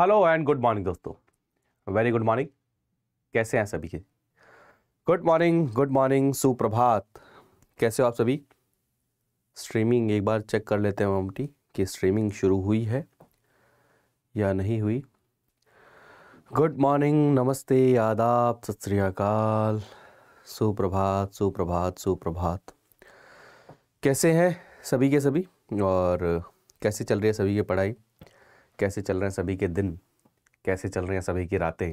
hello and good morning दोस्तों very good morning कैसे हैं सभी के गुड मॉर्निंग गुड मॉर्निंग सुप्रभात कैसे हो आप सभी स्ट्रीमिंग एक बार चेक कर लेते हैं ममटी कि स्ट्रीमिंग शुरू हुई है या नहीं हुई गुड मॉर्निंग नमस्ते आदाब सत श्रीकाल सुप्रभात सुप्रभात सुप्रभात कैसे हैं सभी के सभी और कैसे चल रही है सभी की पढ़ाई कैसे चल रहे हैं सभी के दिन कैसे चल रहे हैं सभी की रातें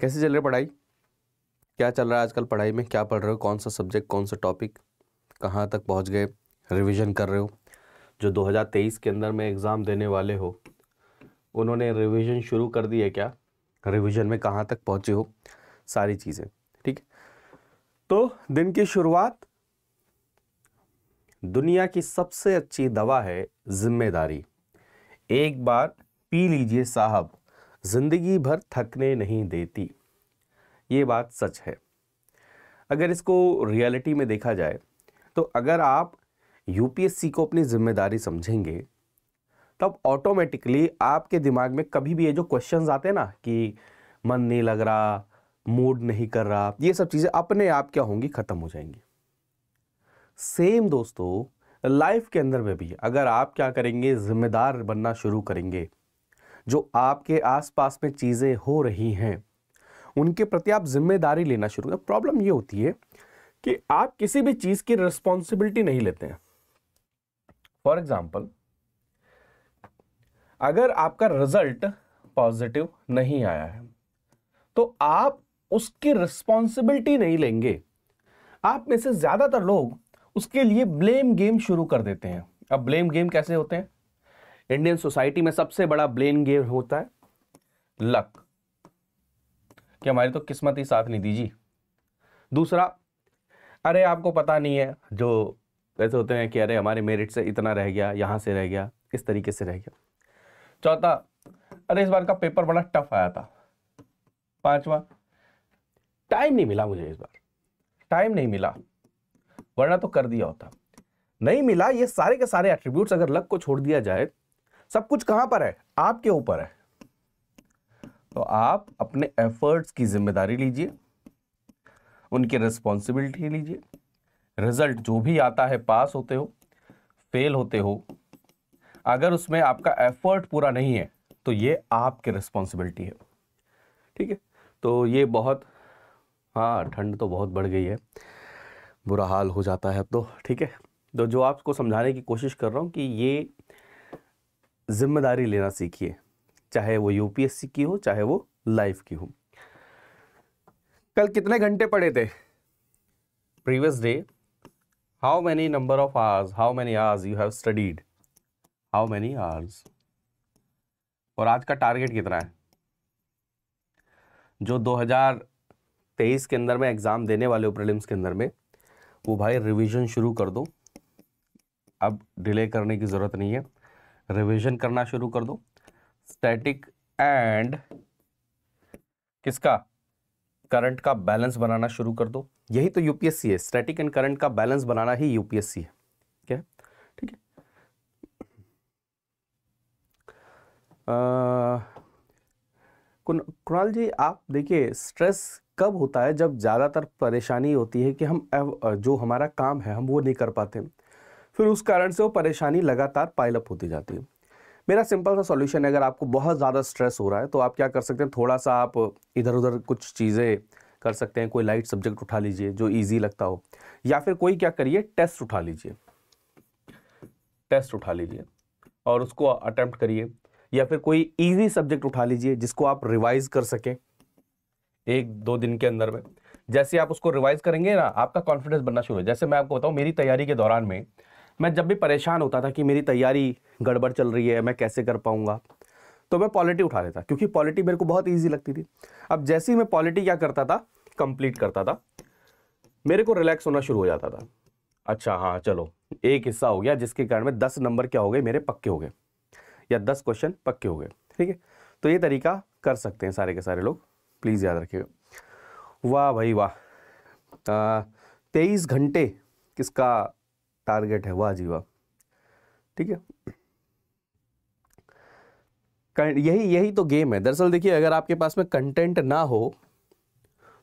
कैसे चल रही है पढ़ाई क्या चल रहा है आजकल पढ़ाई में क्या पढ़ रहे हो कौन सा सब्जेक्ट कौन सा टॉपिक कहाँ तक पहुँच गए रिविज़न कर रहे हो जो 2023 के अंदर में एग्ज़ाम देने वाले हो उन्होंने रिविज़न शुरू कर दी है क्या रिविज़न में कहाँ तक पहुँचे हो सारी चीज़ें ठीक तो दिन की शुरुआत दुनिया की सबसे अच्छी दवा है जिम्मेदारी एक बार पी लीजिए साहब ज़िंदगी भर थकने नहीं देती ये बात सच है अगर इसको रियलिटी में देखा जाए तो अगर आप यूपीएससी को अपनी जिम्मेदारी समझेंगे तब तो ऑटोमेटिकली आपके दिमाग में कभी भी ये जो क्वेश्चंस आते हैं ना कि मन नहीं लग रहा मूड नहीं कर रहा ये सब चीज़ें अपने आप क्या होंगी ख़त्म हो जाएंगी सेम दोस्तों लाइफ के अंदर में भी अगर आप क्या करेंगे जिम्मेदार बनना शुरू करेंगे जो आपके आसपास में चीज़ें हो रही हैं उनके प्रति आप जिम्मेदारी लेना शुरू करें प्रॉब्लम ये होती है कि आप किसी भी चीज़ की रिस्पॉन्सिबिलिटी नहीं लेते हैं फॉर एग्जाम्पल अगर आपका रिजल्ट पॉजिटिव नहीं आया है तो आप उसकी रिस्पॉन्सिबिलिटी नहीं लेंगे आप में से ज़्यादातर लोग उसके लिए ब्लेम गेम शुरू कर देते हैं अब ब्लेम गेम कैसे होते हैं इंडियन सोसाइटी में सबसे बड़ा ब्लेम गेम होता है लक कि हमारी तो किस्मत ही साथ नहीं दीजिए दूसरा अरे आपको पता नहीं है जो ऐसे होते हैं कि अरे हमारे मेरिट से इतना रह गया यहाँ से रह गया इस तरीके से रह गया चौथा अरे इस बार का पेपर बड़ा टफ आया था पांचवा टाइम नहीं मिला मुझे इस बार टाइम नहीं मिला वरना तो कर दिया होता नहीं मिला ये सारे के सारे एट्रीब्यूट्स अगर लक को छोड़ दिया जाए सब कुछ कहां पर है आपके ऊपर है तो आप अपने एफर्ट्स की जिम्मेदारी लीजिए उनकी रिस्पॉन्सिबिलिटी लीजिए रिजल्ट जो भी आता है पास होते हो फेल होते हो अगर उसमें आपका एफर्ट पूरा नहीं है तो ये आपकी रिस्पॉन्सिबिलिटी है ठीक है तो ये बहुत हाँ ठंड तो बहुत बढ़ गई है बुरा हाल हो जाता है तो ठीक है तो जो आपको समझाने की कोशिश कर रहा हूँ कि ये जिम्मेदारी लेना सीखिए चाहे वो यूपीएससी की हो चाहे वो लाइफ की हो कल कितने घंटे पढ़े थे previous day how many number of hours how many hours you have studied how many hours और आज का टारगेट कितना है जो 2023 के अंदर में एग्ज़ाम देने वाले हो प्रीलिम्स के अंदर में वो भाई रिवीजन शुरू कर दो अब डिले करने की ज़रूरत नहीं है रिवीजन करना शुरू कर दो स्टैटिक एंड किसका करंट का बैलेंस बनाना शुरू कर दो यही तो यूपीएससी है स्टैटिक एंड करंट का बैलेंस बनाना ही यूपीएससी है क्या ठीक है कुणाल जी आप देखिए स्ट्रेस कब होता है जब ज़्यादातर परेशानी होती है कि हम जो हमारा काम है हम वो नहीं कर पाते फिर उस कारण से वो परेशानी लगातार पाइलअप होती जाती है मेरा सिंपल सा सॉल्यूशन है अगर आपको बहुत ज़्यादा स्ट्रेस हो रहा है तो आप क्या कर सकते हैं थोड़ा सा आप इधर उधर कुछ चीज़ें कर सकते हैं कोई लाइट सब्जेक्ट उठा लीजिए जो ईजी लगता हो या फिर कोई क्या करिए टेस्ट उठा लीजिए टेस्ट उठा लीजिए और उसको अटैम्प्ट करिए या फिर कोई ईजी सब्जेक्ट उठा लीजिए जिसको आप रिवाइज कर सकें एक दो दिन के अंदर में जैसे आप उसको रिवाइज करेंगे ना आपका कॉन्फिडेंस बनना शुरू है जैसे मैं आपको बताऊँ मेरी तैयारी के दौरान में मैं जब भी परेशान होता था कि मेरी तैयारी गड़बड़ चल रही है मैं कैसे कर पाऊँगा तो मैं पॉलिटी उठा लेता क्योंकि पॉलिटी मेरे को बहुत ईजी लगती थी अब जैसे ही मैं पॉलिटी क्या करता था कंप्लीट करता था मेरे को रिलैक्स होना शुरू हो जाता था अच्छा हाँ चलो एक हिस्सा हो गया जिसके कारण में दस नंबर क्या हो गए मेरे पक्के हो गए या दस क्वेश्चन पक्के हो गए ठीक है तो ये तरीका कर सकते हैं सारे के सारे लोग प्लीज़ याद रखिएगा वाह भाई वाह तेईस घंटे किसका टारगेट है वाह जी वाह ठीक है यही यही तो गेम है दरअसल देखिए अगर आपके पास में कंटेंट ना हो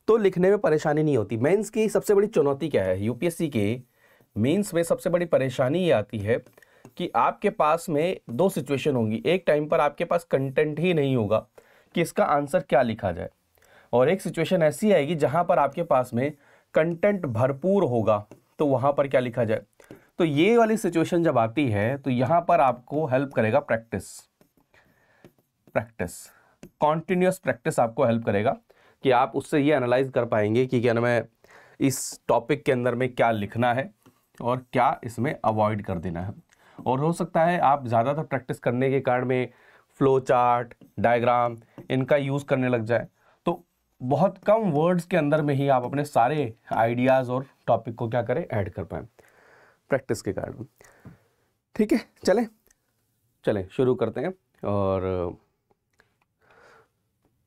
तो लिखने में परेशानी नहीं होती मेंस की सबसे बड़ी चुनौती क्या है यूपीएससी के मेंस में सबसे बड़ी परेशानी ये आती है कि आपके पास में दो सिचुएशन होंगी एक टाइम पर आपके पास कंटेंट ही नहीं होगा कि इसका आंसर क्या लिखा जाए और एक सिचुएशन ऐसी आएगी जहाँ पर आपके पास में कंटेंट भरपूर होगा तो वहाँ पर क्या लिखा जाए तो ये वाली सिचुएशन जब आती है तो यहाँ पर आपको हेल्प करेगा प्रैक्टिस प्रैक्टिस कॉन्टिन्यूस प्रैक्टिस आपको हेल्प करेगा कि आप उससे ये एनालाइज कर पाएंगे कि क्या नाम है इस टॉपिक के अंदर में क्या लिखना है और क्या इसमें अवॉइड कर देना है और हो सकता है आप ज़्यादातर प्रैक्टिस करने के कारण में फ्लो चार्ट डायग्राम इनका यूज़ करने लग जाए बहुत कम वर्ड्स के अंदर में ही आप अपने सारे आइडियाज़ और टॉपिक को क्या करें ऐड कर पाए प्रैक्टिस के कारण ठीक है चलें चलें शुरू करते हैं और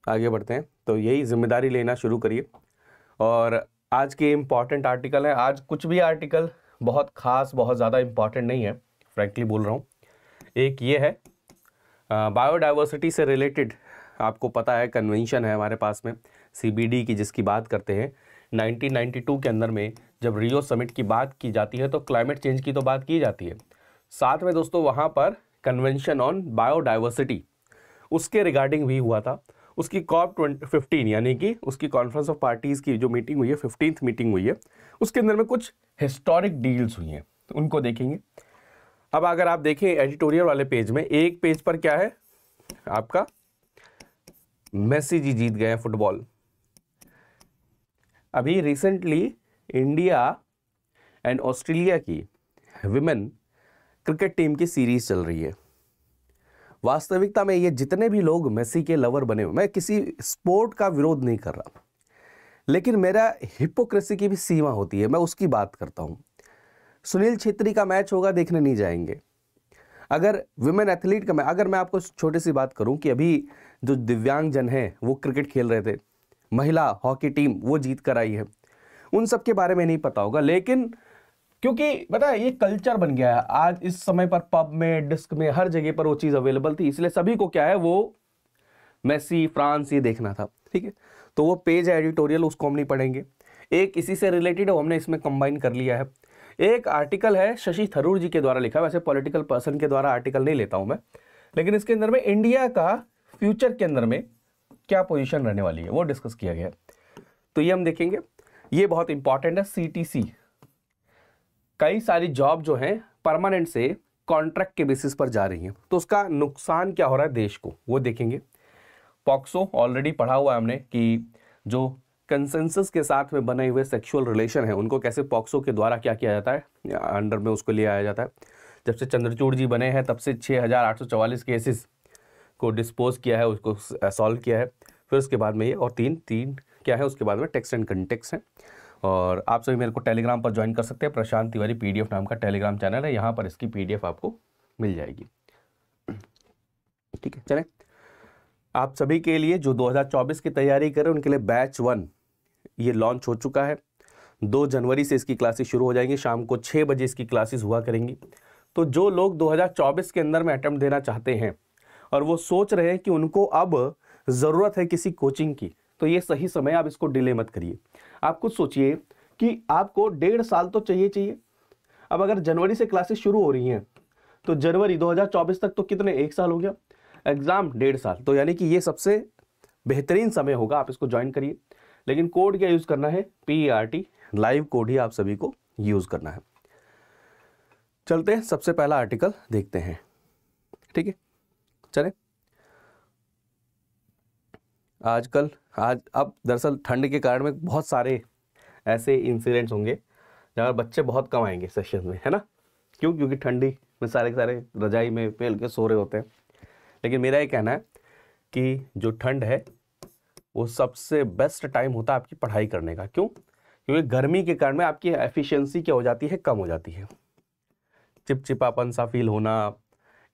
आगे बढ़ते हैं तो यही जिम्मेदारी लेना शुरू करिए और आज के इम्पॉर्टेंट आर्टिकल हैं आज कुछ भी आर्टिकल बहुत ख़ास बहुत ज़्यादा इम्पॉर्टेंट नहीं है फ्रैंकली बोल रहा हूँ एक ये है बायोडाइवर्सिटी से रिलेटेड आपको पता है कन्वेंशन है हमारे पास में सीबीडी की जिसकी बात करते हैं 1992 के अंदर में जब रियो समिट की बात की जाती है तो क्लाइमेट चेंज की तो बात की जाती है साथ में दोस्तों वहाँ पर कन्वेंशन ऑन बायोडाइवर्सिटी उसके रिगार्डिंग भी हुआ था उसकी कॉप फिफ्टीन यानी कि उसकी कॉन्फ्रेंस ऑफ पार्टीज़ की जो मीटिंग हुई है फिफ्टींथ मीटिंग हुई है उसके अंदर में कुछ हिस्टोरिक डील्स हुई हैं तो उनको देखेंगे अब अगर आप देखें एडिटोरियल वाले पेज में एक पेज पर क्या है आपका मेसी जी जीत गए फुटबॉल अभी रिसेंटली इंडिया एंड ऑस्ट्रेलिया की विमेन क्रिकेट टीम की सीरीज चल रही है वास्तविकता में ये जितने भी लोग मेसी के लवर बने हुए मैं किसी स्पोर्ट का विरोध नहीं कर रहा लेकिन मेरा हिपोक्रेसी की भी सीमा होती है मैं उसकी बात करता हूँ सुनील छेत्री का मैच होगा देखने नहीं जाएंगे अगर विमेन एथलीट का मैं अगर मैं आपको छोटी सी बात करूं कि अभी जो दिव्यांग जन हैं वो क्रिकेट खेल रहे थे महिला हॉकी टीम वो जीत कर आई है उन सब के बारे में नहीं पता होगा लेकिन क्योंकि बताए ये कल्चर बन गया है आज इस समय पर पब में डिस्क में हर जगह पर वो चीज़ अवेलेबल थी इसलिए सभी को क्या है वो मेसी फ्रांस ये देखना था ठीक है तो वो पेज है एडिटोरियल उसको हम नहीं पढ़ेंगे एक इसी से रिलेटेड हमने इसमें कंबाइन कर लिया है एक आर्टिकल है शशि थरूर जी के द्वारा लिखा वैसे पॉलिटिकल पर्सन के द्वारा आर्टिकल नहीं लेता हूं मैं लेकिन इसके अंदर में इंडिया का फ्यूचर के अंदर में क्या पोजीशन रहने वाली है वो डिस्कस किया गया तो ये हम देखेंगे ये बहुत इंपॉर्टेंट है सीटीसी कई सारी जॉब जो है परमानेंट से कॉन्ट्रैक्ट के बेसिस पर जा रही हैं तो उसका नुकसान क्या हो रहा है देश को वो देखेंगे पॉक्सो ऑलरेडी पढ़ा हुआ है हमने कि जो कंसेंसस के साथ में बने हुए सेक्सुअल रिलेशन है उनको कैसे पॉक्सो के द्वारा क्या किया जाता है अंडर में उसको लिया आया जाता है जब से चंद्रचूड़ जी बने हैं तब से छः हज़ार आठ सौ चवालीस केसेस को डिस्पोज किया है उसको सॉल्व uh, किया है फिर उसके बाद में ये और तीन तीन क्या है उसके बाद में टेक्स्ट एंड कंटेक्स हैं और आप सभी मेरे को टेलीग्राम पर ज्वाइन कर सकते हैं प्रशांत तिवारी पी नाम का टेलीग्राम चैनल है यहाँ पर इसकी पी आपको मिल जाएगी ठीक है चले आप सभी के लिए जो 2024 की तैयारी कर रहे हैं उनके लिए बैच वन ये लॉन्च हो चुका है दो जनवरी से इसकी क्लासेस शुरू हो जाएंगी शाम को छः बजे इसकी क्लासेस हुआ करेंगी तो जो लोग 2024 के अंदर में अटैम्प्ट देना चाहते हैं और वो सोच रहे हैं कि उनको अब ज़रूरत है किसी कोचिंग की तो ये सही समय आप इसको डिले मत करिए आप कुछ सोचिए कि आपको डेढ़ साल तो चाहिए चाहिए अब अगर जनवरी से क्लासेस शुरू हो रही हैं तो जनवरी 2024 तक तो कितने एक साल हो गया एग्ज़ाम डेढ़ साल तो यानी कि ये सबसे बेहतरीन समय होगा आप इसको ज्वाइन करिए लेकिन कोड क्या यूज़ करना है P R T live code ही आप सभी को यूज़ करना है चलते हैं सबसे पहला आर्टिकल देखते हैं ठीक है चले आजकल आज अब दरअसल ठंड के कारण में बहुत सारे ऐसे इंसिडेंट्स होंगे जहाँ बच्चे बहुत कम आएंगे सेशन में है ना क्यों क्योंकि ठंडी में सारे के सारे रजाई में फैल के सो रहे होते हैं लेकिन मेरा ये कहना है कि जो ठंड है वो सबसे बेस्ट टाइम होता है आपकी पढ़ाई करने का क्यों क्योंकि गर्मी के कारण में आपकी एफिशिएंसी क्या हो जाती है कम हो जाती है चिपचिपापन सा फील होना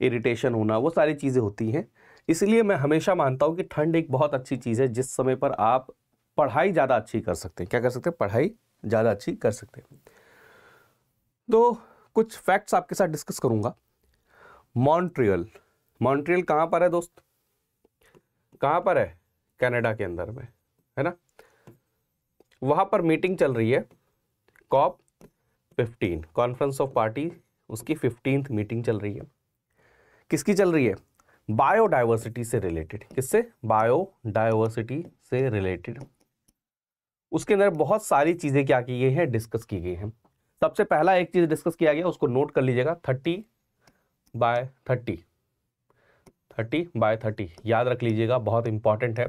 इरिटेशन होना वो सारी चीज़ें होती हैं इसलिए मैं हमेशा मानता हूँ कि ठंड एक बहुत अच्छी चीज़ है जिस समय पर आप पढ़ाई ज़्यादा अच्छी कर सकते हैं क्या कर सकते हैं पढ़ाई ज़्यादा अच्छी कर सकते हैं तो कुछ फैक्ट्स आपके साथ डिस्कस करूँगा मॉन्ट्रियल मॉन्ट्रियल कहाँ पर है दोस्त कहाँ पर है कनाडा के अंदर में है ना वहाँ पर मीटिंग चल रही है COP fifteen conference of party उसकी फिफ्टींथ मीटिंग चल रही है किसकी चल रही है बायोडाइवर्सिटी से रिलेटेड किससे बायोडाइवर्सिटी से रिलेटेड उसके अंदर बहुत सारी चीज़ें क्या की गई हैं डिस्कस की गई हैं सबसे पहला एक चीज़ डिस्कस किया गया उसको नोट कर लीजिएगा thirty by thirty thirty by thirty याद रख लीजिएगा बहुत इंपॉर्टेंट है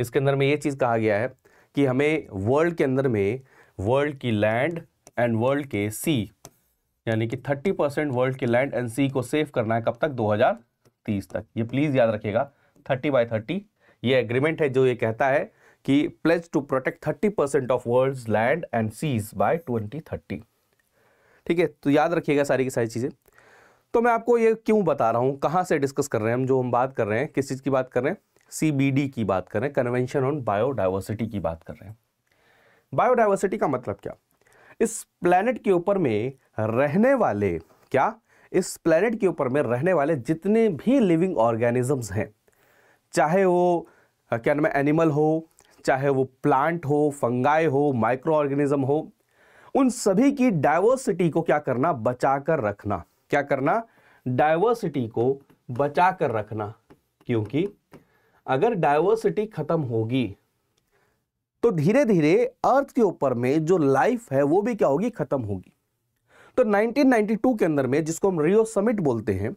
इसके अंदर में ये चीज़ कहा गया है कि हमें वर्ल्ड के अंदर में वर्ल्ड की लैंड एंड वर्ल्ड के सी यानी कि 30 परसेंट वर्ल्ड के लैंड एंड सी को सेव करना है कब तक 2030 तक ये प्लीज़ याद रखिएगा 30 बाय 30 ये एग्रीमेंट है जो ये कहता है कि pledge to protect 30 percent of world land and seas by 2030 ठीक है तो याद रखिएगा सारी की सारी चीज़ें तो मैं आपको ये क्यों बता रहा हूँ कहाँ से डिस्कस कर रहे हैं हम जो हम बात कर रहे हैं किस चीज़ की बात कर रहे हैं सी की बात कर रहे हैं कन्वेंशन ऑन बायोडाइवर्सिटी की बात कर रहे हैं बायोडाइवर्सिटी का मतलब क्या इस प्लैनेट के ऊपर में रहने वाले क्या इस प्लैनेट के ऊपर में रहने वाले जितने भी लिविंग ऑर्गेनिजम्स हैं चाहे वो क्या नाम है एनिमल हो चाहे वो प्लांट हो फंगाई हो माइक्रो ऑर्गेनिज्म हो उन सभी की डायवर्सिटी को क्या करना बचा कर रखना क्या करना डायवर्सिटी को बचा कर रखना क्योंकि अगर डाइवर्सिटी खत्म होगी तो धीरे धीरे अर्थ के ऊपर में जो लाइफ है वो भी क्या होगी खत्म होगी तो 1992 के अंदर में जिसको हम रियो समिट बोलते हैं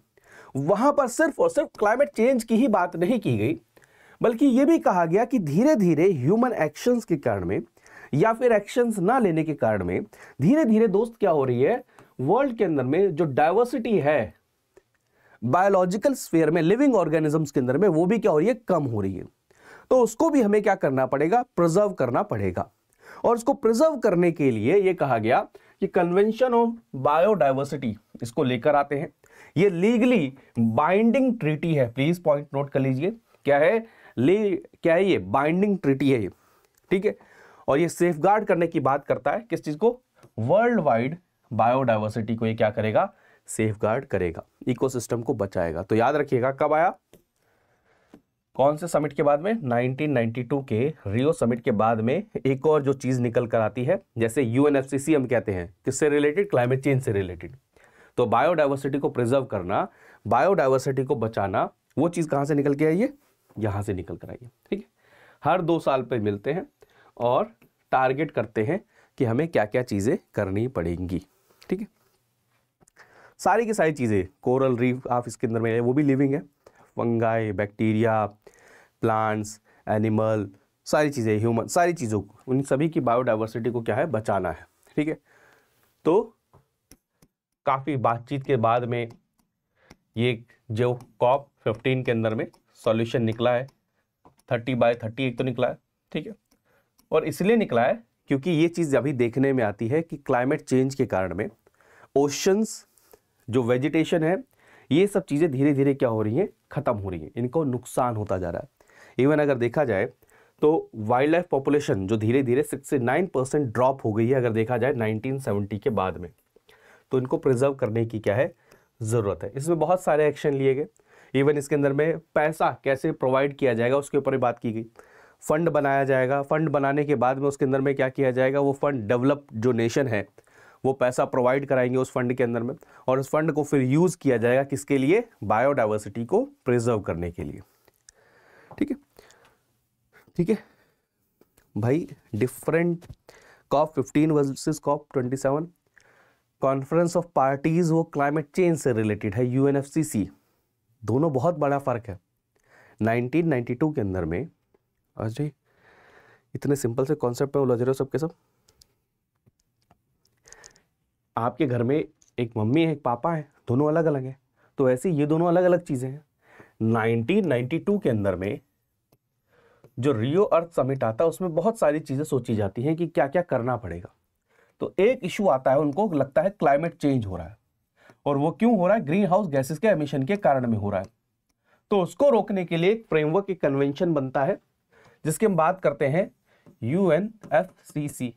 वहां पर सिर्फ और सिर्फ क्लाइमेट चेंज की ही बात नहीं की गई बल्कि यह भी कहा गया कि धीरे धीरे ह्यूमन एक्शंस के कारण में या फिर एक्शंस ना लेने के कारण में धीरे धीरे दोस्त क्या हो रही है वर्ल्ड के अंदर में जो डायवर्सिटी है बायोलॉजिकल स्पेयर में लिविंग ऑर्गेनिजम्स के अंदर में वो भी क्या हो रही है कम हो रही है तो उसको भी हमें क्या करना पड़ेगा प्रिजर्व करना पड़ेगा और उसको प्रिजर्व करने के लिए यह कहा गया कि कन्वेंशन ऑफ बायोडाइवर्सिटी इसको लेकर आते हैं ये लीगली बाइंडिंग ट्रीटी है प्लीज पॉइंट नोट कर लीजिए क्या है ले क्या है ये बाइंडिंग ट्रीटी है ये ठीक है और ये सेफ गार्ड करने की बात करता है किस चीज़ को वर्ल्ड वाइड बायोडाइवर्सिटी को ये क्या करेगा सेफ गार्ड करेगा इकोसिस्टम को बचाएगा तो याद रखिएगा कब आया कौन से समिट के बाद में 1992 के रियो समिट के बाद में एक और जो चीज़ निकल कर आती है जैसे यू हम कहते हैं किससे रिलेटेड क्लाइमेट चेंज से रिलेटेड तो बायोडाइवर्सिटी को प्रिजर्व करना बायोडाइवर्सिटी को बचाना वो चीज़ कहाँ से निकल के आइए यहाँ से निकल कर आइए ठीक है हर दो साल पर मिलते हैं और टारगेट करते हैं कि हमें क्या क्या चीज़ें करनी पड़ेंगी ठीक है सारी की सारी चीज़ें कोरल रीफ आप इसके अंदर में वो भी लिविंग है फंगाई बैक्टीरिया प्लांट्स एनिमल सारी चीज़ें ह्यूमन सारी चीज़ों को उन सभी की बायोडाइवर्सिटी को क्या है बचाना है ठीक है तो काफ़ी बातचीत के बाद में ये जो कॉप फिफ्टीन के अंदर में सॉल्यूशन निकला है थर्टी बाय थर्टी एक तो निकला है ठीक है और इसलिए निकला है क्योंकि ये चीज़ अभी देखने में आती है कि क्लाइमेट चेंज के कारण में ओशंस जो वेजिटेशन है ये सब चीज़ें धीरे धीरे क्या हो रही हैं ख़त्म हो रही हैं इनको नुकसान होता जा रहा है इवन अगर देखा जाए तो वाइल्ड लाइफ पॉपुलेशन जो धीरे धीरे नाइन परसेंट ड्रॉप हो गई है अगर देखा जाए 1970 के बाद में तो इनको प्रिजर्व करने की क्या है ज़रूरत है इसमें बहुत सारे एक्शन लिए गए इवन इसके अंदर में पैसा कैसे प्रोवाइड किया जाएगा उसके ऊपर बात की गई फंड बनाया जाएगा फंड बनाने के बाद में उसके अंदर में क्या किया जाएगा वो फंड डेवलप जो नेशन है वो पैसा प्रोवाइड कराएंगे उस फंड के अंदर में और उस फंड को फिर यूज़ किया जाएगा किसके लिए बायोडाइवर्सिटी को प्रिजर्व करने के लिए ठीक है ठीक है भाई different COP fifteen versus COP twenty seven conference of parties वो क्लाइमेट चेंज से रिलेटेड है यू दोनों बहुत बड़ा फ़र्क है 1992 के अंदर में अजय इतने सिंपल से कॉन्सेप्ट है उलझ रहे हो सबके सब आपके घर में एक मम्मी है एक पापा है दोनों अलग अलग हैं तो ऐसे ये दोनों अलग अलग चीज़ें हैं 1992 के अंदर में जो रियो अर्थ समिट आता है उसमें बहुत सारी चीज़ें सोची जाती हैं कि क्या क्या करना पड़ेगा तो एक इशू आता है उनको लगता है क्लाइमेट चेंज हो रहा है और वो क्यों हो रहा है ग्रीन हाउस गैसेस के एमिशन के कारण में हो रहा है तो उसको रोकने के लिए एक फ्रेमवर्क एक कन्वेंशन बनता है जिसकी हम बात करते हैं U N F C C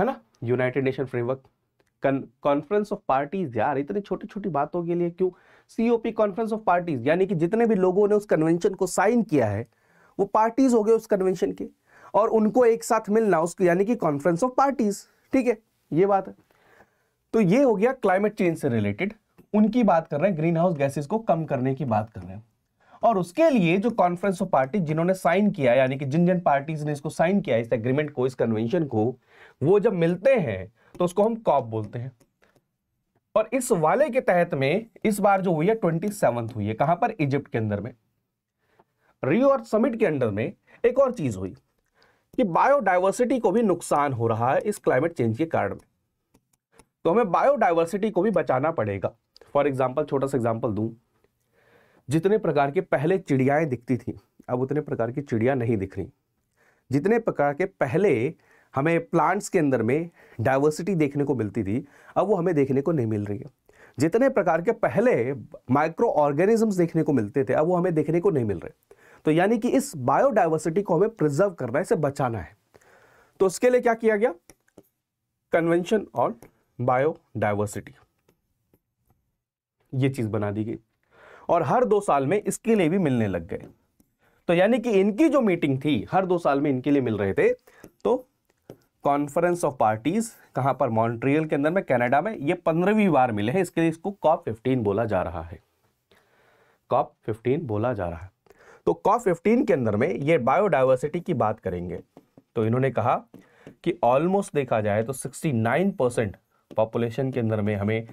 है ना united nation framework conference of parties यार इतनी छोटी छोटी बातों के लिए क्यों सीओपी कॉन्फ्रेंस ऑफ पार्टीज यानी कि जितने भी लोगों ने उस कन्वेंशन को साइन किया है वो पार्टीज हो गए उस कन्वेंशन के और उनको एक साथ मिलना उसको यानी कि कॉन्फ्रेंस ऑफ पार्टीज ठीक है ये बात है तो ये हो गया क्लाइमेट चेंज से रिलेटेड उनकी बात कर रहे हैं ग्रीन हाउस गैसेज को कम करने की बात कर रहे हैं और उसके लिए जो कॉन्फ्रेंस ऑफ पार्टी जिन्होंने साइन किया यानी कि जिन जिन पार्टीज ने इसको साइन किया इस एग्रीमेंट को इस कन्वेंशन को वो जब मिलते हैं तो उसको हम कॉप बोलते हैं और इस वाले के तहत में इस बार जो हुई है ट्वेंटी सेवन हुई है कहां पर इजिप्ट के अंदर में रियो और समिट के अंदर में एक और चीज हुई कि बायोडाइवर्सिटी को भी नुकसान हो रहा है इस क्लाइमेट चेंज के कारण में तो हमें बायोडाइवर्सिटी को भी बचाना पड़ेगा फॉर एग्जाम्पल छोटा सा एग्जाम्पल दू जितने प्रकार के पहले चिड़ियाएं दिखती थी अब उतने प्रकार की चिड़िया नहीं दिख रही जितने प्रकार के पहले हमें प्लांट्स के अंदर में डाइवर्सिटी देखने को मिलती थी अब वो हमें देखने को नहीं मिल रही है जितने प्रकार के पहले माइक्रो ऑर्गेनिजम्स देखने को मिलते थे अब वो हमें देखने को नहीं मिल रहे तो यानी कि इस बायोडाइवर्सिटी को हमें प्रिजर्व करना है इसे बचाना है तो उसके लिए क्या किया गया कन्वेंशन ऑन बायोडाइवर्सिटी ये चीज बना दी गई और हर दो साल में इसके लिए भी मिलने लग गए तो यानी कि इनकी जो मीटिंग थी हर दो साल में इनके लिए मिल रहे थे तो कॉन्फ्रेंस ऑफ पार्टीज कहां पर मॉन्ट्रियल के अंदर में कनाडा में ये पंद्रहवीं बार मिले हैं इसके लिए इसको कॉप फिफ्टीन बोला जा रहा है कॉप फिफ्टीन बोला जा रहा है तो कॉप फिफ्टीन के अंदर में ये बायोडाइवर्सिटी की बात करेंगे तो इन्होंने कहा कि ऑलमोस्ट देखा जाए तो सिक्सटी पॉपुलेशन के अंदर में हमें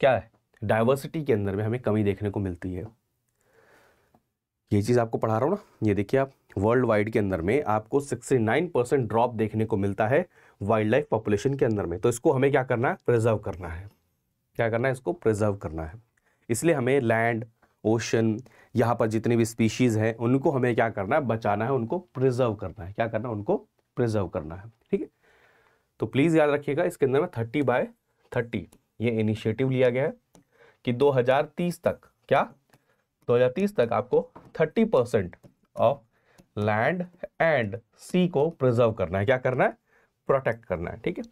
क्या है डायवर्सिटी के अंदर में हमें कमी देखने को मिलती है ये चीज़ आपको पढ़ा रहा हूं ना ये देखिए आप वर्ल्ड वाइड के अंदर में आपको 69 परसेंट ड्रॉप देखने को मिलता है वाइल्ड लाइफ पॉपुलेशन के अंदर में तो इसको हमें क्या करना है प्रिजर्व करना है क्या करना है इसको प्रिजर्व करना है इसलिए हमें लैंड ओशन यहाँ पर जितनी भी स्पीशीज़ हैं उनको हमें क्या करना है बचाना है उनको प्रिजर्व करना है क्या करना है उनको प्रिजर्व करना है ठीक है तो प्लीज़ याद रखिएगा इसके अंदर में थर्टी बाय थर्टी ये इनिशिएटिव लिया गया है कि 2030 तक क्या 2030 तक आपको 30 percent of land and sea को प्रिजर्व करना है क्या करना है प्रोटेक्ट करना है ठीक है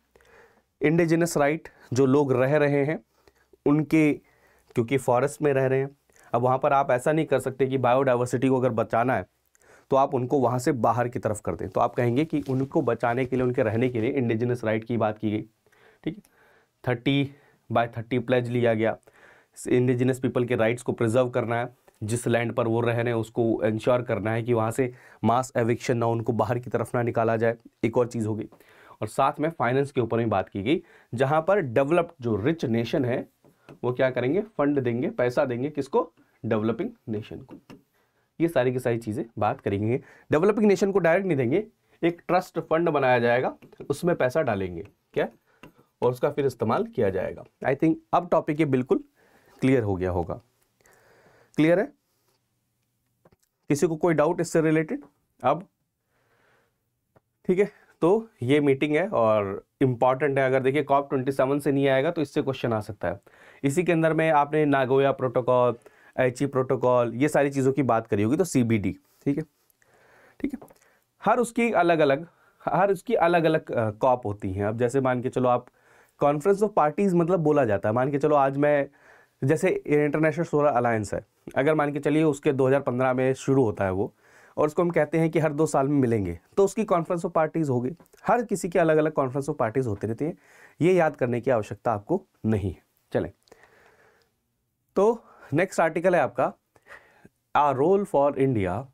इंडिजिनस राइट जो लोग रह रहे हैं उनके क्योंकि फॉरेस्ट में रह रहे हैं अब वहाँ पर आप ऐसा नहीं कर सकते कि बायोडाइवर्सिटी को अगर बचाना है तो आप उनको वहाँ से बाहर की तरफ कर दें तो आप कहेंगे कि उनको बचाने के लिए उनके रहने के लिए इंडिजिनस राइट की बात की गई ठीक है थर्टी बाय थर्टी प्लेज लिया गया इंडिजिनस पीपल के राइट्स को प्रिजर्व करना है जिस लैंड पर वो रह रहे हैं उसको इंश्योर करना है कि वहाँ से मास एविक्शन ना उनको बाहर की तरफ ना निकाला जाए एक और चीज़ होगी और साथ में फाइनेंस के ऊपर भी बात की गई जहाँ पर डेवलप्ड जो रिच नेशन है वो क्या करेंगे फंड देंगे पैसा देंगे किसको डेवलपिंग नेशन को ये सारी की सारी चीज़ें बात करेंगे डेवलपिंग नेशन को डायरेक्ट नहीं देंगे एक ट्रस्ट फंड बनाया जाएगा उसमें पैसा डालेंगे क्या और उसका फिर इस्तेमाल किया जाएगा आई थिंक अब टॉपिक ये बिल्कुल क्लियर हो गया होगा क्लियर है किसी को कोई डाउट इससे रिलेटेड अब ठीक है तो ये मीटिंग है और इंपॉर्टेंट है अगर देखिए कॉप ट्वेंटी सेवन से नहीं आएगा तो इससे क्वेश्चन आ सकता है इसी के अंदर में आपने नागोया प्रोटोकॉल एच प्रोटोकॉल ये सारी चीज़ों की बात करी होगी तो सी ठीक है ठीक है हर उसकी अलग अलग हर उसकी अलग अलग कॉप होती हैं अब जैसे मान के चलो आप कॉन्फ्रेंस ऑफ पार्टीज़ मतलब बोला जाता है मान के चलो आज मैं जैसे इंटरनेशनल सोलर अलायंस है अगर मान के चलिए उसके 2015 में शुरू होता है वो और उसको हम कहते हैं कि हर दो साल में मिलेंगे तो उसकी कॉन्फ्रेंस ऑफ पार्टीज़ होगी हर किसी की अलग अलग कॉन्फ्रेंस ऑफ पार्टीज़ होती रहती है ये याद करने की आवश्यकता आपको नहीं है चलें तो नेक्स्ट आर्टिकल है आपका a role for India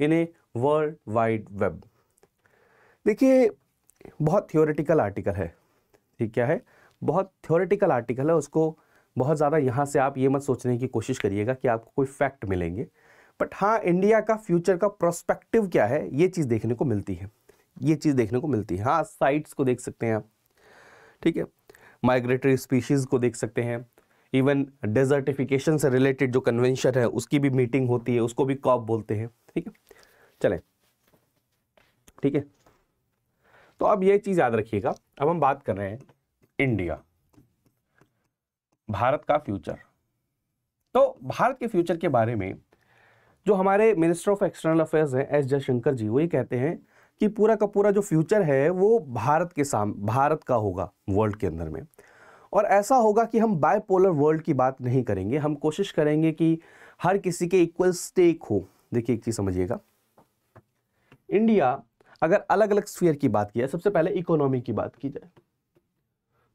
in a world wide web देखिए बहुत थियोरेटिकल आर्टिकल है ये क्या है बहुत थियोरेटिकल आर्टिकल है उसको बहुत ज़्यादा यहाँ से आप ये मत सोचने की कोशिश करिएगा कि आपको कोई फैक्ट मिलेंगे बट हाँ इंडिया का फ्यूचर का प्रोस्पेक्टिव क्या है ये चीज़ देखने को मिलती है ये चीज़ देखने को मिलती है हाँ साइट्स को देख सकते हैं आप ठीक है माइग्रेटरी स्पीशीज़ को देख सकते हैं इवन डेजर्टिफिकेशन से रिलेटेड जो कन्वेंशन है उसकी भी मीटिंग होती है उसको भी कॉप बोलते हैं ठीक है चलें ठीक है तो अब ये चीज़ याद रखिएगा अब हम बात कर रहे हैं इंडिया भारत का फ्यूचर तो भारत के फ्यूचर के बारे में जो हमारे मिनिस्टर ऑफ एक्सटर्नल अफेयर्स हैं एस जयशंकर जी वही कहते हैं कि पूरा का पूरा जो फ्यूचर है वो भारत के साम भारत का होगा वर्ल्ड के अंदर में और ऐसा होगा कि हम बायपोलर वर्ल्ड की बात नहीं करेंगे हम कोशिश करेंगे कि हर किसी के इक्वल स्टेक हो देखिए एक चीज़ समझिएगा इंडिया अगर अलग अलग स्फीयर की बात की जाए सबसे पहले इकोनॉमी की बात की जाए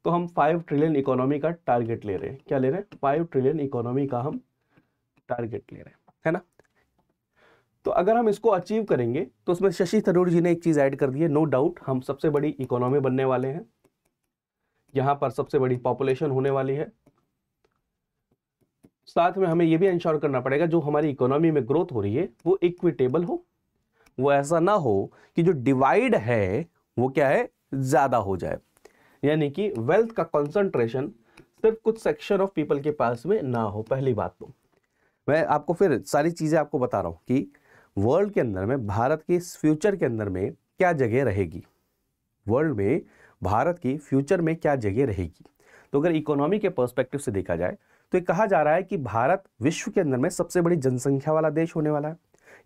तो हम फाइव ट्रिलियन इकोनॉमी का टारगेट ले रहे हैं क्या ले रहे हैं फाइव ट्रिलियन इकोनॉमी का हम टारगेट ले रहे हैं है ना तो अगर हम इसको अचीव करेंगे तो उसमें शशि थरूर जी ने एक चीज़ ऐड कर दी है नो डाउट हम सबसे बड़ी इकोनॉमी बनने वाले हैं यहां पर सबसे बड़ी पॉपुलेशन होने वाली है साथ में हमें यह भी इंश्योर करना पड़ेगा जो हमारी इकोनॉमी में ग्रोथ हो रही है वो इक्विटेबल हो वो ऐसा ना हो कि जो डिवाइड है वो क्या है ज़्यादा हो जाए यानी कि वेल्थ का कंसंट्रेशन सिर्फ कुछ सेक्शन ऑफ पीपल के पास में ना हो पहली बात तो मैं आपको फिर सारी चीज़ें आपको बता रहा हूँ कि वर्ल्ड के अंदर में भारत के फ्यूचर के अंदर में क्या जगह रहेगी वर्ल्ड में भारत की फ्यूचर में क्या जगह रहेगी तो अगर इकोनॉमी के पर्सपेक्टिव से देखा जाए तो ये कहा जा रहा है कि भारत विश्व के अंदर में सबसे बड़ी जनसंख्या वाला देश होने वाला है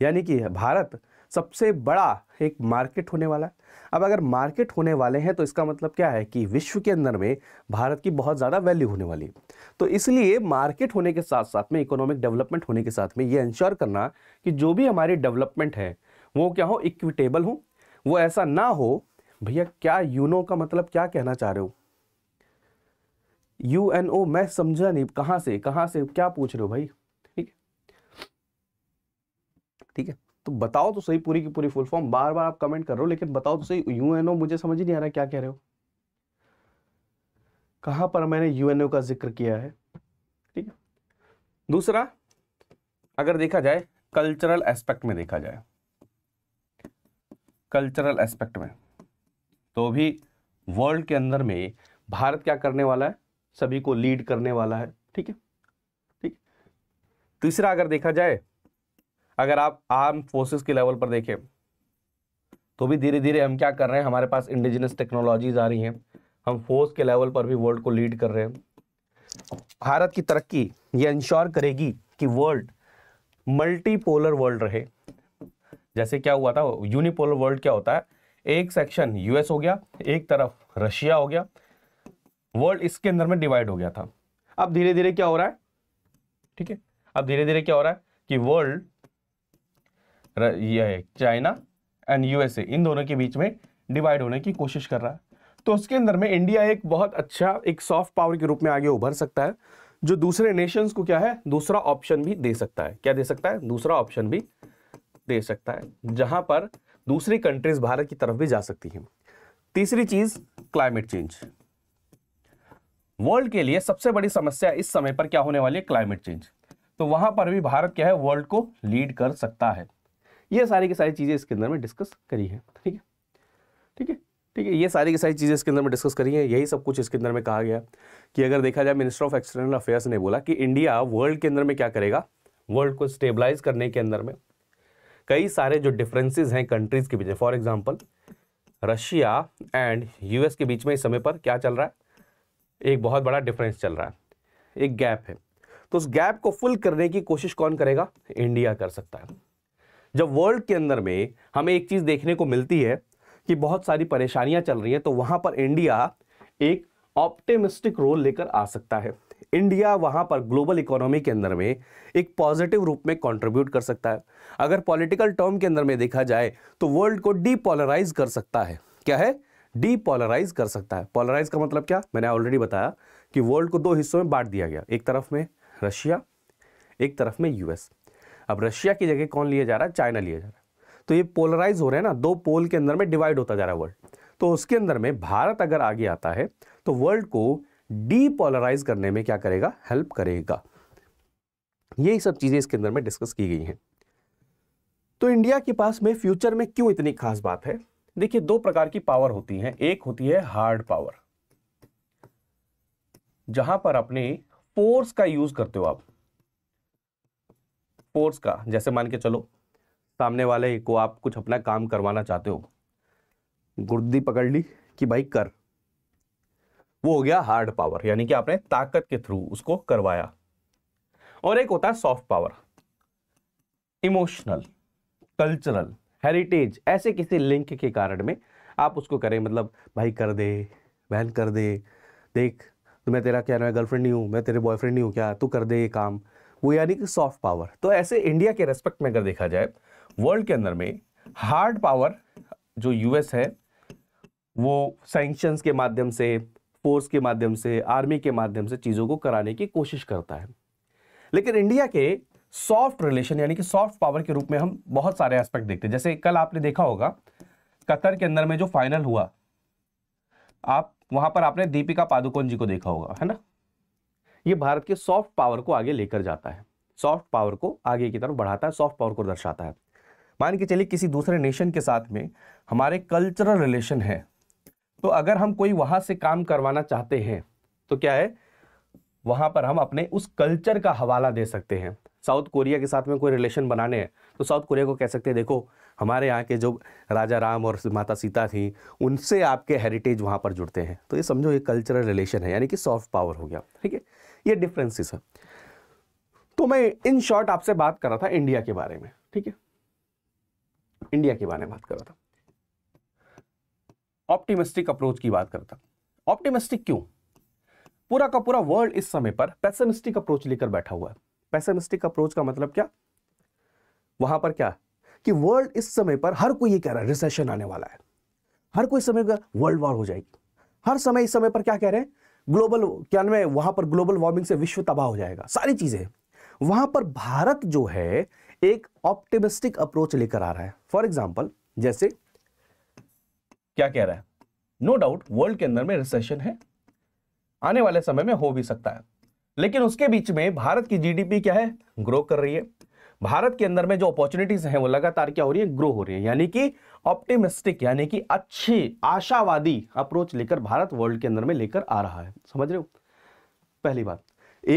यानी कि भारत सबसे बड़ा एक मार्केट होने वाला है अब अगर मार्केट होने वाले हैं तो इसका मतलब क्या है कि विश्व के अंदर में भारत की बहुत ज़्यादा वैल्यू होने वाली है तो इसलिए मार्केट होने के साथ साथ में इकोनॉमिक डेवलपमेंट होने के साथ में ये इंश्योर करना कि जो भी हमारी डेवलपमेंट है वो क्या हो इक्विटेबल हो वो ऐसा ना हो भैया क्या यूनो का मतलब क्या कहना चाह रहे हो यूएनओ मैं समझा नहीं कहां से कहां से क्या पूछ रहे हो भाई ठीक है ठीक है तो बताओ तो सही पूरी की पूरी फुल फॉर्म बार बार आप कमेंट कर रहे हो लेकिन बताओ तो सही यूएनओ मुझे समझ ही नहीं आ रहा क्या कह रहे हो कहां पर मैंने यूएनओ का जिक्र किया है ठीक है दूसरा अगर देखा जाए कल्चरल एस्पेक्ट में देखा जाए कल्चरल एस्पेक्ट में तो भी वर्ल्ड के अंदर में भारत क्या करने वाला है सभी को लीड करने वाला है ठीक है ठीक तीसरा अगर देखा जाए अगर आप आर्म फोर्सेस के लेवल पर देखें तो भी धीरे धीरे हम क्या कर रहे हैं हमारे पास इंडिजिनस टेक्नोलॉजीज आ रही हैं हम फोर्स के लेवल पर भी वर्ल्ड को लीड कर रहे हैं भारत की तरक्की ये इंश्योर करेगी कि वर्ल्ड मल्टीपोलर वर्ल्ड रहे जैसे क्या हुआ था यूनिपोलर वर्ल्ड क्या होता है एक सेक्शन यूएस हो गया एक तरफ रशिया हो गया वर्ल्ड इसके अंदर में डिवाइड हो गया था अब धीरे धीरे क्या हो रहा है ठीक है अब धीरे धीरे क्या हो रहा है कि वर्ल्ड ये है चाइना एंड यूएसए इन दोनों के बीच में डिवाइड होने की कोशिश कर रहा है तो उसके अंदर में इंडिया एक बहुत अच्छा एक सॉफ्ट पावर के रूप में आगे उभर सकता है जो दूसरे नेशंस को क्या है दूसरा ऑप्शन भी दे सकता है क्या दे सकता है दूसरा ऑप्शन भी दे सकता है जहां पर दूसरी कंट्रीज भारत की तरफ भी जा सकती है तीसरी चीज क्लाइमेट चेंज वर्ल्ड के लिए सबसे बड़ी समस्या इस समय पर क्या होने वाली है क्लाइमेट चेंज तो वहां पर भी भारत क्या है वर्ल्ड को लीड कर सकता है ये सारी की सारी चीज़ें इसके अंदर में डिस्कस करी हैं ठीक है ठीक है ठीक है ये सारी की सारी चीज़ें इसके अंदर में डिस्कस करी हैं यही सब कुछ इसके अंदर में कहा गया कि अगर देखा जाए मिनिस्टर ऑफ एक्सटर्नल अफेयर्स ने बोला कि इंडिया वर्ल्ड के अंदर में क्या करेगा वर्ल्ड को स्टेबलाइज करने के अंदर में कई सारे जो डिफरेंसेस हैं कंट्रीज़ के बीच में for example Russia and US के बीच में इस समय पर क्या चल रहा है एक बहुत बड़ा डिफरेंस चल रहा है एक गैप है तो उस गैप को फुल करने की कोशिश कौन करेगा इंडिया कर सकता है जब वर्ल्ड के अंदर में हमें एक चीज़ देखने को मिलती है कि बहुत सारी परेशानियां चल रही हैं तो वहां पर इंडिया एक ऑप्टिमिस्टिक रोल लेकर आ सकता है इंडिया वहां पर ग्लोबल इकोनॉमी के अंदर में एक पॉजिटिव रूप में कंट्रीब्यूट कर सकता है अगर पॉलिटिकल टर्म के अंदर में देखा जाए तो वर्ल्ड को डीपोलराइज कर सकता है क्या है डीपोलराइज कर सकता है पोलराइज का मतलब क्या मैंने ऑलरेडी बताया कि वर्ल्ड को दो हिस्सों में बांट दिया गया एक तरफ में रशिया एक तरफ में यूएस अब रशिया की जगह कौन लिया जा रहा है चाइना लिया जा रहा है तो ये पोलराइज हो रहे हैं ना दो पोल के अंदर में डिवाइड होता जा रहा है वर्ल्ड तो उसके अंदर में भारत अगर आगे आता है तो वर्ल्ड को डीपोलराइज करने में क्या करेगा हेल्प करेगा यही सब चीज़ें इसके अंदर में डिस्कस की गई हैं तो इंडिया के पास में फ्यूचर में क्यों इतनी खास बात है देखिए दो प्रकार की पावर होती है एक होती है हार्ड पावर जहां पर अपने फोर्स का यूज करते हो आप स्पोर्ट्स का जैसे मान के चलो सामने वाले को आप कुछ अपना काम करवाना चाहते हो गुर्दी पकड़ ली कि भाई कर वो हो गया हार्ड पावर यानी कि आपने ताकत के थ्रू उसको करवाया और एक होता है soft power emotional cultural heritage ऐसे किसी लिंक के कारण में आप उसको करें मतलब भाई कर दे बहन कर दे देख तो मैं तेरा क्या ना गर्लफ्रेंड नहीं हूँ मैं तेरे बॉयफ्रेंड नहीं हूँ क्या तू कर दे ये काम वो यानी कि सॉफ्ट पावर तो ऐसे इंडिया के रेस्पेक्ट में अगर देखा जाए वर्ल्ड के अंदर में हार्ड पावर जो यूएस है वो सैंक्शंस के माध्यम से फोर्स के माध्यम से आर्मी के माध्यम से चीज़ों को कराने की कोशिश करता है लेकिन इंडिया के सॉफ्ट रिलेशन यानी कि सॉफ्ट पावर के रूप में हम बहुत सारे एस्पेक्ट देखते हैं जैसे कल आपने देखा होगा कतर के अंदर में जो फाइनल हुआ आप वहां पर आपने दीपिका पादुकोण जी को देखा होगा है ना ये भारत के सॉफ्ट पावर को आगे लेकर जाता है सॉफ्ट पावर को आगे की तरफ बढ़ाता है सॉफ्ट पावर को दर्शाता है मान के चलिए किसी दूसरे नेशन के साथ में हमारे कल्चरल रिलेशन है तो अगर हम कोई वहां से काम करवाना चाहते हैं तो क्या है वहां पर हम अपने उस कल्चर का हवाला दे सकते हैं साउथ कोरिया के साथ में कोई रिलेशन बनाने हैं तो साउथ कोरिया को कह सकते हैं देखो हमारे यहाँ के जो राजा राम और माता सीता थी उनसे आपके हेरिटेज वहाँ पर जुड़ते हैं तो ये समझो ये कल्चरल रिलेशन है यानी कि सॉफ्ट पावर हो गया ठीक है ये डिफरेंसेस है तो मैं इन शॉर्ट आपसे बात कर रहा था इंडिया के बारे में ठीक है इंडिया के बारे में बात कर रहा था ऑप्टिमिस्टिक अप्रोच की बात करता ऑप्टिमिस्टिक क्यों पूरा का पूरा वर्ल्ड इस समय पर पैसेमिस्टिक अप्रोच लेकर बैठा हुआ है पैसेमिस्टिक अप्रोच का मतलब क्या वहां पर क्या कि वर्ल्ड इस समय पर हर कोई ये कह रहा है रिसेशन आने वाला है हर कोई समय वर्ल्ड वॉर हो जाएगी हर समय इस समय पर क्या कह रहे हैं ग्लोबल क्या नाम है वहां पर ग्लोबल वार्मिंग से विश्व तबाह हो जाएगा सारी चीज़ें वहां पर भारत जो है एक ऑप्टिमिस्टिक अप्रोच लेकर आ रहा है फॉर एग्जाम्पल जैसे क्या कह रहा है नो डाउट वर्ल्ड के अंदर में रिसेशन है आने वाले समय में हो भी सकता है लेकिन उसके बीच में भारत की जीडीपी क्या है ग्रो कर रही है भारत के अंदर में जो अपॉर्चुनिटीज हैं वो लगातार क्या हो रही है ग्रो हो रही है यानी कि ऑप्टिमिस्टिक यानी कि अच्छी आशावादी अप्रोच लेकर भारत वर्ल्ड के अंदर में लेकर आ रहा है समझ रहे हो पहली बात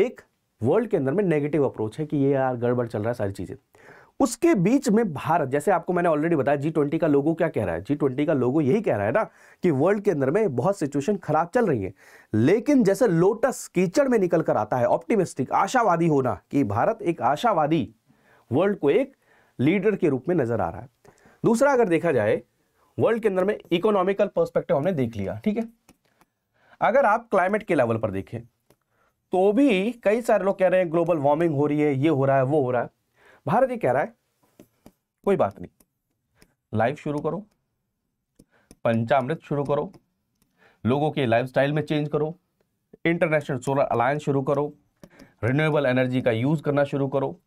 एक वर्ल्ड के अंदर में नेगेटिव अप्रोच है कि ये यार गड़बड़ चल रहा है सारी चीज़ें उसके बीच में भारत जैसे आपको मैंने ऑलरेडी बताया जी ट्वेंटी का लोगों क्या कह रहा है जी ट्वेंटी का लोगों यही कह रहा है ना कि वर्ल्ड के अंदर में बहुत सिचुएशन खराब चल रही है लेकिन जैसे लोटस कीचड़ में निकल कर आता है ऑप्टिमिस्टिक आशावादी होना कि भारत एक आशावादी वर्ल्ड को एक लीडर के रूप में नजर आ रहा है दूसरा अगर देखा जाए वर्ल्ड के अंदर में इकोनॉमिकल पर्सपेक्टिव हमने देख लिया ठीक है अगर आप क्लाइमेट के लेवल पर देखें तो भी कई सारे लोग कह रहे हैं ग्लोबल वार्मिंग हो रही है ये हो रहा है वो हो रहा है भारत ये कह रहा है कोई बात नहीं लाइफ शुरू करो पंचामृत शुरू करो लोगों के लाइफस्टाइल में चेंज करो इंटरनेशनल सोलर अलायंस शुरू करो रिन्यूएबल एनर्जी का यूज़ करना शुरू करो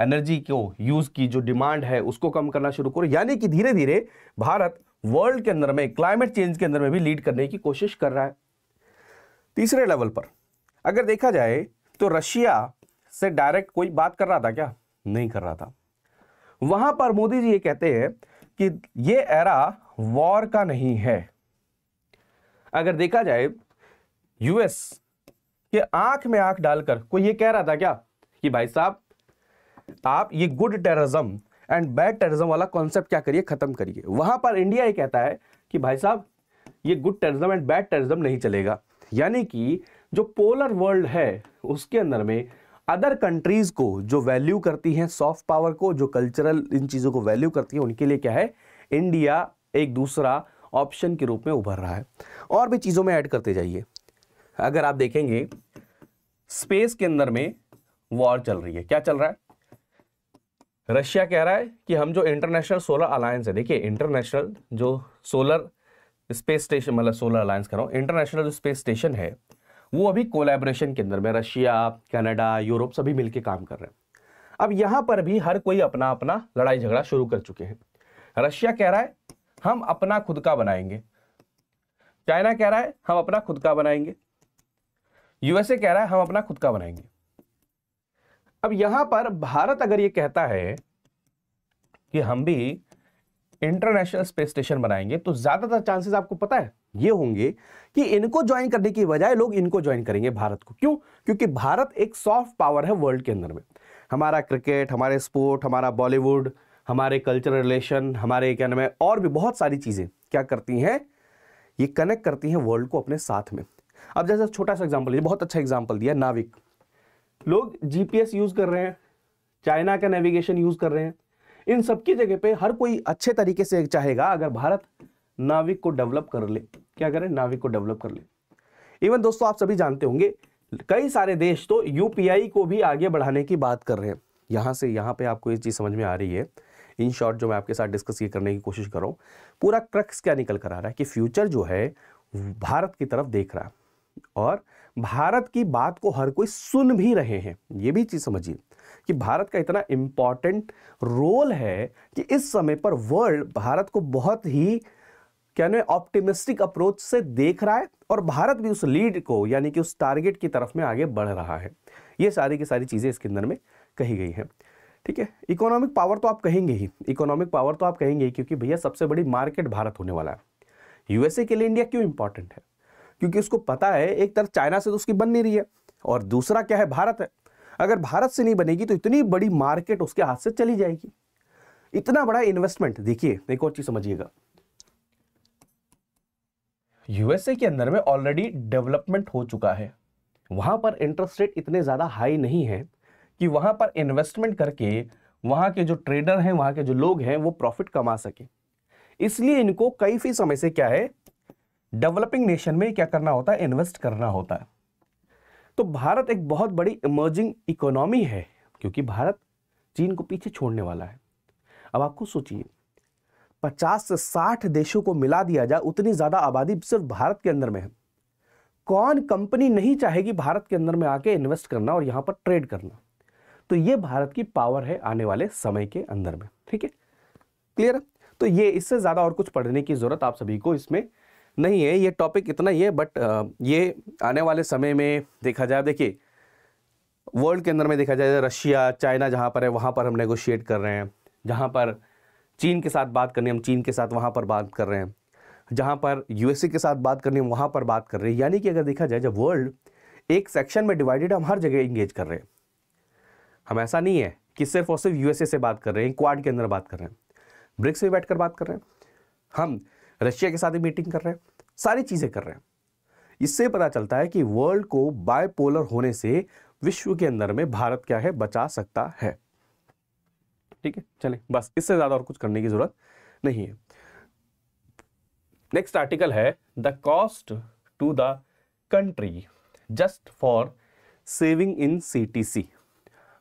एनर्जी को यूज़ की जो डिमांड है उसको कम करना शुरू करो यानी कि धीरे धीरे भारत वर्ल्ड के अंदर में क्लाइमेट चेंज के अंदर में भी लीड करने की कोशिश कर रहा है तीसरे लेवल पर अगर देखा जाए तो रशिया से डायरेक्ट कोई बात कर रहा था क्या नहीं कर रहा था वहां पर मोदी जी ये कहते हैं कि ये एरा वॉर का नहीं है अगर देखा जाए यूएस के आंख में आंख डालकर कोई ये कह रहा था क्या कि भाई साहब आप ये good terrorism and bad terrorism वाला कॉन्सेप्ट क्या करिए खत्म करिए वहां पर इंडिया ये कहता है कि भाई साहब ये good terrorism and bad terrorism नहीं चलेगा यानी कि जो पोलर वर्ल्ड है उसके अंदर में अदर कंट्रीज को जो वैल्यू करती हैं सॉफ्ट पावर को जो कल्चरल इन चीज़ों को वैल्यू करती है उनके लिए क्या है इंडिया एक दूसरा ऑप्शन के रूप में उभर रहा है और भी चीज़ों में ऐड करते जाइए अगर आप देखेंगे स्पेस के अंदर में वॉर चल रही है क्या चल रहा है रशिया कह रहा है कि हम जो इंटरनेशनल सोलर अलायंस है देखिए इंटरनेशनल जो सोलर स्पेस स्टेशन मतलब सोलर अलायंस कह रहा हूँ इंटरनेशनल जो स्पेस स्टेशन है वो अभी कोलेब्रेशन के अंदर में रशिया कनाडा यूरोप सभी मिलकर काम कर रहे हैं अब यहाँ पर भी हर कोई अपना अपना लड़ाई झगड़ा शुरू कर चुके हैं रशिया कह रहा है हम अपना खुद का बनाएंगे चाइना कह रहा है हम अपना खुद का बनाएंगे यूएसए कह रहा है हम अपना खुद का बनाएंगे अब यहां पर भारत अगर ये कहता है कि हम भी इंटरनेशनल स्पेस स्टेशन बनाएंगे तो ज्यादातर चांसेस आपको पता है ये होंगे कि इनको ज्वाइन करने की बजाय लोग इनको ज्वाइन करेंगे भारत को क्यों क्योंकि भारत एक सॉफ्ट पावर है वर्ल्ड के अंदर में हमारा क्रिकेट हमारे स्पोर्ट हमारा बॉलीवुड हमारे कल्चरल रिलेशन हमारे क्या नाम है और भी बहुत सारी चीज़ें क्या करती हैं ये कनेक्ट करती हैं वर्ल्ड को अपने साथ में अब जैसे छोटा सा एग्जाम्पल ये बहुत अच्छा एग्जाम्पल दिया नाविक लोग जीपीएस यूज कर रहे हैं चाइना का नेविगेशन यूज कर रहे हैं इन सबकी जगह पे हर कोई अच्छे तरीके से चाहेगा अगर भारत नाविक को डेवलप कर ले क्या करें नाविक को डेवलप कर ले इवन दोस्तों आप सभी जानते होंगे कई सारे देश तो यूपीआई को भी आगे बढ़ाने की बात कर रहे हैं यहाँ से यहाँ पे आपको ये चीज़ समझ में आ रही है इन शॉर्ट जो मैं आपके साथ डिस्कस ये करने की कोशिश कर रहा हूँ पूरा क्रक्स क्या निकल कर आ रहा है कि फ्यूचर जो है भारत की तरफ देख रहा है और भारत की बात को हर कोई सुन भी रहे हैं ये भी चीज़ समझिए कि भारत का इतना इंपॉर्टेंट रोल है कि इस समय पर वर्ल्ड भारत को बहुत ही क्या ना ऑप्टिमिस्टिक अप्रोच से देख रहा है और भारत भी उस लीड को यानी कि उस टारगेट की तरफ में आगे बढ़ रहा है ये सारी की सारी चीज़ें इसके अंदर में कही गई हैं ठीक है इकोनॉमिक पावर तो आप कहेंगे ही इकोनॉमिक पावर तो आप कहेंगे ही क्योंकि भैया सबसे बड़ी मार्केट भारत होने वाला है यूएसए के लिए इंडिया क्यों इंपॉर्टेंट है क्योंकि उसको पता है एक तरफ चाइना से तो उसकी बन नहीं रही है और दूसरा क्या है भारत है अगर भारत से नहीं बनेगी तो इतनी बड़ी मार्केट उसके हाथ से चली जाएगी इतना बड़ा इन्वेस्टमेंट देखिए एक और चीज समझिएगा यूएसए के अंदर में ऑलरेडी डेवलपमेंट हो चुका है वहां पर इंटरेस्ट रेट इतने ज़्यादा हाई नहीं है कि वहां पर इन्वेस्टमेंट करके वहां के जो ट्रेडर हैं वहां के जो लोग हैं वो प्रॉफिट कमा सके इसलिए इनको कई फी समय से क्या है डेवलपिंग नेशन में क्या करना होता है इन्वेस्ट करना होता है तो भारत एक बहुत बड़ी इमर्जिंग इकोनॉमी है क्योंकि भारत चीन को पीछे छोड़ने वाला है अब आपको सोचिए 50 से 60 देशों को मिला दिया जाए उतनी ज़्यादा आबादी सिर्फ भारत के अंदर में है कौन कंपनी नहीं चाहेगी भारत के अंदर में आके इन्वेस्ट करना और यहां पर ट्रेड करना तो ये भारत की पावर है आने वाले समय के अंदर में ठीक है क्लियर तो ये इससे ज़्यादा और कुछ पढ़ने की ज़रूरत आप सभी को इसमें नहीं है ये टॉपिक इतना ही है बट ये आने वाले समय में देखा जाए देखिए वर्ल्ड के अंदर में देखा जाए रशिया चाइना जहाँ पर है वहाँ पर हम नेगोशिएट कर रहे हैं जहाँ पर चीन के साथ बात करनी हम चीन के साथ वहाँ पर बात कर रहे हैं जहाँ पर यूएसए के साथ बात करनी हम वहाँ पर बात कर रहे हैं यानी कि अगर देखा जाए जब वर्ल्ड एक सेक्शन में डिवाइडेड हम हर जगह इंगेज कर रहे हैं हम ऐसा नहीं है कि सिर्फ और सिर्फ यूएसए से बात कर रहे हैं क्वाड के अंदर बात कर रहे हैं ब्रिक्स में बैठकर बात कर रहे हैं हम रशिया के साथ मीटिंग कर रहे हैं सारी चीज़ें कर रहे हैं इससे पता चलता है कि वर्ल्ड को बायपोलर होने से विश्व के अंदर में भारत क्या है बचा सकता है ठीक है चले बस इससे ज़्यादा और कुछ करने की ज़रूरत नहीं है नेक्स्ट आर्टिकल है the cost to the country just for saving in CTC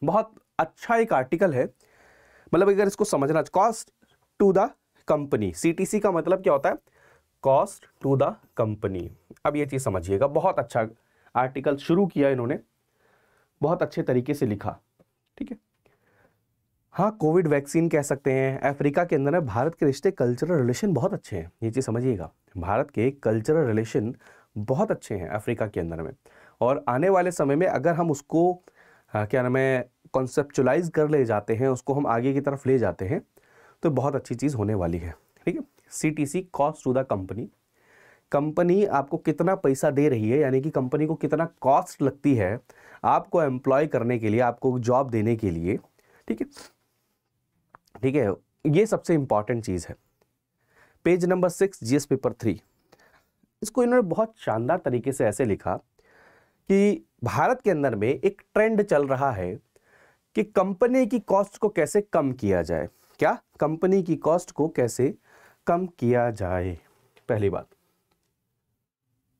बहुत अच्छा एक आर्टिकल है मतलब अगर इसको समझना cost to the company CTC का मतलब क्या होता है कॉस्ट टू द कंपनी अब ये चीज़ समझिएगा बहुत अच्छा आर्टिकल शुरू किया इन्होंने बहुत अच्छे तरीके से लिखा ठीक है हाँ कोविड वैक्सीन कह सकते हैं अफ्रीका के अंदर भारत के रिश्ते कल्चरल रिलेशन बहुत अच्छे हैं ये चीज़ समझिएगा भारत के कल्चरल रिलेशन बहुत अच्छे हैं अफ्रीका के अंदर में और आने वाले समय में अगर हम उसको हाँ, क्या नाम है कॉन्सेप्चुलाइज कर ले जाते हैं उसको हम आगे की तरफ ले जाते हैं तो बहुत अच्छी चीज़ होने वाली है ठीक है C T C cost to the company company आपको कितना पैसा दे रही है यानी कि कंपनी को कितना कॉस्ट लगती है आपको एम्प्लॉय करने के लिए आपको जॉब देने के लिए ठीक है ठीक है ये सबसे इंपॉर्टेंट चीज़ है page number six GS paper three इसको इन्होंने बहुत शानदार तरीके से ऐसे लिखा कि भारत के अंदर में एक ट्रेंड चल रहा है कि कंपनी की कॉस्ट को कैसे कम किया जाए क्या कंपनी की कॉस्ट को कैसे कम किया जाए पहली बात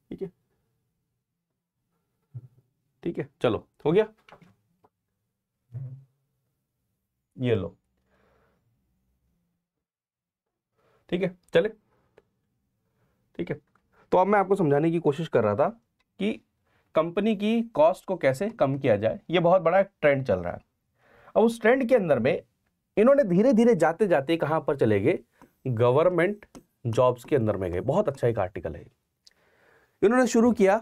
ठीक है ठीक है चलो हो गया ये लो ठीक है चले ठीक है तो अब मैं आपको समझाने की कोशिश कर रहा था कि कंपनी की कॉस्ट को कैसे कम किया जाए ये बहुत बड़ा ट्रेंड चल रहा है अब उस ट्रेंड के अंदर में इन्होंने धीरे धीरे जाते जाते कहां पर चले गए गवर्नमेंट जॉब्स के अंदर में गए बहुत अच्छा एक आर्टिकल है इन्होंने शुरू किया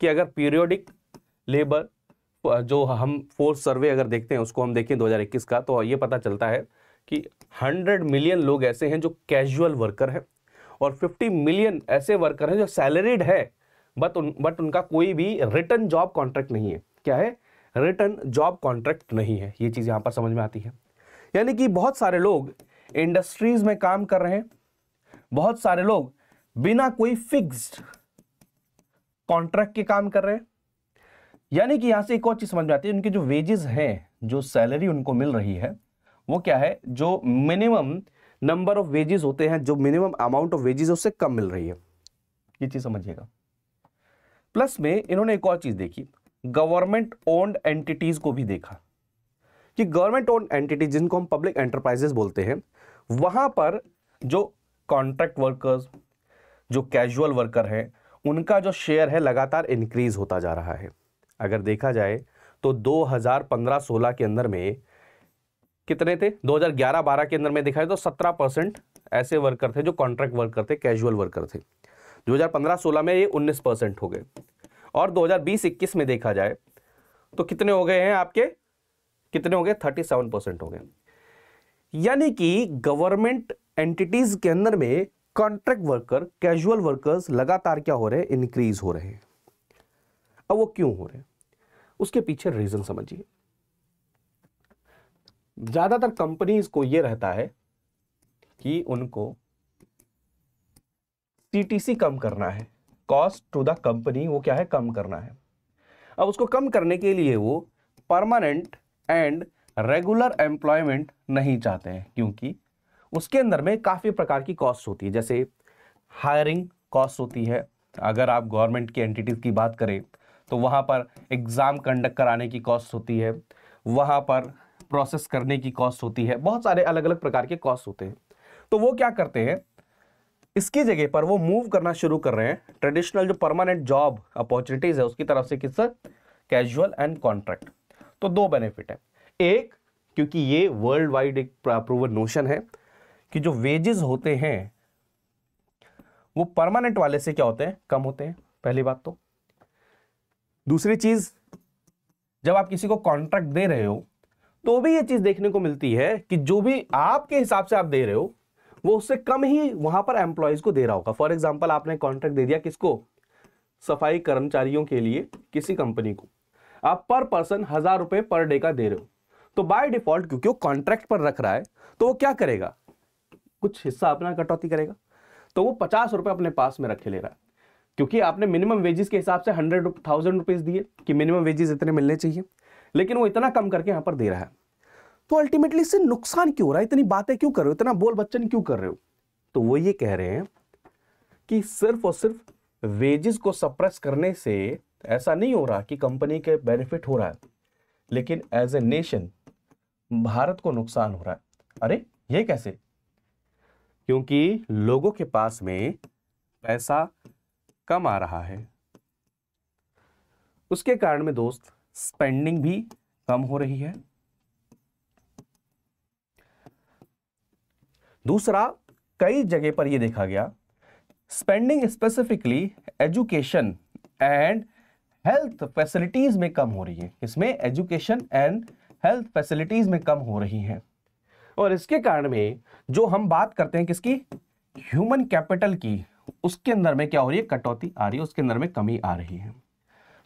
कि अगर पीरियोडिक लेबर जो हम फोर्स सर्वे अगर देखते हैं उसको हम देखें 2021 का तो ये पता चलता है कि 100 मिलियन लोग ऐसे हैं जो कैजुअल वर्कर हैं और 50 मिलियन ऐसे वर्कर हैं जो सैलरीड है बट उन बट उनका कोई भी रिटर्न जॉब कॉन्ट्रैक्ट नहीं है क्या है रिटर्न जॉब कॉन्ट्रैक्ट नहीं है ये चीज़ यहाँ पर समझ में आती है यानी कि बहुत सारे लोग इंडस्ट्रीज में काम कर रहे हैं बहुत सारे लोग बिना कोई फिक्स्ड कॉन्ट्रैक्ट के काम कर रहे हैं यानी कि यहां से एक और चीज समझ में आती है उनकी जो वेजेस हैं जो सैलरी उनको मिल रही है वो क्या है जो मिनिमम नंबर ऑफ वेजेस होते हैं जो मिनिमम अमाउंट ऑफ वेजेस उससे कम मिल रही है ये चीज समझिएगा प्लस में इन्होंने एक और चीज देखी गवर्नमेंट ओन्ड एंटिटीज को भी देखा कि गवर्नमेंट ओन एंटिटी जिनको हम पब्लिक एंटरप्राइजेस बोलते हैं वहां पर जो कॉन्ट्रैक्ट वर्कर्स जो कैजुअल वर्कर हैं उनका जो शेयर है लगातार इंक्रीज होता जा रहा है अगर देखा जाए तो 2015-16 के अंदर में कितने थे 2011-12 के अंदर में देखा जाए तो 17 परसेंट ऐसे वर्कर थे जो कॉन्ट्रैक्ट वर्कर थे कैजुअल वर्कर थे 2015-16 में ये 19 परसेंट हो गए और 2020-21 में देखा जाए तो कितने हो गए हैं आपके कितने हो गए थर्टी सेवन परसेंट हो गए यानी कि गवर्नमेंट एंटिटीज के अंदर में कॉन्ट्रैक्ट वर्कर कैजुअल वर्कर्स लगातार क्या हो रहे हैं इंक्रीज हो रहे हैं अब वो क्यों हो रहे हैं उसके पीछे रीजन समझिए ज्यादातर कंपनीज को यह रहता है कि उनको सीटीसी कम करना है कॉस्ट टू द कंपनी वो क्या है कम करना है अब उसको कम करने के लिए वो परमानेंट एंड रेगुलर एम्प्लॉयमेंट नहीं चाहते हैं क्योंकि उसके अंदर में काफ़ी प्रकार की कॉस्ट होती है जैसे हायरिंग कॉस्ट होती है अगर आप गवर्नमेंट की एंटिटीज़ की बात करें तो वहाँ पर एग्ज़ाम कंडक्ट कराने की कॉस्ट होती है वहाँ पर प्रोसेस करने की कॉस्ट होती है बहुत सारे अलग अलग प्रकार के कॉस्ट होते हैं तो वो क्या करते हैं इसकी जगह पर वो मूव करना शुरू कर रहे हैं ट्रेडिशनल जो परमानेंट जॉब अपॉर्चुनिटीज़ है उसकी तरफ से किस कैजुअल एंड कॉन्ट्रैक्ट तो दो बेनिफिट है एक क्योंकि ये वर्ल्ड वाइड एक अप्रूवल नोशन है कि जो वेजेस होते हैं वो परमानेंट वाले से क्या होते हैं कम होते हैं पहली बात तो दूसरी चीज जब आप किसी को कॉन्ट्रैक्ट दे रहे हो तो भी ये चीज देखने को मिलती है कि जो भी आपके हिसाब से आप दे रहे हो वो उससे कम ही वहां पर एम्प्लॉयज को दे रहा होगा फॉर एग्जाम्पल आपने कॉन्ट्रैक्ट दे दिया किसको सफाई कर्मचारियों के लिए किसी कंपनी को आप पर पर्सन हजार रुपए पर डे का दे रहे हो तो बाय डिफॉल्ट क्योंकि वो कॉन्ट्रैक्ट पर रख रहा है तो वो क्या करेगा कुछ हिस्सा अपना कटौती करेगा तो वो पचास रुपए अपने पास में रखे ले रहा है क्योंकि आपने मिनिमम वेजेस के हिसाब से हंड्रेड थाउजेंड रुपीज़ दिए कि मिनिमम वेजेस इतने मिलने चाहिए लेकिन वो इतना कम करके यहाँ पर दे रहा है तो अल्टीमेटली इससे नुकसान क्यों हो रहा है इतनी बातें क्यों कर रहे हो इतना बोल बच्चन क्यों कर रहे हो तो वो ये कह रहे हैं कि सिर्फ और सिर्फ वेजेस को सप्रेस करने से ऐसा नहीं हो रहा कि कंपनी के बेनिफिट हो रहा है लेकिन एज ए नेशन भारत को नुकसान हो रहा है अरे ये कैसे क्योंकि लोगों के पास में पैसा कम आ रहा है उसके कारण में दोस्त स्पेंडिंग भी कम हो रही है दूसरा कई जगह पर यह देखा गया spending specifically education and health facilities में कम हो रही है इसमें एजुकेशन एंड हेल्थ फैसिलिटीज़ में कम हो रही हैं और इसके कारण में जो हम बात करते हैं किसकी ह्यूमन कैपिटल की उसके अंदर में क्या हो रही है कटौती आ रही है उसके अंदर में कमी आ रही है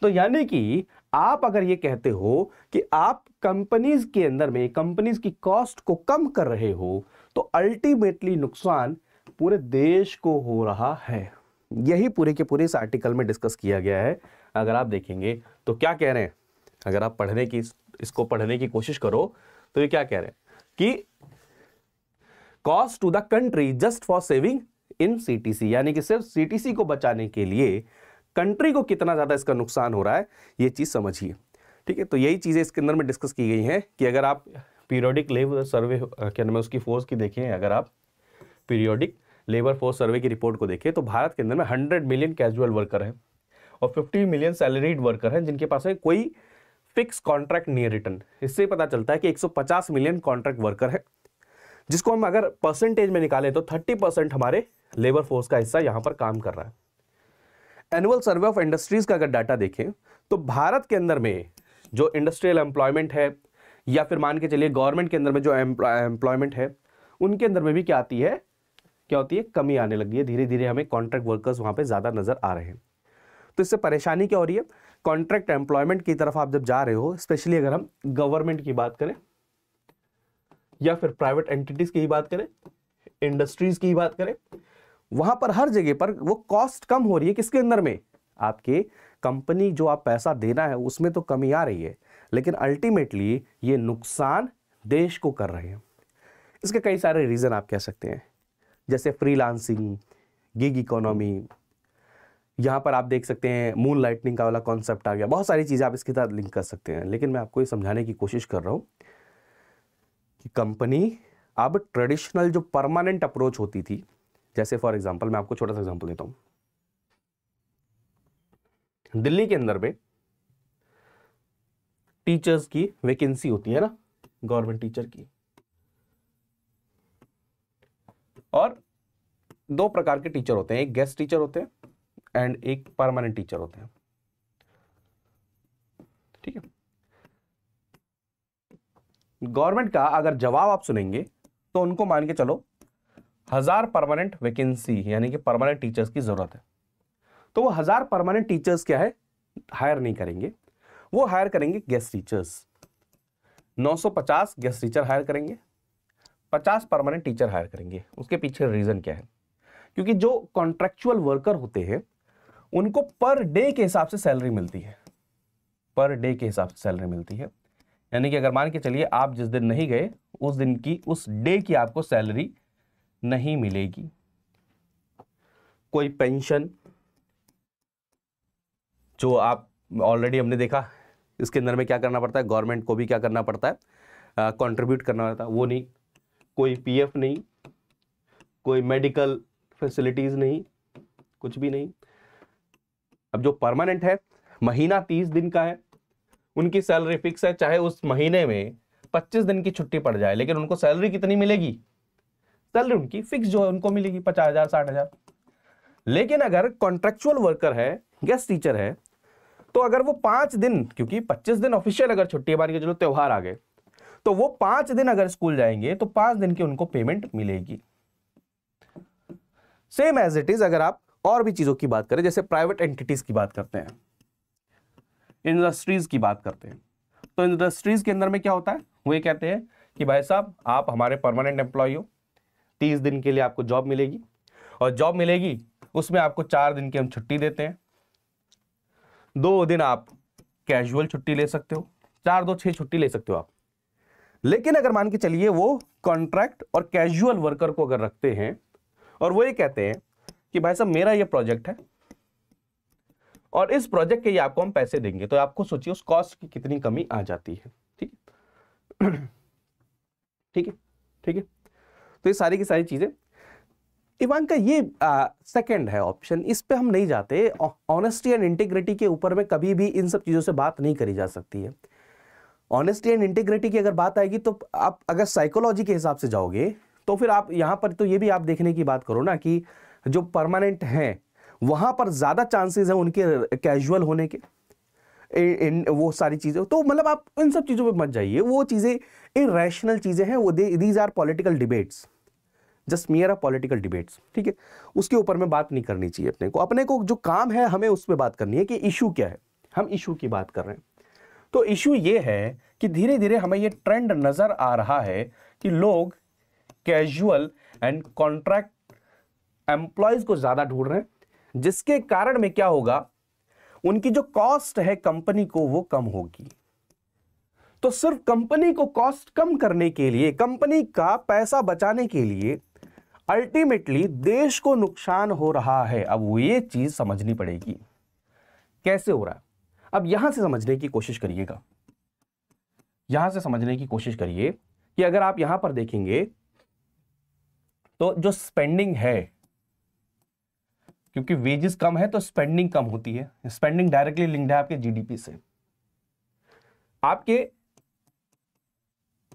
तो यानी कि आप अगर ये कहते हो कि आप कंपनीज के अंदर में कंपनीज की कॉस्ट को कम कर रहे हो तो अल्टीमेटली नुकसान पूरे देश को हो रहा है यही पूरे के पूरे इस आर्टिकल में डिस्कस किया गया है अगर आप देखेंगे तो क्या कह रहे हैं अगर आप पढ़ने की इसको पढ़ने की कोशिश करो तो ये क्या कह रहे हैं कि cost to the country just for saving in CTC यानी कि सिर्फ सीटीसी को बचाने के लिए कंट्री को कितना ज़्यादा इसका नुकसान हो रहा है ये चीज़ समझिए ठीक है तो यही चीज़ें इसके अंदर में डिस्कस की गई हैं कि अगर आप पीरियोडिक लेबर सर्वे क्या नाम है उसकी फोर्स की देखें अगर आप पीरियोडिक लेबर फोर्स सर्वे की रिपोर्ट को देखें तो भारत के अंदर में हंड्रेड मिलियन कैजुअल वर्कर हैं और 50 मिलियन सैलरीड वर्कर हैं जिनके पास है कोई फिक्स कॉन्ट्रैक्ट नियर रिटर्न इससे पता चलता है कि 150 मिलियन कॉन्ट्रैक्ट वर्कर है जिसको हम अगर परसेंटेज में निकालें तो 30 परसेंट हमारे लेबर फोर्स का हिस्सा यहाँ पर काम कर रहा है एनुअल सर्वे ऑफ इंडस्ट्रीज़ का अगर डाटा देखें तो भारत के अंदर में जो इंडस्ट्रियल एम्प्लॉयमेंट है या फिर मान के चलिए गवर्नमेंट के अंदर में जो एम्प्लॉयमेंट है उनके अंदर में भी क्या आती है क्या होती है कमी आने लगी है धीरे धीरे हमें कॉन्ट्रैक्ट वर्कर्स वहाँ पे ज़्यादा नज़र आ रहे हैं तो इससे परेशानी क्या हो रही है कॉन्ट्रैक्ट एम्प्लॉयमेंट की तरफ आप जब जा रहे हो स्पेशली अगर हम गवर्नमेंट की बात करें या फिर प्राइवेट एंटिटीज की ही बात करें इंडस्ट्रीज की ही बात करें वहां पर हर जगह पर वो कॉस्ट कम हो रही है किसके अंदर में आपके कंपनी जो आप पैसा देना है उसमें तो कमी आ रही है लेकिन अल्टीमेटली ये नुकसान देश को कर रहे हैं इसके कई सारे रीज़न आप कह सकते हैं जैसे फ्रीलांसिंग गिग इकोनॉमी यहाँ पर आप देख सकते हैं मून लाइटनिंग का वाला कॉन्सेप्ट आ गया बहुत सारी चीज़ें आप इसके साथ लिंक कर सकते हैं लेकिन मैं आपको ये समझाने की कोशिश कर रहा हूँ कि कंपनी अब ट्रेडिशनल जो परमानेंट अप्रोच होती थी जैसे फॉर एग्जाम्पल मैं आपको छोटा सा एग्जाम्पल देता हूँ दिल्ली के अंदर में टीचर्स की वैकेंसी होती है ना गवर्नमेंट टीचर की और दो प्रकार के टीचर होते हैं एक गेस्ट टीचर होते हैं एंड एक परमानेंट टीचर होते हैं ठीक है गवर्नमेंट का अगर जवाब आप सुनेंगे तो उनको मान के चलो हजार परमानेंट वैकेंसी यानी कि परमानेंट टीचर्स की जरूरत है तो वो हजार परमानेंट टीचर्स क्या है हायर नहीं करेंगे वो हायर करेंगे guest teachers 950 guest teacher hire करेंगे 50 परमानेंट टीचर हायर करेंगे उसके पीछे रीजन क्या है क्योंकि जो कॉन्ट्रेक्चुअल वर्कर होते हैं उनको पर डे के हिसाब से सैलरी मिलती है पर डे के हिसाब से सैलरी मिलती है यानी कि अगर मान के चलिए आप जिस दिन नहीं गए उस दिन की उस डे की आपको सैलरी नहीं मिलेगी कोई पेंशन जो आप ऑलरेडी हमने देखा इसके अंदर में क्या करना पड़ता है गवर्नमेंट को भी क्या करना पड़ता है कंट्रीब्यूट करना पड़ता है वो नहीं कोई पीएफ नहीं कोई मेडिकल फैसिलिटीज़ नहीं कुछ भी नहीं अब जो परमानेंट है महीना तीस दिन का है उनकी सैलरी फिक्स है चाहे उस महीने में पच्चीस दिन की छुट्टी पड़ जाए लेकिन उनको सैलरी कितनी मिलेगी सैलरी उनकी फिक्स जो है उनको मिलेगी पचास हजार साठ हजार लेकिन अगर कॉन्ट्रेक्चुअल वर्कर है गेस्ट टीचर है तो अगर वो पांच दिन क्योंकि पच्चीस दिन ऑफिशियल अगर छुट्टी मान के चलो त्यौहार आ गए तो वो पांच दिन अगर स्कूल जाएंगे तो पांच दिन की उनको पेमेंट मिलेगी सेम एज इट इज अगर आप और भी चीज़ों की बात करें जैसे प्राइवेट एंटिटीज़ की बात करते हैं इंडस्ट्रीज़ की बात करते हैं तो इंडस्ट्रीज़ के अंदर में क्या होता है वो ये कहते हैं कि भाई साहब आप हमारे परमानेंट एम्प्लॉय हो तीस दिन के लिए आपको जॉब मिलेगी और जॉब मिलेगी उसमें आपको चार दिन की हम छुट्टी देते हैं दो दिन आप कैजुअल छुट्टी ले सकते हो चार दो छह छुट्टी ले सकते हो आप लेकिन अगर मान के चलिए वो कॉन्ट्रैक्ट और कैजुअल वर्कर को अगर रखते हैं और वो ये कहते हैं कि भाई साहब मेरा ये प्रोजेक्ट है और इस प्रोजेक्ट के ये आपको हम पैसे देंगे तो आपको सोचिए उस कॉस्ट की कितनी कमी आ जाती है ठीक ठीक है ठीक है तो ये सारी की सारी चीज़ें इवान का ये सेकंड है ऑप्शन इस पे हम नहीं जाते ऑनेस्टी एंड इंटीग्रिटी के ऊपर में कभी भी इन सब चीज़ों से बात नहीं करी जा सकती है ऑनेस्टी एंड इंटीग्रिटी की अगर बात आएगी तो आप अगर साइकोलॉजी के हिसाब से जाओगे तो फिर आप यहां पर तो ये भी आप देखने की बात करो ना कि जो परमानेंट हैं वहां पर ज़्यादा चांसेस हैं उनके कैजुअल होने के इन वो सारी चीज़ें तो मतलब आप इन सब चीज़ों पे मत जाइए वो चीज़ें इन रैशनल चीज़ें हैं वो these are political debates just mere are political debates ठीक है उसके ऊपर में बात नहीं करनी चाहिए अपने को अपने को जो काम है हमें उस पर बात करनी है कि इशू क्या है हम इशू की बात कर रहे हैं तो इशू ये है कि धीरे धीरे हमें ये ट्रेंड नज़र आ रहा है कि लोग कैजुअल एंड कॉन्ट्रैक्ट एम्प्लॉयज को ज्यादा ढूंढ रहे हैं जिसके कारण में क्या होगा उनकी जो कॉस्ट है कंपनी को वो कम होगी तो सिर्फ कंपनी को कॉस्ट कम करने के लिए कंपनी का पैसा बचाने के लिए अल्टीमेटली देश को नुकसान हो रहा है अब वो ये चीज समझनी पड़ेगी कैसे हो रहा है अब यहां से समझने की कोशिश करिएगा यहां से समझने की कोशिश करिए कि अगर आप यहां पर देखेंगे तो जो स्पेंडिंग है क्योंकि वेजेस कम है तो स्पेंडिंग कम होती है स्पेंडिंग डायरेक्टली लिंक्ड है आपके जीडीपी से आपके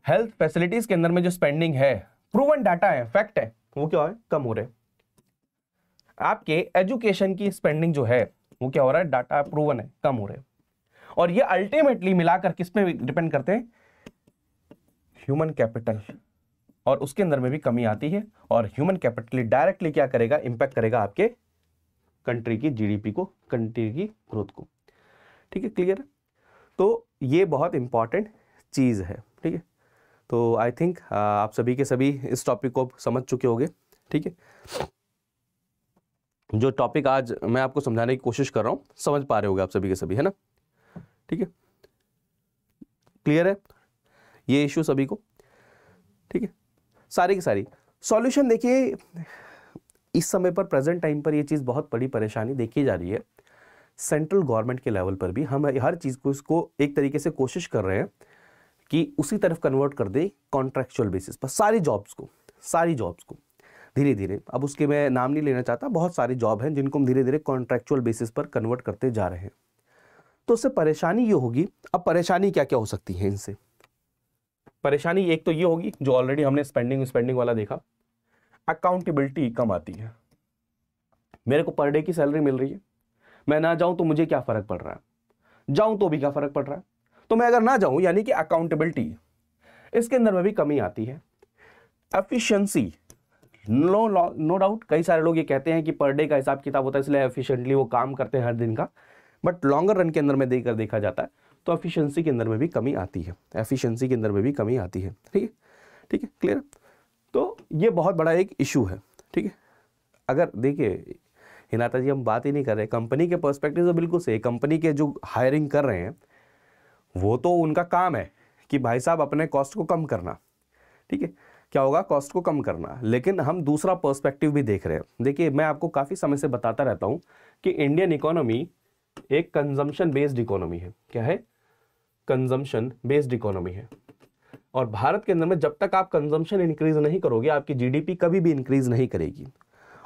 हेल्थ फैसिलिटीज के अंदर में जो स्पेंडिंग है प्रूवन डाटा है फैक्ट है वो क्या है कम हो रहे आपके एजुकेशन की स्पेंडिंग जो है वो क्या हो रहा है डाटा प्रूवन है कम हो रहे और ये अल्टीमेटली मिलाकर किस पे डिपेंड करते हैं ह्यूमन कैपिटल और उसके अंदर में भी कमी आती है और ह्यूमन कैपिटल डायरेक्टली क्या करेगा इंपैक्ट करेगा आपके कंट्री की जीडीपी को कंट्री की ग्रोथ को ठीक है क्लियर तो ये बहुत इंपॉर्टेंट चीज़ है ठीक है तो आई थिंक आप सभी के सभी इस टॉपिक को समझ चुके होंगे ठीक है जो टॉपिक आज मैं आपको समझाने की कोशिश कर रहा हूं समझ पा रहे होगे आप सभी के सभी है ना ठीक है क्लियर है ये इश्यू सभी को ठीक है सारी की सारी सॉल्यूशन देखिए इस समय पर प्रेजेंट टाइम पर यह चीज़ बहुत बड़ी परेशानी देखी जा रही है सेंट्रल गवर्नमेंट के लेवल पर भी हम हर चीज़ को इसको एक तरीके से कोशिश कर रहे हैं कि उसी तरफ कन्वर्ट कर दें कॉन्ट्रेक्चुअल बेसिस पर सारी जॉब्स को सारी जॉब्स को धीरे धीरे अब उसके मैं नाम नहीं लेना चाहता बहुत सारी जॉब हैं जिनको हम धीरे धीरे कॉन्ट्रेक्चुअल बेसिस पर कन्वर्ट करते जा रहे हैं तो उससे परेशानी ये होगी अब परेशानी क्या क्या हो सकती है इनसे परेशानी एक तो ये होगी जो ऑलरेडी हमने स्पेंडिंग स्पेंडिंग वाला देखा अकाउंटेबिलिटी कम आती है मेरे को पर डे की सैलरी मिल रही है मैं ना जाऊं तो मुझे क्या फ़र्क पड़ रहा है जाऊं तो भी क्या फ़र्क पड़ रहा है तो मैं अगर ना जाऊं यानी कि अकाउंटेबिलिटी इसके अंदर में भी कमी आती है एफिशिएंसी नो नो डाउट कई सारे लोग ये कहते हैं कि पर डे का हिसाब किताब होता है इसलिए एफिशिएंटली वो काम करते हैं हर दिन का बट लॉन्गर रन के अंदर में देकर देखा जाता है तो एफिशिएंसी के अंदर में भी कमी आती है एफिशिएंसी के अंदर में भी कमी आती है ठीक है ठीक है क्लियर तो ये बहुत बड़ा एक इशू है ठीक है अगर देखिए हिनाता जी हम बात ही नहीं कर रहे कंपनी के पर्सपेक्टिव से बिल्कुल सही कंपनी के जो हायरिंग कर रहे हैं वो तो उनका काम है कि भाई साहब अपने कॉस्ट को कम करना ठीक है क्या होगा कॉस्ट को कम करना लेकिन हम दूसरा पर्सपेक्टिव भी देख रहे हैं देखिए मैं आपको काफ़ी समय से बताता रहता हूँ कि इंडियन इकोनॉमी एक कंजम्पशन बेस्ड इकोनॉमी है क्या है कंजम्पशन बेस्ड इकोनॉमी है और भारत के अंदर में जब तक आप कंजम्पशन इंक्रीज नहीं करोगे आपकी जीडीपी कभी भी इंक्रीज नहीं करेगी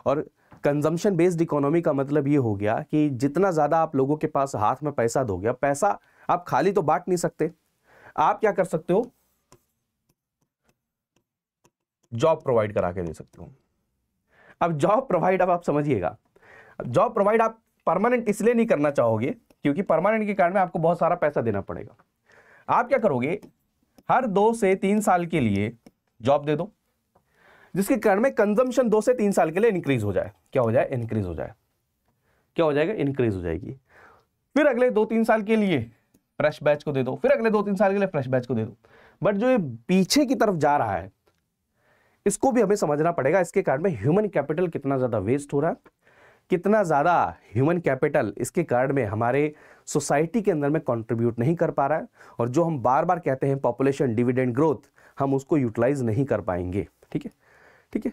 और कंजम्पशन बेस्ड इकोनॉमी का मतलब ये हो गया कि जितना ज़्यादा आप लोगों के पास हाथ में पैसा दोगे पैसा आप खाली तो बांट नहीं सकते आप क्या कर सकते हो जॉब प्रोवाइड करा के दे सकते हो अब जॉब प्रोवाइड अब आप समझिएगा जॉब प्रोवाइड आप परमानेंट इसलिए नहीं करना चाहोगे क्योंकि परमानेंट के कारण में आपको बहुत सारा पैसा देना पड़ेगा आप क्या करोगे हर दो से तीन साल के लिए जॉब दे दो जिसके कारण में कंजम्पशन दो से तीन साल के लिए इंक्रीज हो जाए क्या हो जाए इंक्रीज हो जाए क्या हो जाएगा इंक्रीज हो जाएगी फिर अगले दो तीन साल के लिए फ्रेश बैच को दे दो फिर अगले दो तीन साल के लिए फ्रेश बैच को दे दो बट जो ये पीछे की तरफ जा रहा है इसको भी हमें समझना पड़ेगा इसके कारण में ह्यूमन कैपिटल कितना ज़्यादा वेस्ट हो रहा है कितना ज़्यादा ह्यूमन कैपिटल इसके कारण में हमारे सोसाइटी के अंदर में कंट्रीब्यूट नहीं कर पा रहा है और जो हम बार बार कहते हैं पॉपुलेशन डिविडेंड ग्रोथ हम उसको यूटिलाइज नहीं कर पाएंगे ठीक है ठीक है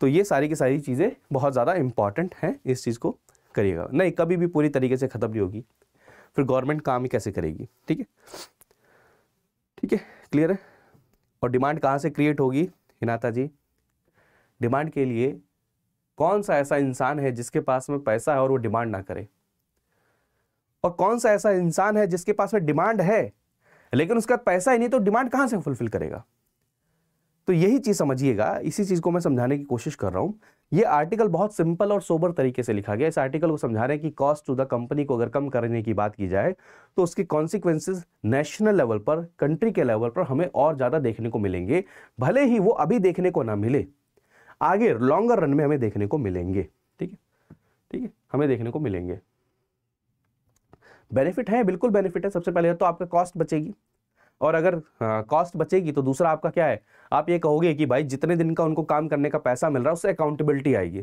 तो ये सारी की सारी चीज़ें बहुत ज़्यादा इंपॉर्टेंट हैं इस चीज़ को करिएगा नहीं कभी भी पूरी तरीके से ख़त्म नहीं होगी फिर गवर्नमेंट काम ही कैसे करेगी ठीक है ठीक है क्लियर है और डिमांड कहाँ से क्रिएट होगी हिनाता जी डिमांड के लिए कौन सा ऐसा इंसान है जिसके पास में पैसा है और वो डिमांड ना करे और कौन सा ऐसा इंसान है जिसके पास में डिमांड है लेकिन उसका पैसा ही नहीं तो डिमांड कहां से फुलफिल करेगा तो यही चीज़ समझिएगा इसी चीज़ को मैं समझाने की कोशिश कर रहा हूँ ये आर्टिकल बहुत सिंपल और सोबर तरीके से लिखा गया इस आर्टिकल को समझा रहे हैं कि कॉस्ट टू द कंपनी को अगर कम करने की बात की जाए तो उसके कॉन्सिक्वेंसेज नेशनल लेवल पर कंट्री के लेवल पर हमें और ज़्यादा देखने को मिलेंगे भले ही वो अभी देखने को ना मिले आगे लॉन्गर रन में हमें देखने को मिलेंगे ठीक है ठीक है हमें देखने को मिलेंगे बेनिफिट है बिल्कुल बेनिफिट है सबसे पहले तो आपका कॉस्ट बचेगी और अगर कॉस्ट हाँ, बचेगी तो दूसरा आपका क्या है आप ये कहोगे कि भाई जितने दिन का उनको काम करने का पैसा मिल रहा है उससे अकाउंटेबिलिटी आएगी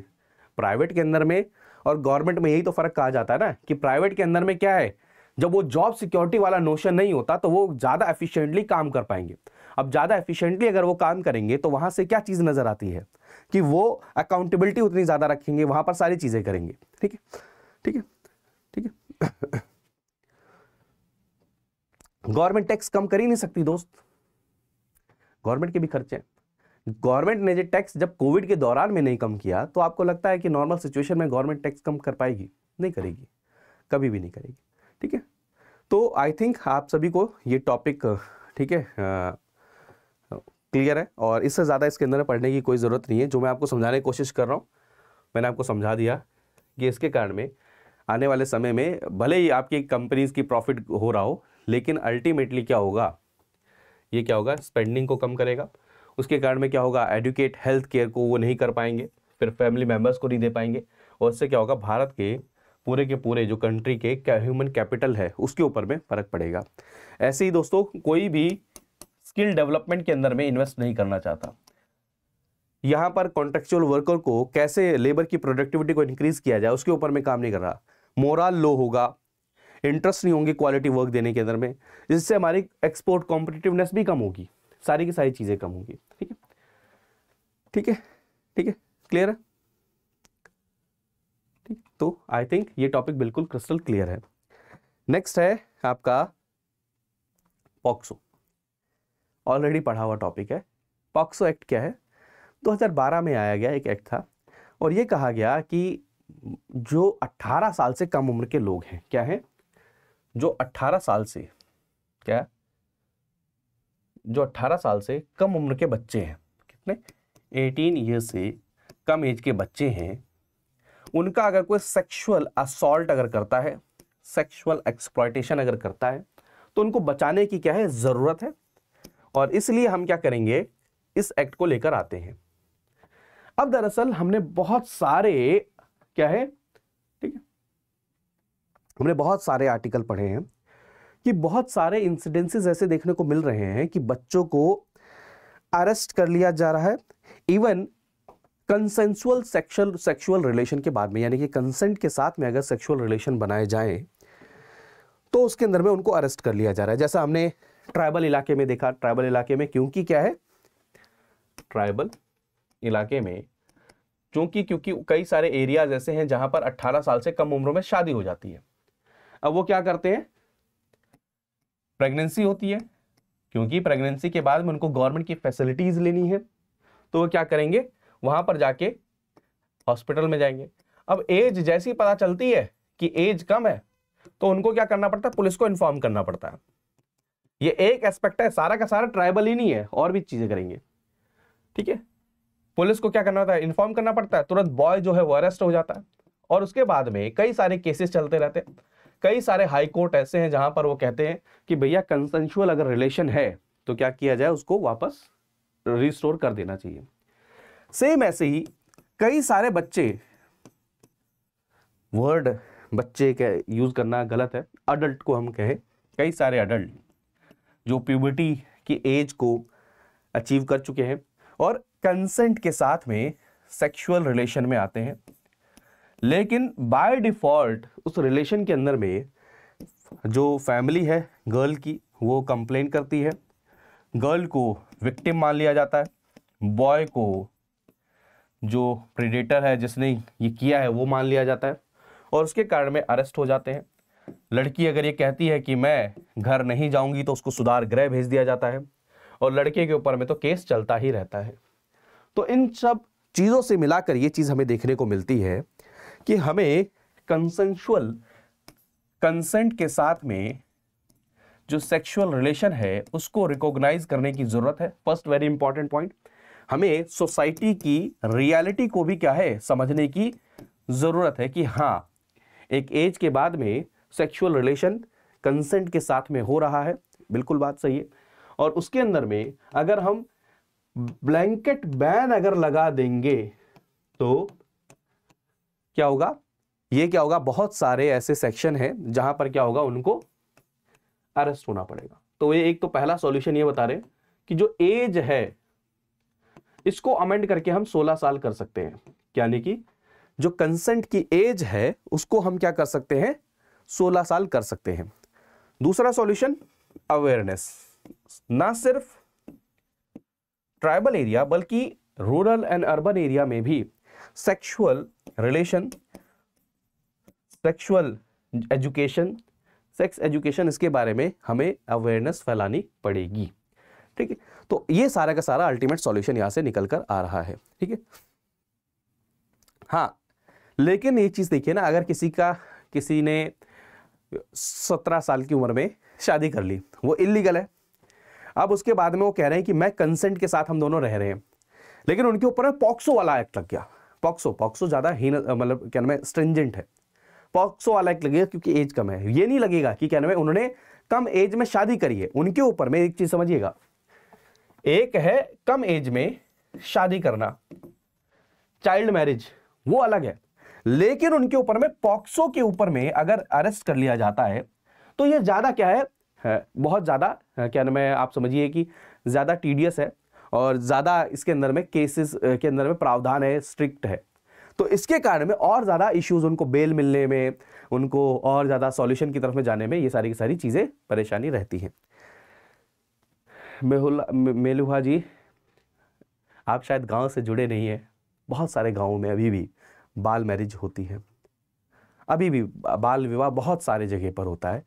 प्राइवेट के अंदर में और गवर्नमेंट में यही तो फ़र्क कहा जाता है ना कि प्राइवेट के अंदर में क्या है जब वो जॉब सिक्योरिटी वाला नोशन नहीं होता तो वो ज़्यादा एफिशियंटली काम कर पाएंगे अब ज़्यादा एफिशियंटली अगर वो काम करेंगे तो वहां से क्या चीज़ नज़र आती है कि वो अकाउंटेबिलिटी उतनी ज़्यादा रखेंगे वहां पर सारी चीज़ें करेंगे ठीक है ठीक है ठीक है गवर्नमेंट टैक्स कम कर ही नहीं सकती दोस्त गवर्नमेंट के भी खर्चे हैं गवर्नमेंट ने जो टैक्स जब कोविड के दौरान में नहीं कम किया तो आपको लगता है कि नॉर्मल सिचुएशन में गवर्नमेंट टैक्स कम कर पाएगी नहीं करेगी कभी भी नहीं करेगी ठीक है तो आई थिंक आप सभी को ये टॉपिक ठीक है क्लियर है और इससे ज़्यादा इसके अंदर पढ़ने की कोई ज़रूरत नहीं है जो मैं आपको समझाने की कोशिश कर रहा हूँ मैंने आपको समझा दिया कि इसके कारण में आने वाले समय में भले ही आपकी कंपनीज़ की प्रॉफिट हो रहा हो लेकिन अल्टीमेटली क्या होगा ये क्या होगा स्पेंडिंग को कम करेगा उसके कारण में क्या होगा एडुकेट हेल्थ केयर को वो नहीं कर पाएंगे फिर फैमिली मेम्बर्स को नहीं दे पाएंगे और इससे क्या होगा भारत के पूरे के पूरे जो कंट्री के ह्यूमन कैपिटल है उसके ऊपर में फ़र्क पड़ेगा ऐसे ही दोस्तों कोई भी स्किल डेवलपमेंट के अंदर में इन्वेस्ट नहीं करना चाहता यहाँ पर कॉन्ट्रेक्चुअल वर्कर को कैसे लेबर की प्रोडक्टिविटी को इंक्रीज किया जाए उसके ऊपर मैं काम नहीं कर रहा मोरल लो होगा इंटरेस्ट नहीं होंगे क्वालिटी वर्क देने के अंदर में जिससे हमारी एक्सपोर्ट कॉम्पिटिटिवनेस भी कम होगी सारी की सारी चीज़ें कम होंगी ठीक है ठीक है ठीक है क्लियर है ठीक तो आई थिंक ये टॉपिक बिल्कुल क्रिस्टल क्लियर है नेक्स्ट है आपका पॉक्सो ऑलरेडी पढ़ा हुआ टॉपिक है पॉक्सो एक्ट क्या है 2012 में आया गया एक एक्ट था और ये कहा गया कि जो 18 साल से कम उम्र के लोग हैं क्या हैं जो 18 साल से क्या जो 18 साल से कम उम्र के बच्चे हैं कितने 18 ईयर से कम एज के बच्चे हैं उनका अगर कोई सेक्सुअल असॉल्ट अगर करता है सेक्सुअल एक्सप्लाइटेशन अगर करता है तो उनको बचाने की क्या है ज़रूरत है और इसलिए हम क्या करेंगे इस एक्ट को लेकर आते हैं अब दरअसल हमने बहुत सारे क्या है ठीक है हमने बहुत सारे आर्टिकल पढ़े हैं कि बहुत सारे इंसिडेंसेस ऐसे देखने को मिल रहे हैं कि बच्चों को अरेस्ट कर लिया जा रहा है even consensual sexual sexual relation के बाद में यानी कि कंसेंट के साथ में अगर सेक्सुअल रिलेशन बनाए जाए तो उसके अंदर में उनको अरेस्ट कर लिया जा रहा है जैसा हमने ट्राइबल इलाके में देखा ट्राइबल इलाके में क्योंकि क्या है ट्राइबल इलाके में क्योंकि क्योंकि कई सारे एरियाज ऐसे हैं जहां पर 18 साल से कम उम्र में शादी हो जाती है अब वो क्या करते हैं प्रेगनेंसी होती है क्योंकि प्रेगनेंसी के बाद में उनको गवर्नमेंट की फैसिलिटीज लेनी है तो वो क्या करेंगे वहां पर जाके हॉस्पिटल में जाएंगे अब एज जैसी पता चलती है कि एज कम है तो उनको क्या करना पड़ता है पुलिस को इन्फॉर्म करना पड़ता है ये एक एस्पेक्ट है सारा का सारा ट्राइबल ही नहीं है और भी चीज़ें करेंगे ठीक है पुलिस को क्या करना होता है इन्फॉर्म करना पड़ता है तुरंत बॉय जो है वो अरेस्ट हो जाता है और उसके बाद में कई सारे केसेस चलते रहते हैं कई सारे हाई कोर्ट ऐसे हैं जहां पर वो कहते हैं कि भैया कंसेंशुअल अगर रिलेशन है तो क्या किया जाए उसको वापस रिस्टोर कर देना चाहिए सेम ऐसे ही कई सारे बच्चे वर्ड बच्चे का यूज़ करना गलत है अडल्ट को हम कहें कई सारे अडल्ट जो प्यूबर्टी की एज को अचीव कर चुके हैं और कंसेंट के साथ में सेक्सुअल रिलेशन में आते हैं लेकिन बाय डिफ़ॉल्ट उस रिलेशन के अंदर में जो फैमिली है गर्ल की वो कंप्लेन करती है गर्ल को विक्टिम मान लिया जाता है बॉय को जो प्रिडेटर है जिसने ये किया है वो मान लिया जाता है और उसके कारण में अरेस्ट हो जाते हैं लड़की अगर ये कहती है कि मैं घर नहीं जाऊंगी तो उसको सुधार गृह भेज दिया जाता है और लड़के के ऊपर में तो केस चलता ही रहता है तो इन सब चीज़ों से मिलाकर ये चीज़ हमें देखने को मिलती है कि हमें कंसेंशुअल कंसेंट के साथ में जो सेक्सुअल रिलेशन है उसको रिकॉग्नाइज करने की ज़रूरत है फर्स्ट वेरी इंपॉर्टेंट पॉइंट हमें सोसाइटी की रियलिटी को भी क्या है समझने की ज़रूरत है कि हाँ एक एज के बाद में सेक्सुअल रिलेशन कंसेंट के साथ में हो रहा है बिल्कुल बात सही है और उसके अंदर में अगर हम ब्लैंकेट बैन अगर लगा देंगे तो क्या होगा ये क्या होगा बहुत सारे ऐसे सेक्शन हैं जहां पर क्या होगा उनको अरेस्ट होना पड़ेगा तो ये एक तो पहला सॉल्यूशन ये बता रहे कि जो एज है इसको अमेंड करके हम 16 साल कर सकते हैं यानी कि जो कंसेंट की एज है उसको हम क्या कर सकते हैं सोलह साल कर सकते हैं दूसरा सॉल्यूशन अवेयरनेस ना सिर्फ ट्राइबल एरिया बल्कि रूरल एंड अर्बन एरिया में भी sexual relation sexual education sex education इसके बारे में हमें अवेयरनेस फैलानी पड़ेगी ठीक है तो ये सारा का सारा अल्टीमेट सॉल्यूशन यहां से निकल कर आ रहा है ठीक है हाँ लेकिन ये चीज़ देखिए ना अगर किसी का किसी ने सत्रह साल की उम्र में शादी कर ली वो इलीगल है अब उसके बाद में वो कह रहे हैं कि मैं कंसेंट के साथ हम दोनों रह रहे हैं लेकिन उनके ऊपर में पॉक्सो वाला एक्ट लग गया पॉक्सो पॉक्सो ज़्यादा ही मतलब क्या नाम है स्ट्रेंजेंट है पॉक्सो वाला एक्ट लगेगा क्योंकि एज कम है ये नहीं लगेगा कि क्या नाम है उन्होंने कम एज में शादी करी है उनके ऊपर में एक चीज़ समझिएगा एक है कम एज में शादी करना चाइल्ड मैरिज वो अलग है लेकिन उनके ऊपर में पॉक्सो के ऊपर में अगर अरेस्ट कर लिया जाता है तो ये ज़्यादा क्या है बहुत ज़्यादा क्या नाम है आप समझिए कि ज़्यादा टीडियस है और ज़्यादा इसके अंदर में केसेस के अंदर में प्रावधान है स्ट्रिक्ट है तो इसके कारण में और ज़्यादा इश्यूज उनको बेल मिलने में उनको और ज़्यादा सॉल्यूशन की तरफ में जाने में ये सारी की सारी चीज़ें परेशानी रहती हैं मेहुल मेलुहा जी आप शायद गांव से जुड़े नहीं हैं बहुत सारे गाँव में अभी भी बाल मैरिज होती है अभी भी बाल विवाह बहुत सारे जगह पर होता है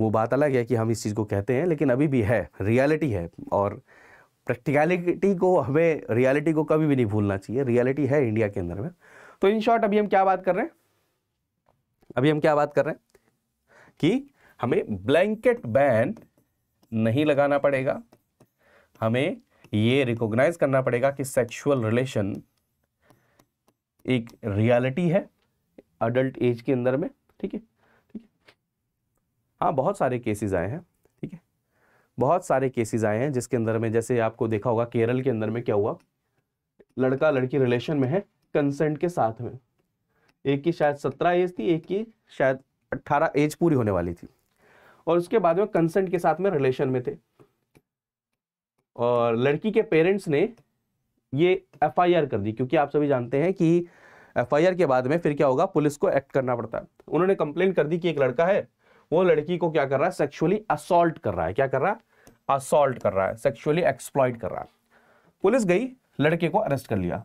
वो बात अलग है कि हम इस चीज़ को कहते हैं लेकिन अभी भी है रियलिटी है और प्रैक्टिकलिटी को हमें रियलिटी को कभी भी नहीं भूलना चाहिए रियलिटी है इंडिया के अंदर में तो इन शॉर्ट अभी हम क्या बात कर रहे हैं अभी हम क्या बात कर रहे हैं कि हमें ब्लैंकेट बैन नहीं लगाना पड़ेगा हमें ये रिकॉग्नाइज करना पड़ेगा कि सेक्सुअल रिलेशन एक रियलिटी है अडल्ट एज के अंदर में ठीक है ठीक है हाँ बहुत सारे केसेस आए हैं ठीक है बहुत सारे केसेस आए हैं जिसके अंदर में जैसे आपको देखा होगा केरल के अंदर में क्या हुआ लड़का लड़की रिलेशन में है कंसेंट के साथ में एक की शायद सत्रह एज थी एक की शायद अट्ठारह एज पूरी होने वाली थी और उसके बाद में कंसेंट के साथ में रिलेशन में थे और लड़की के पेरेंट्स ने ये एफआईआर कर दी क्योंकि आप सभी जानते हैं कि एफ के बाद में फिर क्या होगा पुलिस को एक्ट करना पड़ता है उन्होंने कंप्लेन कर दी कि एक लड़का है वो लड़की को क्या कर रहा है सेक्सुअली असोल्ट कर रहा है क्या कर रहा है असोल्ट कर रहा है सेक्सुअली एक्सप्लॉइट कर रहा है पुलिस गई लड़के को अरेस्ट कर लिया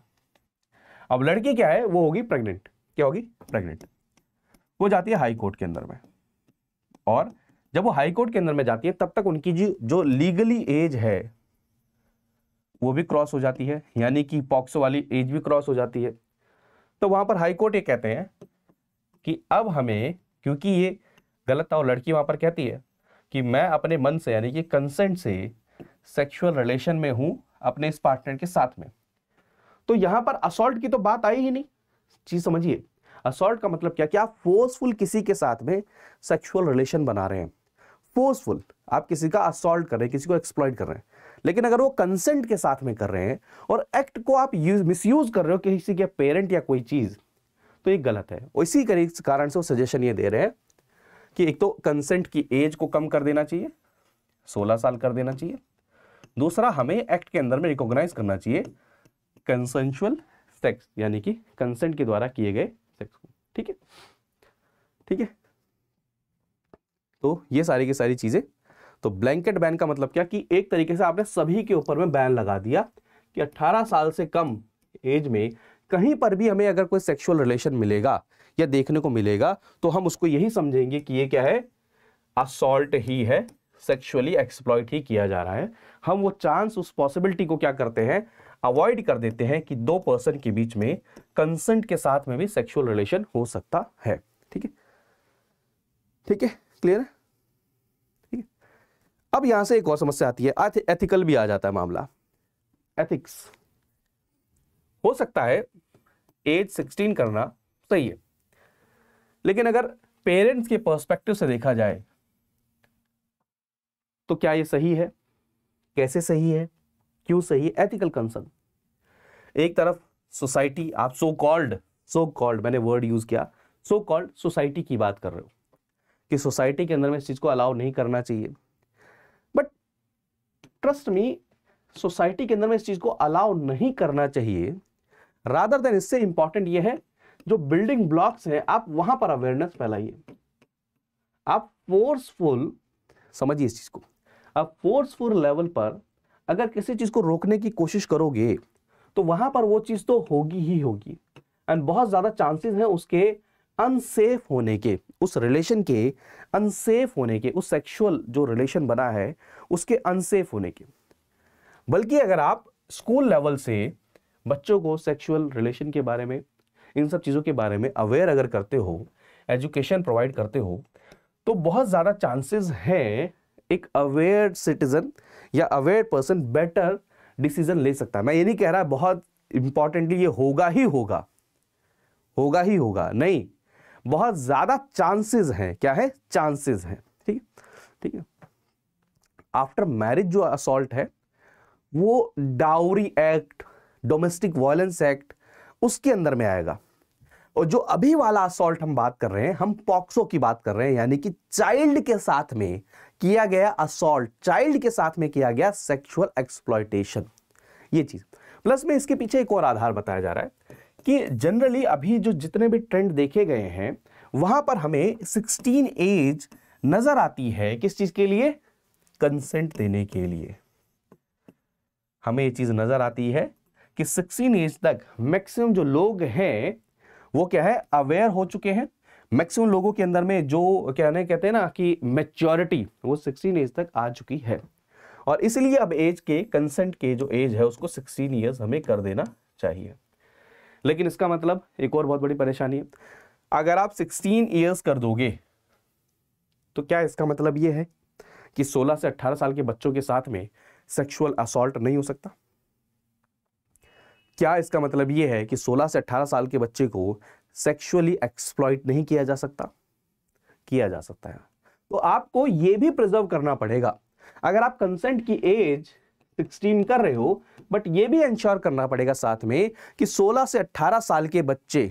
अब लड़की क्या है वो होगी प्रेग्नेंट क्या होगी प्रेग्नेंट वो जाती है हाई कोर्ट के अंदर में और जब वो हाई कोर्ट के अंदर में जाती है तब तक उनकी जी जो लीगली एज है वो भी क्रॉस हो जाती है यानी कि पॉक्सो वाली एज भी क्रॉस हो जाती है तो वहां पर हाईकोर्ट ये कहते हैं कि अब हमें क्योंकि ये गलत था और लड़की वहां पर कहती है कि मैं अपने मन से यानी कि कंसेंट से सेक्सुअल रिलेशन में हूं अपने इस पार्टनर के साथ में तो यहाँ पर असोल्ट की तो बात आई ही नहीं चीज़ समझिए असोल्ट का मतलब क्या कि आप फोर्सफुल किसी के साथ में सेक्सुअल रिलेशन बना रहे हैं फोर्सफुल आप किसी का असोल्ट कर रहे हैं किसी को एक्सप्लॉइट कर रहे हैं लेकिन अगर वो कंसेंट के साथ में कर रहे हैं और एक्ट को आप मिस यूज कर रहे हो किसी के पेरेंट या कोई चीज़ तो ये गलत है और इसी कारण से वो सजेशन ये दे रहे हैं कि एक तो कंसेंट की एज को कम कर देना चाहिए 16 साल कर देना चाहिए दूसरा हमें एक्ट के अंदर में रिकॉग्नाइज करना चाहिए कंसेंशुअल सेक्स यानी कि कंसेंट के द्वारा किए गए सेक्स को ठीक है ठीक है तो ये सारी की सारी चीज़ें तो ब्लैंकेट बैन का मतलब क्या कि एक तरीके से आपने सभी के ऊपर में बैन लगा दिया कि 18 साल से कम एज में कहीं पर भी हमें अगर कोई सेक्सुअल रिलेशन मिलेगा या देखने को मिलेगा तो हम उसको यही समझेंगे कि ये क्या है असॉल्ट ही है सेक्सुअली एक्सप्लॉयट ही किया जा रहा है हम वो चांस उस पॉसिबिलिटी को क्या करते हैं अवॉइड कर देते हैं कि दो पर्सन के बीच में कंसेंट के साथ में भी सेक्सुअल रिलेशन हो सकता है ठीक है ठीक है क्लियर है अब यहां से एक और समस्या आती है एथिकल भी आ जाता है मामला एथिक्स हो सकता है एज 16 करना सही है लेकिन अगर पेरेंट्स के पर्सपेक्टिव से देखा जाए तो क्या ये सही है कैसे सही है क्यों सही है एथिकल कंसर्न एक तरफ सोसाइटी आप सो कॉल्ड सो कॉल्ड मैंने वर्ड यूज किया सो कॉल्ड सोसाइटी की बात कर रहे हो कि सोसाइटी के अंदर में इस चीज को अलाउ नहीं करना चाहिए ट्रस्ट मी सोसाइटी के अंदर में इस चीज़ को अलाउ नहीं करना चाहिए रादर देन इससे इंपॉर्टेंट ये है जो बिल्डिंग ब्लॉक्स हैं आप वहां पर अवेयरनेस फैलाइए आप फोर्सफुल समझिए इस चीज़ को आप फोर्सफुल लेवल पर अगर किसी चीज़ को रोकने की कोशिश करोगे तो वहां पर वो चीज़ तो होगी ही होगी एंड बहुत ज़्यादा चांसेस हैं उसके अनसेफ होने के उस रिलेशन के अनसेफ होने के उस सेक्सुअल जो रिलेशन बना है उसके अनसेफ होने के बल्कि अगर आप स्कूल लेवल से बच्चों को सेक्सुअल रिलेशन के बारे में इन सब चीज़ों के बारे में अवेयर अगर करते हो एजुकेशन प्रोवाइड करते हो तो बहुत ज़्यादा चांसेस हैं एक अवेयर सिटीज़न या अवेयर पर्सन बेटर डिसीजन ले सकता है मैं ये नहीं कह रहा बहुत इंपॉर्टेंटली ये होगा ही होगा होगा ही होगा नहीं बहुत ज़्यादा चांसेस हैं क्या है चांसेस हैं ठीक ठीक है आफ्टर मैरिज जो असोल्ट है वो dowry act domestic violence act उसके अंदर में आएगा और जो अभी वाला असोल्ट हम बात कर रहे हैं हम पॉक्सो की बात कर रहे हैं यानी कि चाइल्ड के साथ में किया गया असोल्ट चाइल्ड के साथ में किया गया सेक्सुअल एक्सप्लॉयटेशन ये चीज प्लस में इसके पीछे एक और आधार बताया जा रहा है कि जनरली अभी जो जितने भी ट्रेंड देखे गए हैं वहां पर हमें 16 एज नज़र आती है किस चीज़ के लिए कंसेंट देने के लिए हमें ये चीज़ नज़र आती है कि 16 एज तक मैक्सिमम जो लोग हैं वो क्या है अवेयर हो चुके हैं मैक्सिमम लोगों के अंदर में जो क्या कहते हैं ना कि मेच्योरिटी वो 16 एज तक आ चुकी है और इसलिए अब एज के कंसेंट के जो एज है उसको 16 ईयर्स हमें कर देना चाहिए लेकिन इसका मतलब एक और बहुत बड़ी परेशानी है अगर आप 16 ईयर्स कर दोगे तो क्या इसका मतलब ये है कि 16 से 18 साल के बच्चों के साथ में सेक्सुअल असॉल्ट नहीं हो सकता क्या इसका मतलब ये है कि 16 से 18 साल के बच्चे को सेक्सुअली एक्सप्लॉइट नहीं किया जा सकता किया जा सकता है तो आपको यह भी प्रिजर्व करना पड़ेगा अगर आप कंसेंट की एज 16 कर रहे हो बट ये भी इंश्योर करना पड़ेगा साथ में कि 16 से 18 साल के बच्चे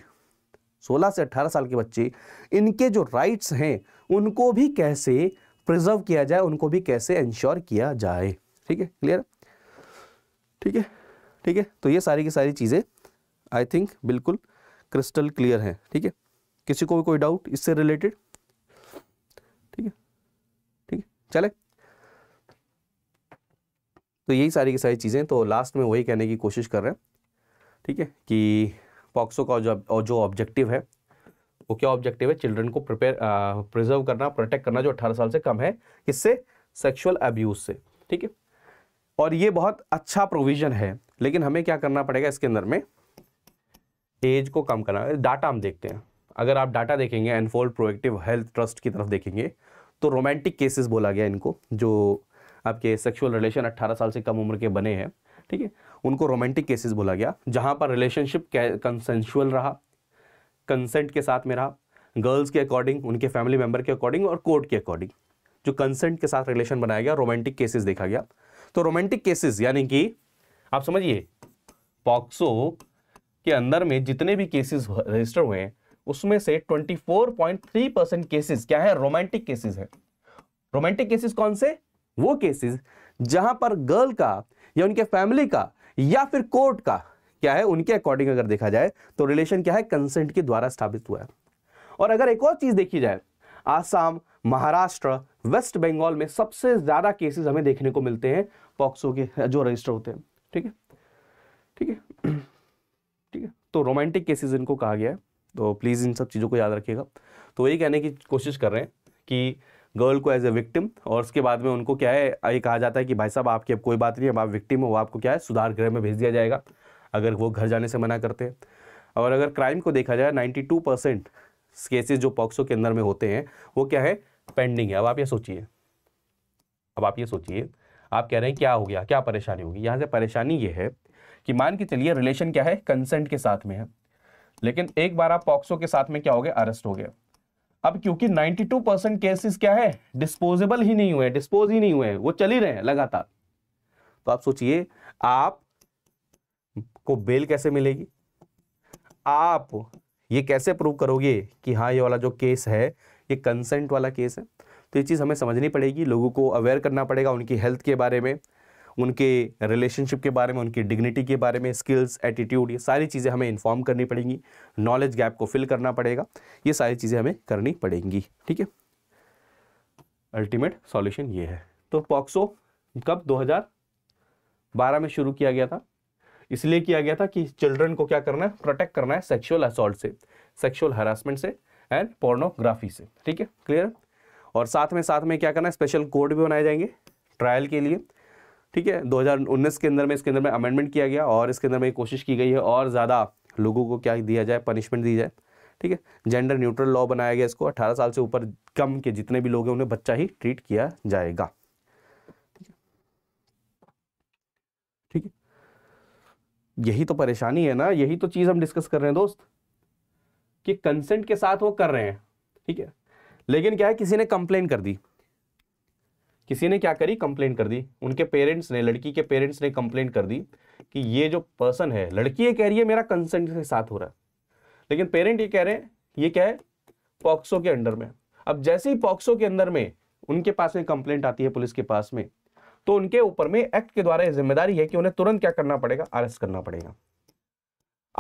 16 से 18 साल के बच्चे इनके जो राइट्स हैं उनको भी कैसे प्रिजर्व किया जाए उनको भी कैसे इंश्योर किया जाए ठीक है क्लियर ठीक है ठीक है तो ये सारी की सारी चीज़ें आई थिंक बिल्कुल क्रिस्टल क्लियर हैं ठीक है किसी को भी कोई डाउट इससे रिलेटेड ठीक है ठीक है चले तो यही सारी की सारी चीज़ें तो लास्ट में वही कहने की कोशिश कर रहे हैं ठीक है कि पॉक्सो का जो जो ऑब्जेक्टिव है वो क्या ऑब्जेक्टिव है चिल्ड्रन को प्रिपेयर प्रिजर्व करना प्रोटेक्ट करना जो अट्ठारह साल से कम है किससे सेक्शुअल अब्यूज से ठीक है और ये बहुत अच्छा प्रोविजन है लेकिन हमें क्या करना पड़ेगा इसके अंदर में एज को कम करना डाटा हम देखते हैं अगर आप डाटा देखेंगे एनफोल्ड प्रोएक्टिव हेल्थ ट्रस्ट की तरफ देखेंगे तो रोमांटिक केसेस बोला गया इनको जो आपके सेक्सुअल रिलेशन 18 साल से कम उम्र के बने हैं ठीक है उनको रोमांटिक केसेस बोला गया जहाँ पर रिलेशनशिप कंसेंशुअल रहा कंसेंट के साथ में रहा गर्ल्स के अकॉर्डिंग उनके फैमिली मेम्बर के अकॉर्डिंग और कोर्ट के अकॉर्डिंग जो कंसेंट के साथ रिलेशन बनाया गया रोमांटिक केसेस देखा गया तो रोमांटिक केसेस यानी कि आप समझिए पॉक्सो के अंदर में जितने भी केसेस रजिस्टर हुए हैं उसमें से 24.3 परसेंट केसेस क्या है रोमांटिक केसेस है रोमांटिक केसेस कौन से वो केसेस जहां पर गर्ल का या उनके फैमिली का या फिर कोर्ट का क्या है उनके अकॉर्डिंग अगर देखा जाए तो रिलेशन क्या है कंसेंट के द्वारा स्थापित हुआ है और अगर एक और चीज देखी जाए आसाम महाराष्ट्र वेस्ट बंगाल में सबसे ज्यादा केसेस हमें देखने को मिलते हैं पॉक्सो के जो रजिस्टर होते हैं ठीक है ठीक है ठीक है तो रोमांटिक केसेस इनको कहा गया है तो प्लीज़ इन सब चीज़ों को याद रखिएगा तो यही कहने की कोशिश कर रहे हैं कि गर्ल को एज ए विक्टिम और उसके बाद में उनको क्या है ये कहा जाता है कि भाई साहब आपकी अब कोई बात नहीं अब आप विक्टिम हो आपको क्या है सुधार गृह में भेज दिया जाएगा अगर वो घर जाने से मना करते हैं और अगर क्राइम को देखा जाए टू परसेंट केसेज जो पॉक्सो के अंदर में होते हैं वो क्या है पेंडिंग है अब आप ये सोचिए अब आप ये सोचिए आप कह रहे हैं क्या हो गया क्या परेशानी होगी यहाँ से परेशानी ये है कि मान के चलिए रिलेशन क्या है कंसेंट के साथ में है लेकिन एक बार आप पॉक्सो के साथ में क्या हो गया अरेस्ट हो गया अब क्योंकि 92 परसेंट केसेस क्या है डिस्पोजेबल ही नहीं हुए डिस्पोज ही नहीं हुए वो चल ही रहे हैं लगातार तो आप सोचिए आप को बेल कैसे मिलेगी आप ये कैसे प्रूव करोगे कि हाँ ये वाला जो केस है ये कंसेंट वाला केस है तो ये चीज़ हमें समझनी पड़ेगी लोगों को अवेयर करना पड़ेगा उनकी हेल्थ के बारे में उनके रिलेशनशिप के बारे में उनकी डिग्निटी के बारे में स्किल्स एटीट्यूड ये सारी चीज़ें हमें इन्फॉर्म करनी पड़ेंगी नॉलेज गैप को फिल करना पड़ेगा ये सारी चीज़ें हमें करनी पड़ेंगी ठीक है अल्टीमेट सॉल्यूशन ये है तो पॉक्सो कब 2012 में शुरू किया गया था इसलिए किया गया था कि चिल्ड्रन को क्या करना है प्रोटेक्ट करना है सेक्शुअल असॉल्ट से सेक्शुअल हरासमेंट से एंड पोर्नोग्राफी से ठीक है क्लियर और साथ में साथ में क्या करना है स्पेशल कोड भी बनाए जाएंगे ट्रायल के लिए ठीक है 2019 के अंदर में इसके अंदर में अमेंडमेंट किया गया और इसके अंदर में कोशिश की गई है और ज़्यादा लोगों को क्या दिया जाए पनिशमेंट दी जाए ठीक है जेंडर न्यूट्रल लॉ बनाया गया इसको 18 साल से ऊपर कम के जितने भी लोग हैं उन्हें बच्चा ही ट्रीट किया जाएगा ठीक है ठीक है यही तो परेशानी है ना यही तो चीज़ हम डिस्कस कर रहे हैं दोस्त कि कंसेंट के साथ वो कर रहे हैं ठीक है लेकिन क्या है किसी ने कंप्लेन कर दी किसी ने क्या करी कंप्लेन कर दी उनके पेरेंट्स ने लड़की के पेरेंट्स ने कंप्लेन कर दी कि ये जो पर्सन है लड़की ये कह रही है मेरा कंसेंट के साथ हो रहा है लेकिन पेरेंट ये कह रहे हैं ये क्या है पॉक्सो के अंडर में अब जैसे ही पॉक्सो के अंदर में उनके पास में कंप्लेंट आती है पुलिस के पास में तो उनके ऊपर में एक्ट के द्वारा जिम्मेदारी है कि उन्हें तुरंत क्या करना पड़ेगा अरेस्ट करना पड़ेगा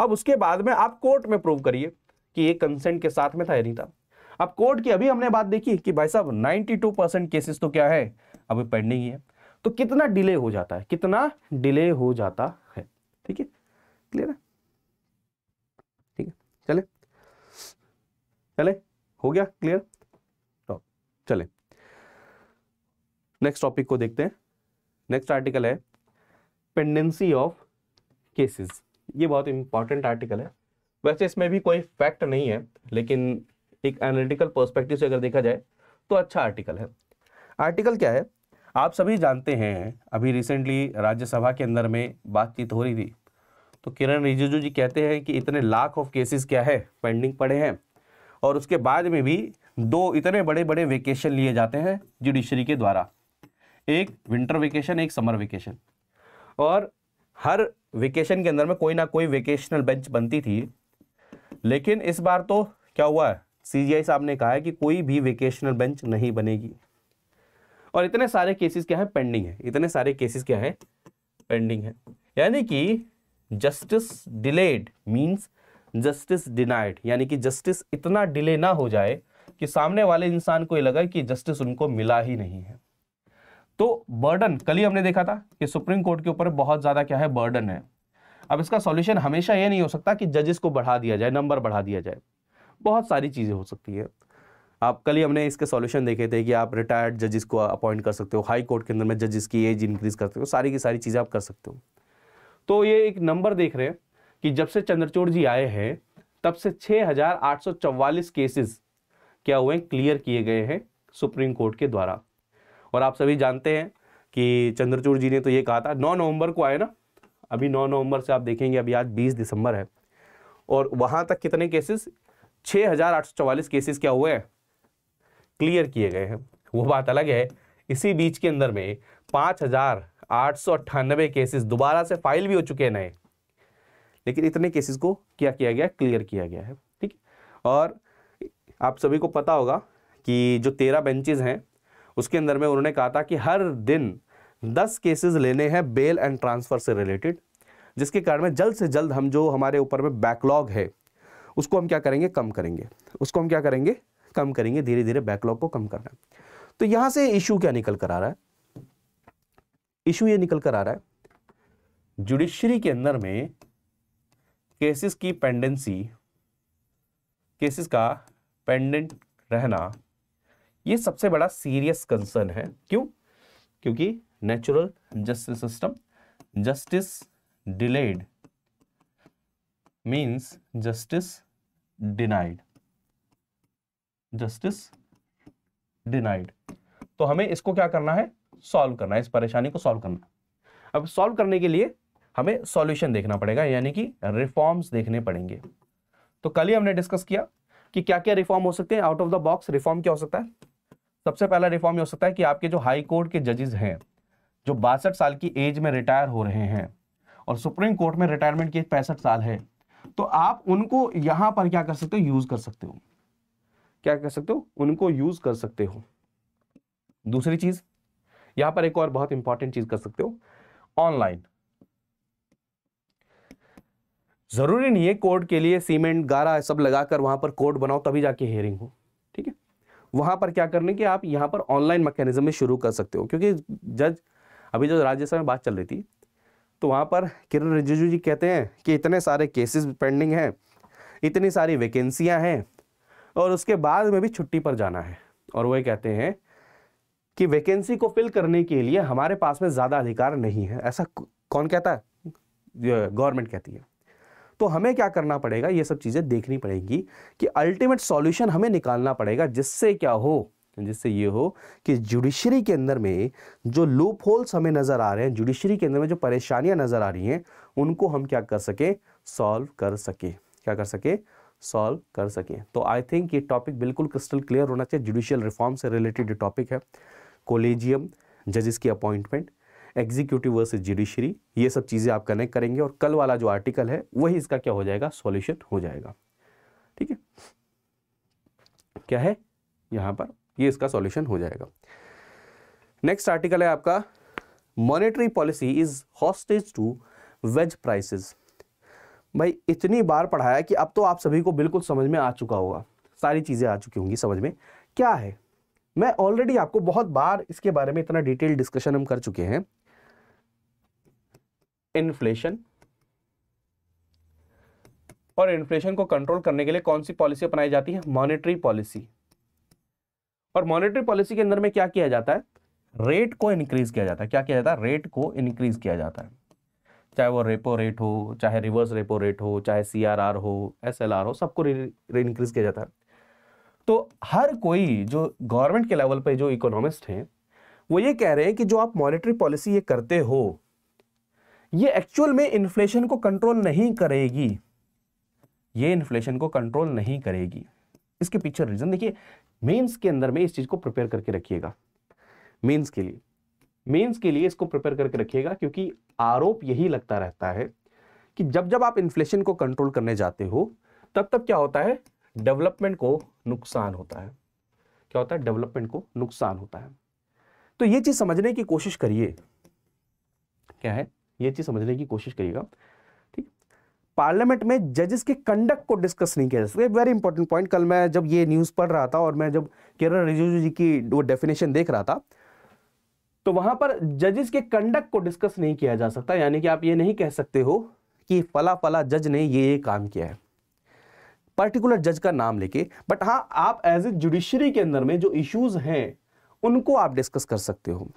अब उसके बाद में आप कोर्ट में प्रूव करिए कि ये कंसेंट के साथ में था या नहीं था अब कोर्ट की अभी हमने बात देखी कि भाई साहब 92 परसेंट केसेस तो क्या है अभी पेंडिंग ही है तो कितना डिले हो जाता है कितना डिले हो जाता है ठीक है क्लियर है ठीक है चले चले हो गया क्लियर तो चले नेक्स्ट टॉपिक को देखते हैं नेक्स्ट आर्टिकल है पेंडेंसी ऑफ केसेस ये बहुत इंपॉर्टेंट आर्टिकल है वैसे इसमें भी कोई फैक्ट नहीं है लेकिन एक एनालिटिकल पर्सपेक्टिव से अगर देखा जाए तो अच्छा आर्टिकल है आर्टिकल क्या है आप सभी जानते हैं अभी रिसेंटली राज्यसभा के अंदर में बातचीत हो रही थी तो किरण रिजिजू जी कहते हैं कि इतने लाख ऑफ केसेस क्या है पेंडिंग पड़े हैं और उसके बाद में भी दो इतने बड़े बड़े वेकेशन लिए जाते हैं जुडिशरी के द्वारा एक विंटर वेकेशन एक समर वेकेशन और हर वेकेशन के अंदर में कोई ना कोई वेकेशनल बेंच बनती थी लेकिन इस बार तो क्या हुआ है सीजीआई साहब ने कहा है कि कोई भी वेकेशनल बेंच नहीं बनेगी और इतने सारे केसेस क्या है पेंडिंग है इतने सारे केसेस क्या है पेंडिंग है यानी कि justice delayed means justice denied यानी कि जस्टिस इतना डिले ना हो जाए कि सामने वाले इंसान को ये लगा कि जस्टिस उनको मिला ही नहीं है तो बर्डन कल ही हमने देखा था कि सुप्रीम कोर्ट के ऊपर बहुत ज़्यादा क्या है बर्डन है अब इसका सॉल्यूशन हमेशा यह नहीं हो सकता कि जजेस को बढ़ा दिया जाए नंबर बढ़ा दिया जाए बहुत सारी चीज़ें हो सकती है आप कल ही हमने इसके सॉल्यूशन देखे थे कि आप रिटायर्ड जजेस को अपॉइंट कर सकते हो हाई कोर्ट के अंदर में जजेस की एज इंक्रीज कर सकते हो सारी की सारी चीज़ें आप कर सकते हो तो ये एक नंबर देख रहे हैं कि जब से चंद्रचूड़ जी आए हैं तब से 6,844 केसेस क्या हुए क्लियर किए गए हैं सुप्रीम कोर्ट के द्वारा और आप सभी जानते हैं कि चंद्रचूड़ जी ने तो ये कहा था नौ नवंबर को आए ना अभी नौ नवंबर से आप देखेंगे अभी आज बीस दिसंबर है और वहाँ तक कितने केसेस छः हजार आठ सौ केसेस क्या हुए हैं क्लियर किए गए हैं वो बात अलग है इसी बीच के अंदर में पाँच हजार आठ सौ अट्ठानबे केसेस दोबारा से फाइल भी हो चुके हैं नए लेकिन इतने केसेस को क्या किया गया क्लियर किया गया है ठीक और आप सभी को पता होगा कि जो तेरह बेंचेज हैं उसके अंदर में उन्होंने कहा था कि हर दिन दस केसेस लेने हैं बेल एंड ट्रांसफ़र से रिलेटेड जिसके कारण में जल्द से जल्द हम जो हमारे ऊपर में बैकलॉग है उसको हम क्या करेंगे कम करेंगे उसको हम क्या करेंगे कम करेंगे धीरे धीरे बैकलॉग को कम करना है तो यहां से इशू क्या निकल कर आ रहा है इशू ये निकल कर आ रहा है जुडिशरी के अंदर में केसेस की पेंडेंसी केसेस का पेंडेंट रहना ये सबसे बड़ा सीरियस कंसर्न है क्यों क्योंकि natural justice system justice delayed means justice denied justice denied तो हमें इसको क्या करना है सॉल्व करना है इस परेशानी को सॉल्व करना अब सॉल्व करने के लिए हमें सॉल्यूशन देखना पड़ेगा यानी कि रिफॉर्म्स देखने पड़ेंगे तो कल ही हमने डिस्कस किया कि क्या क्या रिफॉर्म हो सकते हैं out of the box reform क्या हो सकता है सबसे पहला रिफॉर्म ये हो सकता है कि आपके जो हाई कोर्ट के जजेस हैं जो बासठ साल की एज में रिटायर हो रहे हैं और सुप्रीम कोर्ट में रिटायरमेंट की पैंसठ साल है तो आप उनको यहां पर क्या कर सकते हो यूज कर सकते हो क्या कर सकते हो उनको यूज कर सकते हो दूसरी चीज यहां पर एक और बहुत इंपॉर्टेंट चीज कर सकते हो ऑनलाइन जरूरी नहीं है कोर्ट के लिए सीमेंट गारा सब लगाकर वहां पर कोर्ट बनाओ तभी जाके हेयरिंग हो ठीक है वहां पर क्या करने की आप यहां पर ऑनलाइन मैकेनिज्म में शुरू कर सकते हो क्योंकि जज अभी जो राज्यसभा में बात चल रही थी तो वहाँ पर किरण रिजिजू जी कहते हैं कि इतने सारे केसेस पेंडिंग हैं इतनी सारी वैकेंसियाँ हैं और उसके बाद में भी छुट्टी पर जाना है और वह कहते हैं कि वैकेंसी को फिल करने के लिए हमारे पास में ज़्यादा अधिकार नहीं है ऐसा कौन कहता है गवर्नमेंट कहती है तो हमें क्या करना पड़ेगा ये सब चीज़ें देखनी पड़ेंगी कि अल्टीमेट सॉल्यूशन हमें निकालना पड़ेगा जिससे क्या हो जिससे ये हो कि जुडिशरी के अंदर में जो लूप होल्स हमें नज़र आ रहे हैं जुडिशरी के अंदर में जो परेशानियां नज़र आ रही हैं उनको हम क्या कर सकें सॉल्व कर सकें क्या कर सकें सॉल्व कर सकें तो आई थिंक ये टॉपिक बिल्कुल क्रिस्टल क्लियर होना चाहिए जुडिशियल रिफॉर्म से रिलेटेड टॉपिक है कोलेजियम जजिस की अपॉइंटमेंट एग्जीक्यूटिव वर्सेस जुडिशरी ये सब चीज़ें आप कनेक्ट करेंगे और कल वाला जो आर्टिकल है वही इसका क्या हो जाएगा सॉल्यूशन हो जाएगा ठीक है क्या है यहाँ पर ये इसका सॉल्यूशन हो जाएगा नेक्स्ट आर्टिकल है आपका monetary policy is hostage to wage prices भाई इतनी बार पढ़ाया कि अब तो आप सभी को बिल्कुल समझ में आ चुका होगा सारी चीज़ें आ चुकी होंगी समझ में क्या है मैं ऑलरेडी आपको बहुत बार इसके बारे में इतना डिटेल डिस्कशन हम कर चुके हैं इन्फ्लेशन और इन्फ्लेशन को कंट्रोल करने के लिए कौन सी पॉलिसी अपनाई जाती है मॉनेटरी पॉलिसी और मॉनेटरी पॉलिसी के अंदर में क्या किया जाता है रेट को इंक्रीज किया जाता है क्या किया जाता है रेट को इंक्रीज किया जाता है चाहे वो रेपो रेट हो चाहे रिवर्स रेपो रेट हो चाहे सी हो एस हो सबको इंक्रीज किया जाता है तो हर कोई जो गवर्नमेंट के लेवल पर जो इकोनॉमिस्ट हैं वो ये कह रहे हैं कि जो आप मॉनेटरी पॉलिसी ये करते हो ये एक्चुअल में इन्फ्लेशन को कंट्रोल नहीं करेगी ये इन्फ्लेशन को कंट्रोल नहीं करेगी इसके पीछे रीजन देखिए मेंस के अंदर में इस चीज को प्रिपेयर करके रखिएगा मेंस के लिए मेंस के लिए इसको प्रिपेयर करके रखिएगा क्योंकि आरोप यही लगता रहता है कि जब जब आप इन्फ्लेशन को कंट्रोल करने जाते हो तब तब क्या होता है डेवलपमेंट को नुकसान होता है क्या होता है डेवलपमेंट को नुकसान होता है तो यह चीज समझने की कोशिश करिए क्या है यह चीज समझने की कोशिश करिएगा पार्लियामेंट में जजेस के कंडक्ट को डिस्कस नहीं किया जा सकता वेरी इंपॉर्टेंट पॉइंट कल मैं जब ये न्यूज़ पढ़ रहा था और मैं जब केरल रिजिजू जी की वो डेफिनेशन देख रहा था तो वहां पर जजेस के कंडक्ट को डिस्कस नहीं किया जा सकता यानी कि आप ये नहीं कह सकते हो कि फला फला जज ने ये ये काम किया है पर्टिकुलर जज का नाम लेके बट हाँ आप एज ए जुडिशरी के अंदर में जो इश्यूज हैं उनको आप डिस्कस कर सकते हो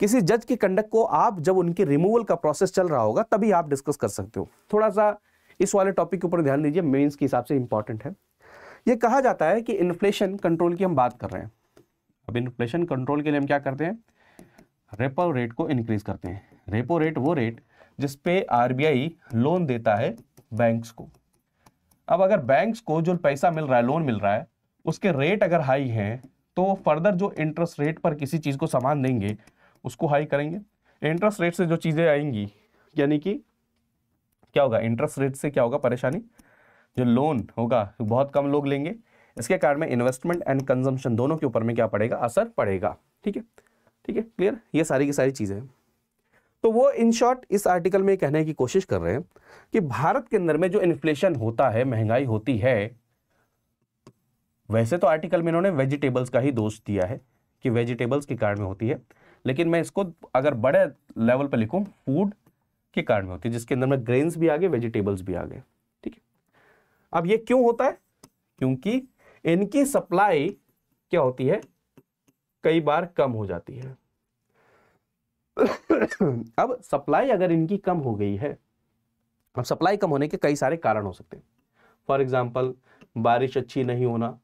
किसी जज के कंडक्ट को आप जब उनके रिमूवल का प्रोसेस चल रहा होगा तभी आप डिस्कस कर सकते हो थोड़ा सा इस वाले टॉपिक के ऊपर ध्यान दीजिए मेन्स के हिसाब से इंपॉर्टेंट है ये कहा जाता है कि इन्फ्लेशन कंट्रोल की हम बात कर रहे हैं अब इन्फ्लेशन कंट्रोल के लिए हम क्या करते हैं रेपो रेट को इंक्रीज करते हैं रेपो रेट वो रेट जिस पे आरबीआई लोन देता है बैंक्स को अब अगर बैंक्स को जो पैसा मिल रहा है लोन मिल रहा है उसके रेट अगर हाई हैं तो फर्दर जो इंटरेस्ट रेट पर किसी चीज़ को सामान देंगे उसको हाई करेंगे इंटरेस्ट रेट से जो चीज़ें आएंगी यानी कि क्या होगा इंटरेस्ट रेट से क्या होगा परेशानी जो लोन होगा तो बहुत कम लोग लेंगे इसके कारण में इन्वेस्टमेंट एंड कंजम्पशन दोनों के ऊपर में क्या पड़ेगा असर पड़ेगा ठीक है ठीक है क्लियर ये सारी की सारी चीज़ें तो वो इन शॉर्ट इस आर्टिकल में कहने की कोशिश कर रहे हैं कि भारत के अंदर में जो इन्फ्लेशन होता है महंगाई होती है वैसे तो आर्टिकल में इन्होंने वेजिटेबल्स का ही दोष दिया है कि वेजिटेबल्स के कारण में होती है लेकिन मैं इसको अगर बड़े लेवल पर लिखूँ फूड के कारण में होती है जिसके अंदर में ग्रेन्स भी आ गए वेजिटेबल्स भी आ गए ठीक है अब ये क्यों होता है क्योंकि इनकी सप्लाई क्या होती है कई बार कम हो जाती है अब सप्लाई अगर इनकी कम हो गई है अब सप्लाई कम होने के कई सारे कारण हो सकते हैं फॉर एग्जाम्पल बारिश अच्छी नहीं होना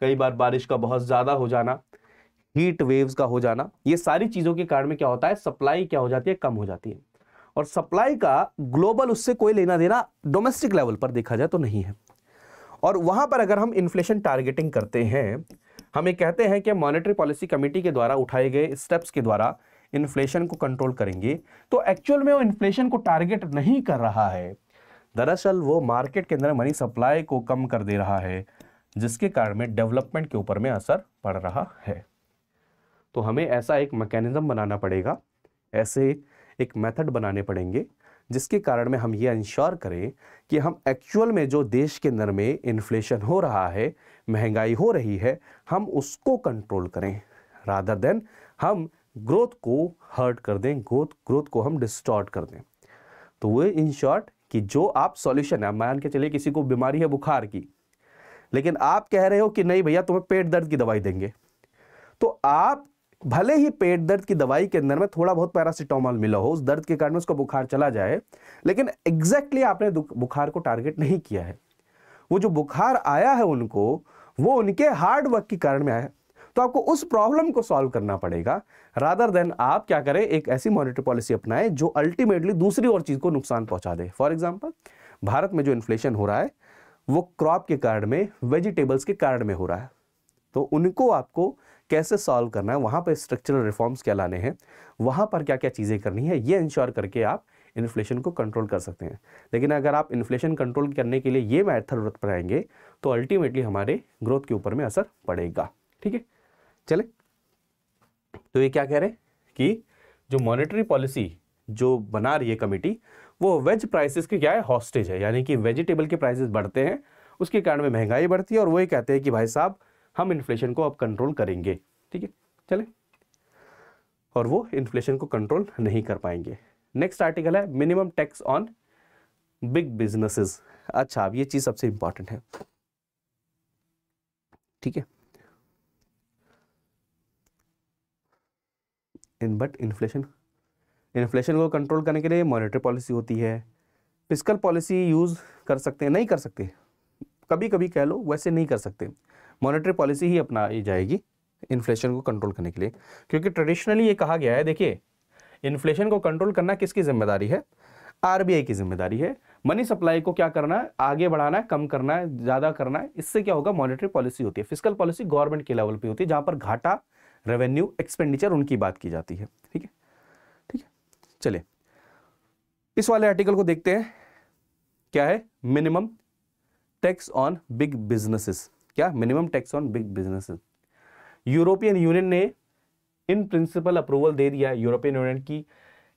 कई बार बारिश का बहुत ज़्यादा हो जाना हीट वेव्स का हो जाना ये सारी चीज़ों के कारण में क्या होता है सप्लाई क्या हो जाती है कम हो जाती है और सप्लाई का ग्लोबल उससे कोई लेना देना डोमेस्टिक लेवल पर देखा जाए तो नहीं है और वहाँ पर अगर हम इन्फ्लेशन टारगेटिंग करते हैं हमें कहते हैं कि मॉनेटरी पॉलिसी कमेटी के द्वारा उठाए गए स्टेप्स के द्वारा इन्फ्लेशन को कंट्रोल करेंगे तो एक्चुअल में वो इन्फ्लेशन को टारगेट नहीं कर रहा है दरअसल वो मार्केट के अंदर मनी सप्लाई को कम कर दे रहा है जिसके कारण में डेवलपमेंट के ऊपर में असर पड़ रहा है तो हमें ऐसा एक मैकेनिज़्म बनाना पड़ेगा ऐसे एक मेथड बनाने पड़ेंगे जिसके कारण में हम ये इंश्योर करें कि हम एक्चुअल में जो देश के अंदर में इन्फ्लेशन हो रहा है महंगाई हो रही है हम उसको कंट्रोल करें रादर देन हम ग्रोथ को हर्ट कर दें ग्रोथ ग्रोथ को हम डिस्टॉर्ट कर दें तो वो इन शॉर्ट कि जो आप सॉल्यूशन है मान के चलिए किसी को बीमारी है बुखार की लेकिन आप कह रहे हो कि नहीं भैया तुम्हें पेट दर्द की दवाई देंगे तो आप भले ही पेट दर्द की दवाई के अंदर में थोड़ा बहुत पैरासिटामॉल मिला हो उस दर्द के कारण उसका बुखार चला जाए लेकिन एग्जैक्टली आपने बुखार को टारगेट नहीं किया है वो जो बुखार आया है उनको वो उनके हार्ड वर्क के कारण में आया है तो आपको उस प्रॉब्लम को सॉल्व करना पड़ेगा रादर देन आप क्या करें एक ऐसी मॉनिटरी पॉलिसी अपनाएं जो अल्टीमेटली दूसरी और चीज़ को नुकसान पहुंचा दे फॉर एग्जांपल भारत में जो इन्फ्लेशन हो रहा है वो क्रॉप के कारण में वेजिटेबल्स के कारण में हो रहा है तो उनको आपको कैसे सॉल्व करना है वहाँ पर स्ट्रक्चरल रिफॉर्म्स क्या लाने हैं वहाँ पर क्या क्या चीज़ें करनी है ये इंश्योर करके आप इन्फ्लेशन को कंट्रोल कर सकते हैं लेकिन अगर आप इन्फ्लेशन कंट्रोल करने के लिए ये मैथड आएंगे तो अल्टीमेटली हमारे ग्रोथ के ऊपर में असर पड़ेगा ठीक है चले तो ये क्या कह रहे हैं कि जो मॉनेटरी पॉलिसी जो बना रही है कमेटी वो वेज प्राइसेस के क्या है हॉस्टेज है यानी कि वेजिटेबल के प्राइसेस बढ़ते हैं उसके कारण में महंगाई बढ़ती है और वही कहते हैं कि भाई साहब हम इन्फ्लेशन को अब कंट्रोल करेंगे ठीक है चले और वो इन्फ्लेशन को कंट्रोल नहीं कर पाएंगे नेक्स्ट आर्टिकल है minimum tax on big businesses अच्छा अब ये चीज़ सबसे इंपॉर्टेंट है ठीक है इन बट इन्फ्लेशन इन्फ्लेशन को कंट्रोल करने के लिए मॉनेटरी पॉलिसी होती है फिजिकल पॉलिसी यूज़ कर सकते हैं नहीं कर सकते कभी कभी कह लो वैसे नहीं कर सकते मॉनेटरी पॉलिसी ही अपनाई जाएगी इन्फ्लेशन को कंट्रोल करने के लिए क्योंकि ट्रेडिशनली ये कहा गया है देखिए इन्फ्लेशन को कंट्रोल करना किसकी जिम्मेदारी है आरबीआई की जिम्मेदारी है मनी सप्लाई को क्या करना है आगे बढ़ाना है कम करना है ज़्यादा करना है इससे क्या होगा मॉनेटरी पॉलिसी होती है फिजिकल पॉलिसी गवर्नमेंट के लेवल पर होती है जहाँ पर घाटा रेवेन्यू एक्सपेंडिचर उनकी बात की जाती है ठीक है ठीक है चलिए इस वाले आर्टिकल को देखते हैं क्या है minimum tax on big businesses क्या minimum tax on big business European Union ने इन प्रिंसिपल अप्रूवल दे दिया है यूरोपियन यूनियन की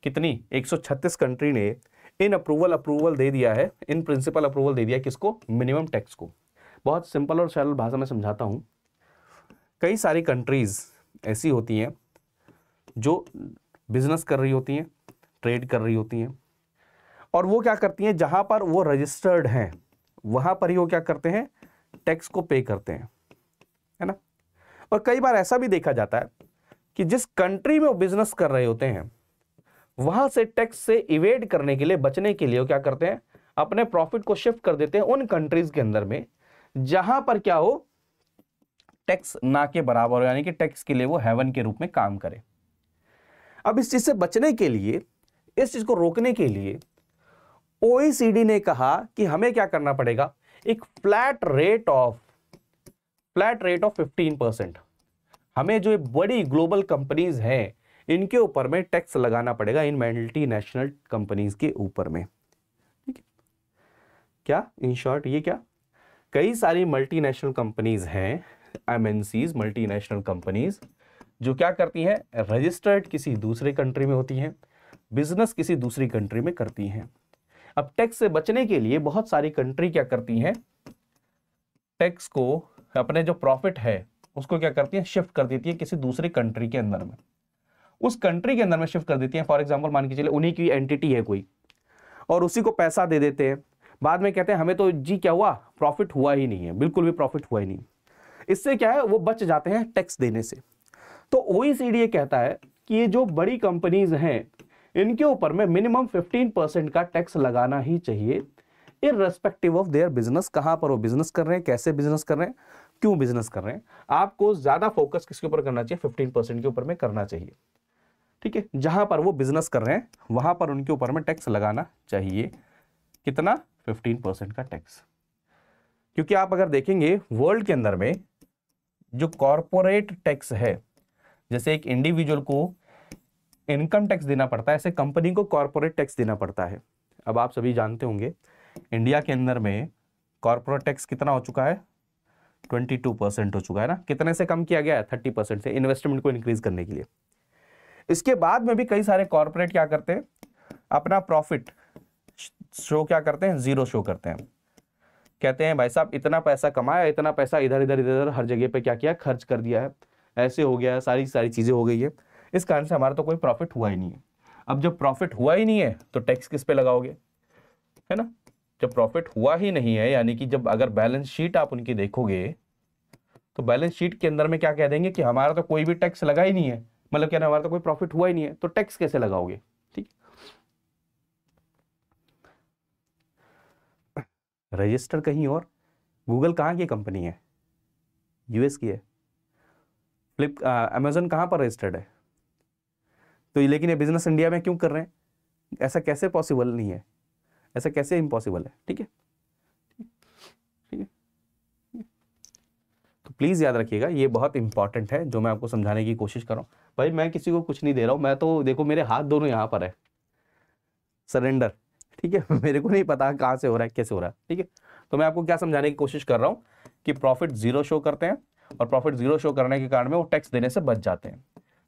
कितनी 136 कंट्री ने इन अप्रूवल अप्रूवल दे दिया है इन प्रिंसिपल अप्रूवल दे दिया किसको मिनिमम टैक्स को बहुत सिंपल और सरल भाषा में समझाता हूँ कई सारी कंट्रीज़ ऐसी होती हैं जो बिजनेस कर रही होती हैं ट्रेड कर रही होती हैं और वो क्या करती हैं जहाँ पर वो रजिस्टर्ड हैं वहाँ पर ही वो क्या करते हैं टैक्स को पे करते हैं है ना और कई बार ऐसा भी देखा जाता है कि जिस कंट्री में वो बिजनेस कर रहे होते हैं वहां से टैक्स से इवेड करने के लिए बचने के लिए वो क्या करते हैं अपने प्रॉफिट को शिफ्ट कर देते हैं उन कंट्रीज के अंदर में जहां पर क्या हो टैक्स ना के बराबर हो यानी कि टैक्स के लिए वो हेवन के रूप में काम करे अब इस चीज से बचने के लिए इस चीज को रोकने के लिए ओईसीडी ने कहा कि हमें क्या करना पड़ेगा एक flat rate of flat rate of 15 percent हमें जो बड़ी ग्लोबल कंपनीज हैं इनके ऊपर में टैक्स लगाना पड़ेगा इन मल्टी नेशनल कंपनीज के ऊपर में ठीक है क्या इन शॉर्ट ये क्या कई सारी मल्टीनेशनल कंपनीज हैं M N Cs multinational companies जो क्या करती हैं रजिस्टर्ड किसी दूसरे कंट्री में होती हैं बिजनेस किसी दूसरी कंट्री में करती हैं अब टैक्स से बचने के लिए बहुत सारी कंट्री क्या करती हैं टैक्स को अपने जो प्रॉफिट है उसको क्या करती हैं शिफ्ट कर देती है किसी दूसरे कंट्री के अंदर में उस कंट्री के अंदर में शिफ्ट कर देती हैं फॉर एग्जाम्पल मान के चले उन्हीं की एंटिटी है कोई और उसी को पैसा दे देते हैं बाद में कहते हैं हमें तो जी क्या हुआ प्रॉफिट हुआ ही नहीं है बिल्कुल भी प्रॉफिट हुआ ही नहीं इससे क्या है वो बच जाते हैं टैक्स देने से तो ओ कहता है कि ये जो बड़ी कंपनीज हैं इनके ऊपर में मिनिमम फिफ्टीन परसेंट का टैक्स लगाना ही चाहिए irrespective of their business कहाँ पर वो बिजनेस कर रहे हैं कैसे बिजनेस कर रहे हैं क्यों बिजनेस कर रहे हैं आपको ज्यादा फोकस किसके ऊपर करना चाहिए फिफ्टीन परसेंट के ऊपर में करना चाहिए ठीक है जहां पर वो बिजनेस कर रहे हैं वहां पर उनके ऊपर में टैक्स लगाना चाहिए कितना फिफ्टीन परसेंट का टैक्स क्योंकि आप अगर देखेंगे वर्ल्ड के अंदर में जो कॉरपोरेट टैक्स है जैसे एक इंडिविजुअल को इनकम टैक्स देना पड़ता है ऐसे कंपनी को कॉरपोरेट टैक्स देना पड़ता है अब आप सभी जानते होंगे इंडिया के अंदर में कॉरपोरेट टैक्स कितना हो चुका है 22 परसेंट हो चुका है ना कितने से कम किया गया है 30 परसेंट से इन्वेस्टमेंट को इंक्रीज करने के लिए इसके बाद में भी कई सारे कॉरपोरेट क्या करते हैं अपना प्रॉफिट शो क्या करते हैं जीरो शो करते हैं कहते हैं भाई साहब इतना पैसा कमाया इतना पैसा इधर इधर इधर हर जगह पे क्या किया खर्च कर दिया है ऐसे हो गया सारी सारी चीज़ें हो गई है इस कारण से हमारा तो कोई प्रॉफिट हुआ ही नहीं है अब जब प्रॉफिट हुआ ही नहीं है तो टैक्स किस पे लगाओगे है ना जब प्रॉफिट हुआ ही नहीं है यानी कि जब अगर बैलेंस शीट आप उनकी देखोगे तो बैलेंस शीट के अंदर में क्या कह देंगे कि हमारा तो कोई भी टैक्स लगा ही नहीं है मतलब क्या हमारा तो कोई प्रॉफिट हुआ ही नहीं है तो टैक्स कैसे लगाओगे ठीक रजिस्टर कहीं और गूगल कहां की कंपनी है यूएस की है फ्लिप अमेजोन uh, कहाँ पर रजिस्टर्ड है तो लेकिन ये बिजनेस इंडिया में क्यों कर रहे हैं ऐसा कैसे पॉसिबल नहीं है ऐसा कैसे इम्पॉसिबल है ठीक है ठीक है तो प्लीज़ याद रखिएगा ये बहुत इंपॉर्टेंट है जो मैं आपको समझाने की कोशिश कर रहा हूँ भाई मैं किसी को कुछ नहीं दे रहा हूँ मैं तो देखो मेरे हाथ दोनों यहाँ पर है सरेंडर ठीक है मेरे को नहीं पता कहाँ से हो रहा है कैसे हो रहा है ठीक है तो मैं आपको क्या समझाने की कोशिश कर रहा हूँ कि प्रॉफिट जीरो शो करते हैं और प्रॉफिट जीरो शो करने के कारण में वो टैक्स देने से बच जाते हैं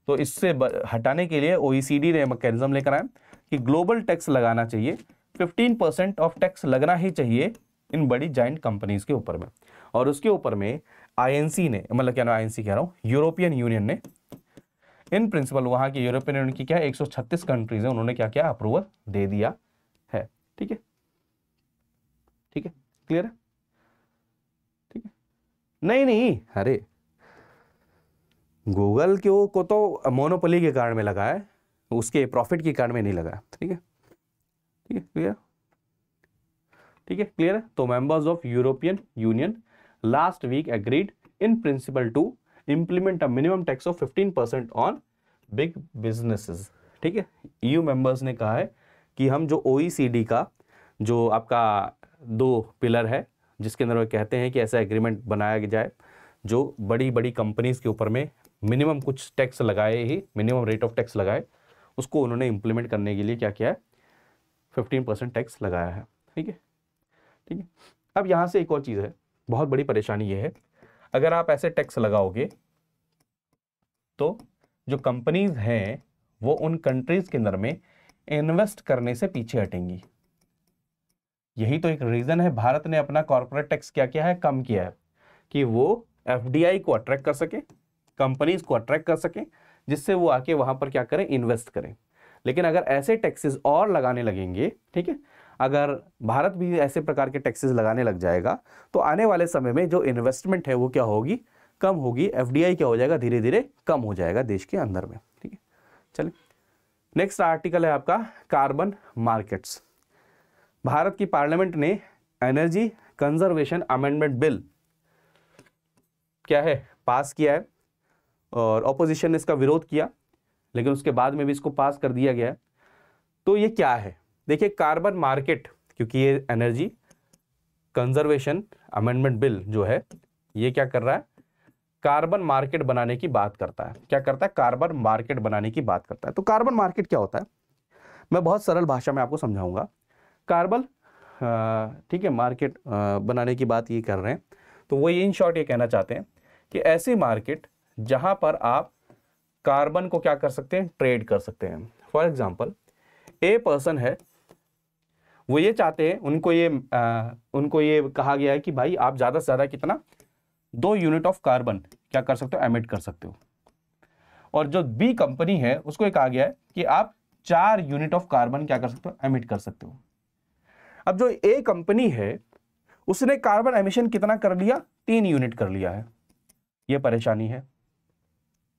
तो इससे हटाने के लिए ओईसीडी ने मैकेनिज्म लेकर आए कि ग्लोबल टैक्स लगाना चाहिए 15 परसेंट ऑफ टैक्स लगना ही चाहिए इन बड़ी जाइंट कंपनीज के ऊपर में और उसके ऊपर में आईएनसी ने मतलब क्या आईएनसी कह रहा हूँ यूरोपियन यूनियन ने इन प्रिंसिपल वहाँ की यूरोपियन यूनियन की क्या है 136 कंट्रीज हैं उन्होंने क्या क्या अप्रूवल दे दिया है ठीक है ठीक है क्लियर है ठीक है नहीं नहीं अरे गूगल को को तो मोनोपोली के कारण में लगा है उसके प्रॉफिट के कारण में नहीं लगा ठीक है ठीक है क्लियर ठीक है क्लियर है तो members of European Union last week agreed in principle to implement a minimum tax of 15 percent on big businesses ठीक है ईयू e मेंबर्स ने कहा है कि हम जो ओईसीडी e का जो आपका दो पिलर है जिसके अंदर वो कहते हैं कि ऐसा एग्रीमेंट बनाया जाए जो बड़ी बड़ी कंपनीज के ऊपर में मिनिमम कुछ टैक्स लगाए ही मिनिमम रेट ऑफ टैक्स लगाए उसको उन्होंने इम्प्लीमेंट करने के लिए क्या किया है फिफ्टीन परसेंट टैक्स लगाया है ठीक है ठीक है अब यहाँ से एक और चीज़ है बहुत बड़ी परेशानी ये है अगर आप ऐसे टैक्स लगाओगे तो जो कंपनीज हैं वो उन कंट्रीज के अंदर में इन्वेस्ट करने से पीछे हटेंगी यही तो एक रीज़न है भारत ने अपना कॉरपोरेट टैक्स क्या किया है कम किया है कि वो एफडीआई को अट्रैक्ट कर सके कंपनीज को अट्रैक्ट कर सकें जिससे वो आके वहां पर क्या करें इन्वेस्ट करें लेकिन अगर ऐसे टैक्सेस और लगाने लगेंगे ठीक है अगर भारत भी ऐसे प्रकार के टैक्सेस लगाने लग जाएगा तो आने वाले समय में जो इन्वेस्टमेंट है वो क्या होगी कम होगी एफ क्या हो जाएगा धीरे धीरे कम हो जाएगा देश के अंदर में ठीक है चलिए नेक्स्ट आर्टिकल है आपका कार्बन मार्केट्स भारत की पार्लियामेंट ने एनर्जी कंजर्वेशन अमेंडमेंट बिल क्या है पास किया है और ऑपोजिशन ने इसका विरोध किया लेकिन उसके बाद में भी इसको पास कर दिया गया तो ये क्या है देखिए कार्बन मार्केट क्योंकि ये एनर्जी कंजर्वेशन अमेंडमेंट बिल जो है ये क्या कर रहा है कार्बन मार्केट बनाने की बात करता है क्या करता है कार्बन मार्केट बनाने की बात करता है तो कार्बन मार्केट क्या होता है मैं बहुत सरल भाषा में आपको समझाऊंगा कार्बन ठीक है मार्केट बनाने की बात ये कर रहे हैं तो वो ये इन शॉर्ट ये कहना चाहते हैं कि ऐसी मार्केट जहां पर आप कार्बन को क्या कर सकते हैं ट्रेड कर सकते हैं फॉर एग्जाम्पल ए पर्सन है वो ये चाहते हैं उनको ये आ, उनको ये कहा गया है कि भाई आप ज़्यादा से ज़्यादा कितना दो यूनिट ऑफ कार्बन क्या कर सकते हो एमिट कर सकते हो और जो बी कंपनी है उसको ये कहा गया है कि आप चार यूनिट ऑफ कार्बन क्या कर सकते हो एमिट कर सकते हो अब जो ए कंपनी है उसने कार्बन एमिशन कितना कर लिया तीन यूनिट कर लिया है ये परेशानी है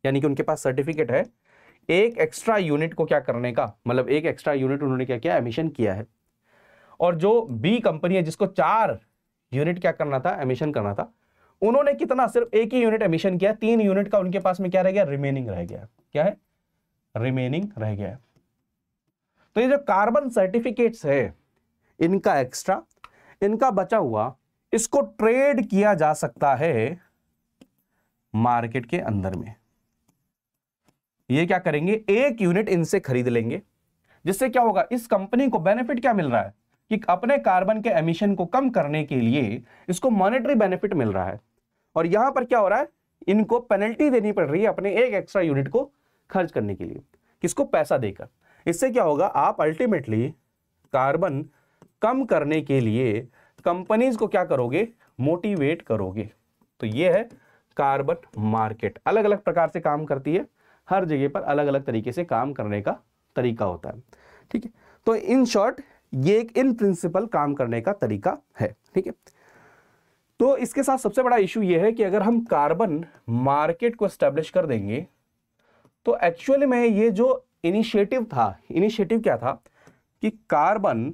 यानी कि उनके पास सर्टिफिकेट है एक एक्स्ट्रा यूनिट को क्या करने का मतलब एक एक्स्ट्रा यूनिट उन्होंने क्या किया एमिशन किया है और जो बी कंपनी है जिसको चार यूनिट क्या करना था एमिशन करना था उन्होंने कितना सिर्फ एक ही यूनिट एमिशन किया तीन यूनिट का उनके पास में क्या रह गया रिमेनिंग रह गया क्या है रिमेनिंग रह गया तो ये जो कार्बन सर्टिफिकेट्स है इनका एक्स्ट्रा इनका बचा हुआ इसको ट्रेड किया जा सकता है मार्केट के अंदर में ये क्या करेंगे एक यूनिट इनसे खरीद लेंगे जिससे क्या होगा इस कंपनी को बेनिफिट क्या मिल रहा है कि अपने कार्बन के एमिशन को कम करने के लिए इसको मॉनेटरी बेनिफिट मिल रहा है और यहां पर क्या हो रहा है इनको पेनल्टी देनी पड़ रही है अपने एक एक्स्ट्रा यूनिट को खर्च करने के लिए किसको पैसा देकर इससे क्या होगा आप अल्टीमेटली कार्बन कम करने के लिए कंपनीज को क्या करोगे मोटिवेट करोगे तो ये है कार्बन मार्केट अलग अलग प्रकार से काम करती है हर जगह पर अलग अलग तरीके से काम करने का तरीका होता है ठीक है तो इन शॉर्ट ये एक इन प्रिंसिपल काम करने का तरीका है ठीक है तो इसके साथ सबसे बड़ा इशू यह है कि अगर हम कार्बन मार्केट को स्टैब्लिश कर देंगे तो एक्चुअली में ये जो इनिशिएटिव था इनिशिएटिव क्या था कि कार्बन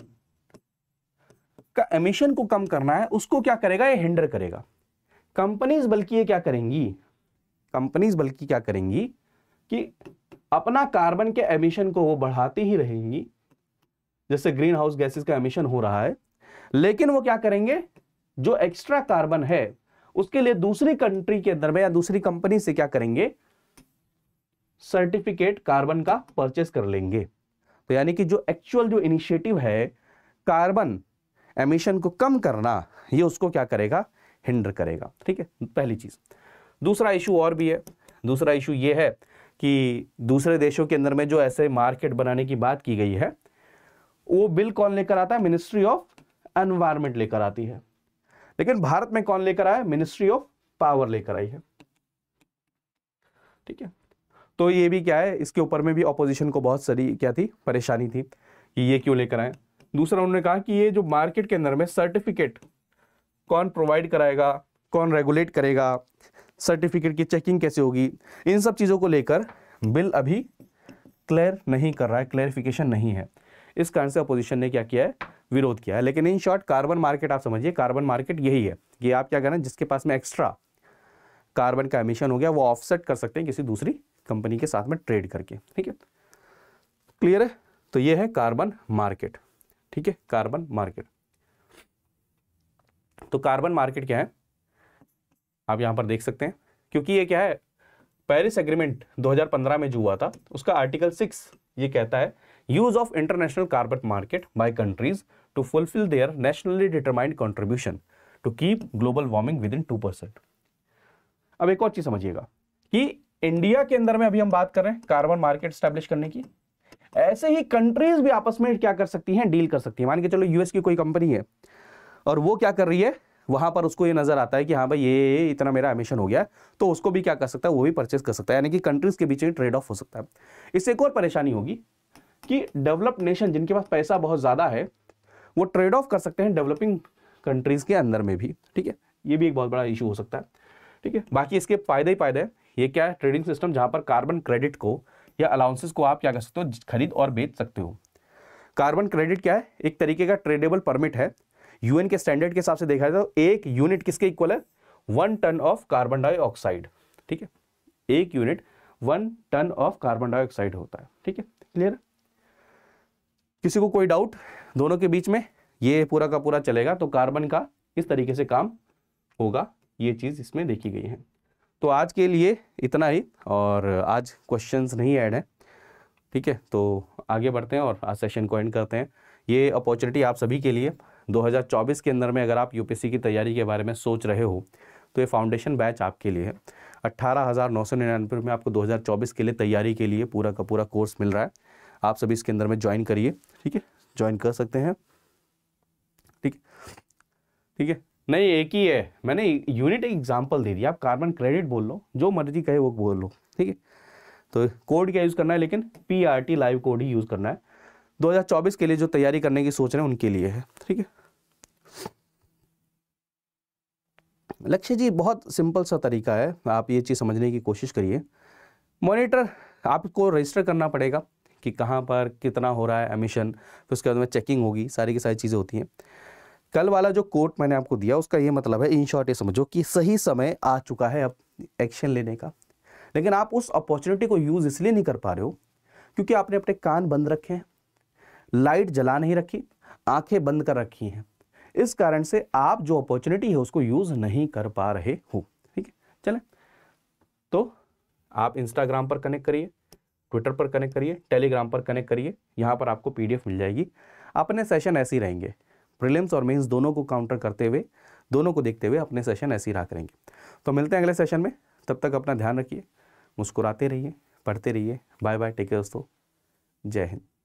का एमिशन को कम करना है उसको क्या करेगा ये हिंडर करेगा कंपनीज बल्कि ये क्या करेंगी कंपनीज बल्कि क्या करेंगी कि अपना कार्बन के एमिशन को वो बढ़ाती ही रहेंगी जैसे ग्रीन हाउस गैसेस का एमिशन हो रहा है लेकिन वो क्या करेंगे जो एक्स्ट्रा कार्बन है उसके लिए दूसरी कंट्री के अंदर में या दूसरी कंपनी से क्या करेंगे सर्टिफिकेट कार्बन का परचेस कर लेंगे तो यानी कि जो एक्चुअल जो इनिशिएटिव है कार्बन एमिशन को कम करना ये उसको क्या करेगा हिंडर करेगा ठीक है पहली चीज दूसरा इशू और भी है दूसरा इशू ये है कि दूसरे देशों के अंदर में जो ऐसे मार्केट बनाने की बात की गई है वो बिल कौन लेकर आता है मिनिस्ट्री ऑफ एनवायरमेंट लेकर आती है लेकिन भारत में कौन लेकर आया मिनिस्ट्री ऑफ पावर लेकर आई है ठीक है तो ये भी क्या है इसके ऊपर में भी ऑपोजिशन को बहुत सारी क्या थी परेशानी थी कि ये क्यों लेकर आए दूसरा उन्होंने कहा कि ये जो मार्केट के अंदर में सर्टिफिकेट कौन प्रोवाइड कराएगा कौन रेगुलेट करेगा सर्टिफिकेट की चेकिंग कैसे होगी इन सब चीज़ों को लेकर बिल अभी क्लियर नहीं कर रहा है क्लैरिफिकेशन नहीं है इस कारण से अपोजिशन ने क्या किया है विरोध किया है लेकिन इन शॉर्ट कार्बन मार्केट आप समझिए कार्बन मार्केट यही है कि आप क्या करें जिसके पास में एक्स्ट्रा कार्बन का एमिशन हो गया वो ऑफसेट कर सकते हैं किसी दूसरी कंपनी के साथ में ट्रेड करके ठीक है क्लियर है तो ये है कार्बन मार्केट ठीक है कार्बन मार्केट तो कार्बन मार्केट क्या है आप यहाँ पर देख सकते हैं क्योंकि ये क्या है पेरिस एग्रीमेंट 2015 में जो हुआ था उसका आर्टिकल सिक्स ये कहता है use of international carbon market by countries to fulfil their nationally determined contribution to keep global warming within two percent अब एक और चीज समझिएगा कि इंडिया के अंदर में अभी हम बात कर रहे हैं कार्बन मार्केट स्टैब्लिश करने की ऐसे ही कंट्रीज भी आपस में क्या कर सकती हैं डील कर सकती है मान के चलो यूएस की कोई कंपनी है और वो क्या कर रही है वहाँ पर उसको ये नज़र आता है कि हाँ भाई ये इतना मेरा एमिशन हो गया तो उसको भी क्या कर सकता है वो भी परचेज़ कर सकता है यानी कि कंट्रीज़ के बीच में ट्रेड ऑफ हो सकता है इससे एक और परेशानी होगी कि डेवलप्ड नेशन जिनके पास पैसा बहुत ज़्यादा है वो ट्रेड ऑफ कर सकते हैं डेवलपिंग कंट्रीज़ के अंदर में भी ठीक है ये भी एक बहुत बड़ा इशू हो सकता है ठीक है बाकी इसके फायदे ही फायदे हैं ये क्या है ट्रेडिंग सिस्टम जहाँ पर कार्बन क्रेडिट को या अलाउंसेस को आप क्या कर सकते हो खरीद और बेच सकते हो कार्बन क्रेडिट क्या है एक तरीके का ट्रेडेबल परमिट है यूएन के स्टैंडर्ड के हिसाब से देखा जाए तो एक यूनिट किसके इक्वल है one ton of carbon dioxide ठीक है एक unit one ton of carbon dioxide होता है ठीक है क्लियर किसी को कोई डाउट दोनों के बीच में ये पूरा का पूरा चलेगा तो कार्बन का इस तरीके से काम होगा ये चीज़ इसमें देखी गई है तो आज के लिए इतना ही और आज क्वेश्चंस नहीं ऐड है ठीक है तो आगे बढ़ते हैं और आज सेशन को एंड करते हैं ये अपॉर्चुनिटी आप सभी के लिए 2024 के अंदर में अगर आप यूपीएससी की तैयारी के बारे में सोच रहे हो तो ये फाउंडेशन बैच आपके लिए है अट्ठारह हज़ार नौ सौ निन्यानवे में आपको 2024 के लिए तैयारी के लिए पूरा का पूरा कोर्स मिल रहा है आप सभी इसके अंदर में ज्वाइन करिए ठीक है ज्वाइन कर सकते हैं ठीक ठीक है नहीं एक ही है मैंने यूनिट एक एग्जाम्पल दे दिया आप कार्बन क्रेडिट बोल लो जो मर्जी कहे वो बोल लो ठीक है तो कोड क्या यूज़ करना है लेकिन P R T live code ही यूज़ करना है 2024 के लिए जो तैयारी करने की सोच रहे हैं उनके लिए है ठीक है लक्ष्य जी बहुत सिंपल सा तरीका है आप ये चीज़ समझने की कोशिश करिए मॉनिटर आपको रजिस्टर करना पड़ेगा कि कहाँ पर कितना हो रहा है एमिशन फिर उसके बाद में चेकिंग होगी सारी की सारी चीज़ें होती हैं कल वाला जो कोर्ट मैंने आपको दिया उसका ये मतलब है इन शॉर्ट ये समझो कि सही समय आ चुका है अब एक्शन लेने का लेकिन आप उस अपॉर्चुनिटी को यूज़ इसलिए नहीं कर पा रहे हो क्योंकि आपने अपने कान बंद रखे हैं लाइट जला नहीं रखी आंखें बंद कर रखी हैं इस कारण से आप जो अपॉर्चुनिटी है उसको यूज़ नहीं कर पा रहे हो ठीक है चले तो आप इंस्टाग्राम पर कनेक्ट करिए ट्विटर पर कनेक्ट करिए टेलीग्राम पर कनेक्ट करिए यहाँ पर आपको पीडीएफ मिल जाएगी अपने सेशन ऐसे ही रहेंगे प्रिलिम्स और मेंस दोनों को काउंटर करते हुए दोनों को देखते हुए अपने सेशन ऐसे ही रहा करेंगे तो मिलते हैं अगले सेशन में तब तक अपना ध्यान रखिए मुस्कुराते रहिए पढ़ते रहिए बाय बाय टेक केयर दोस्तों जय हिंद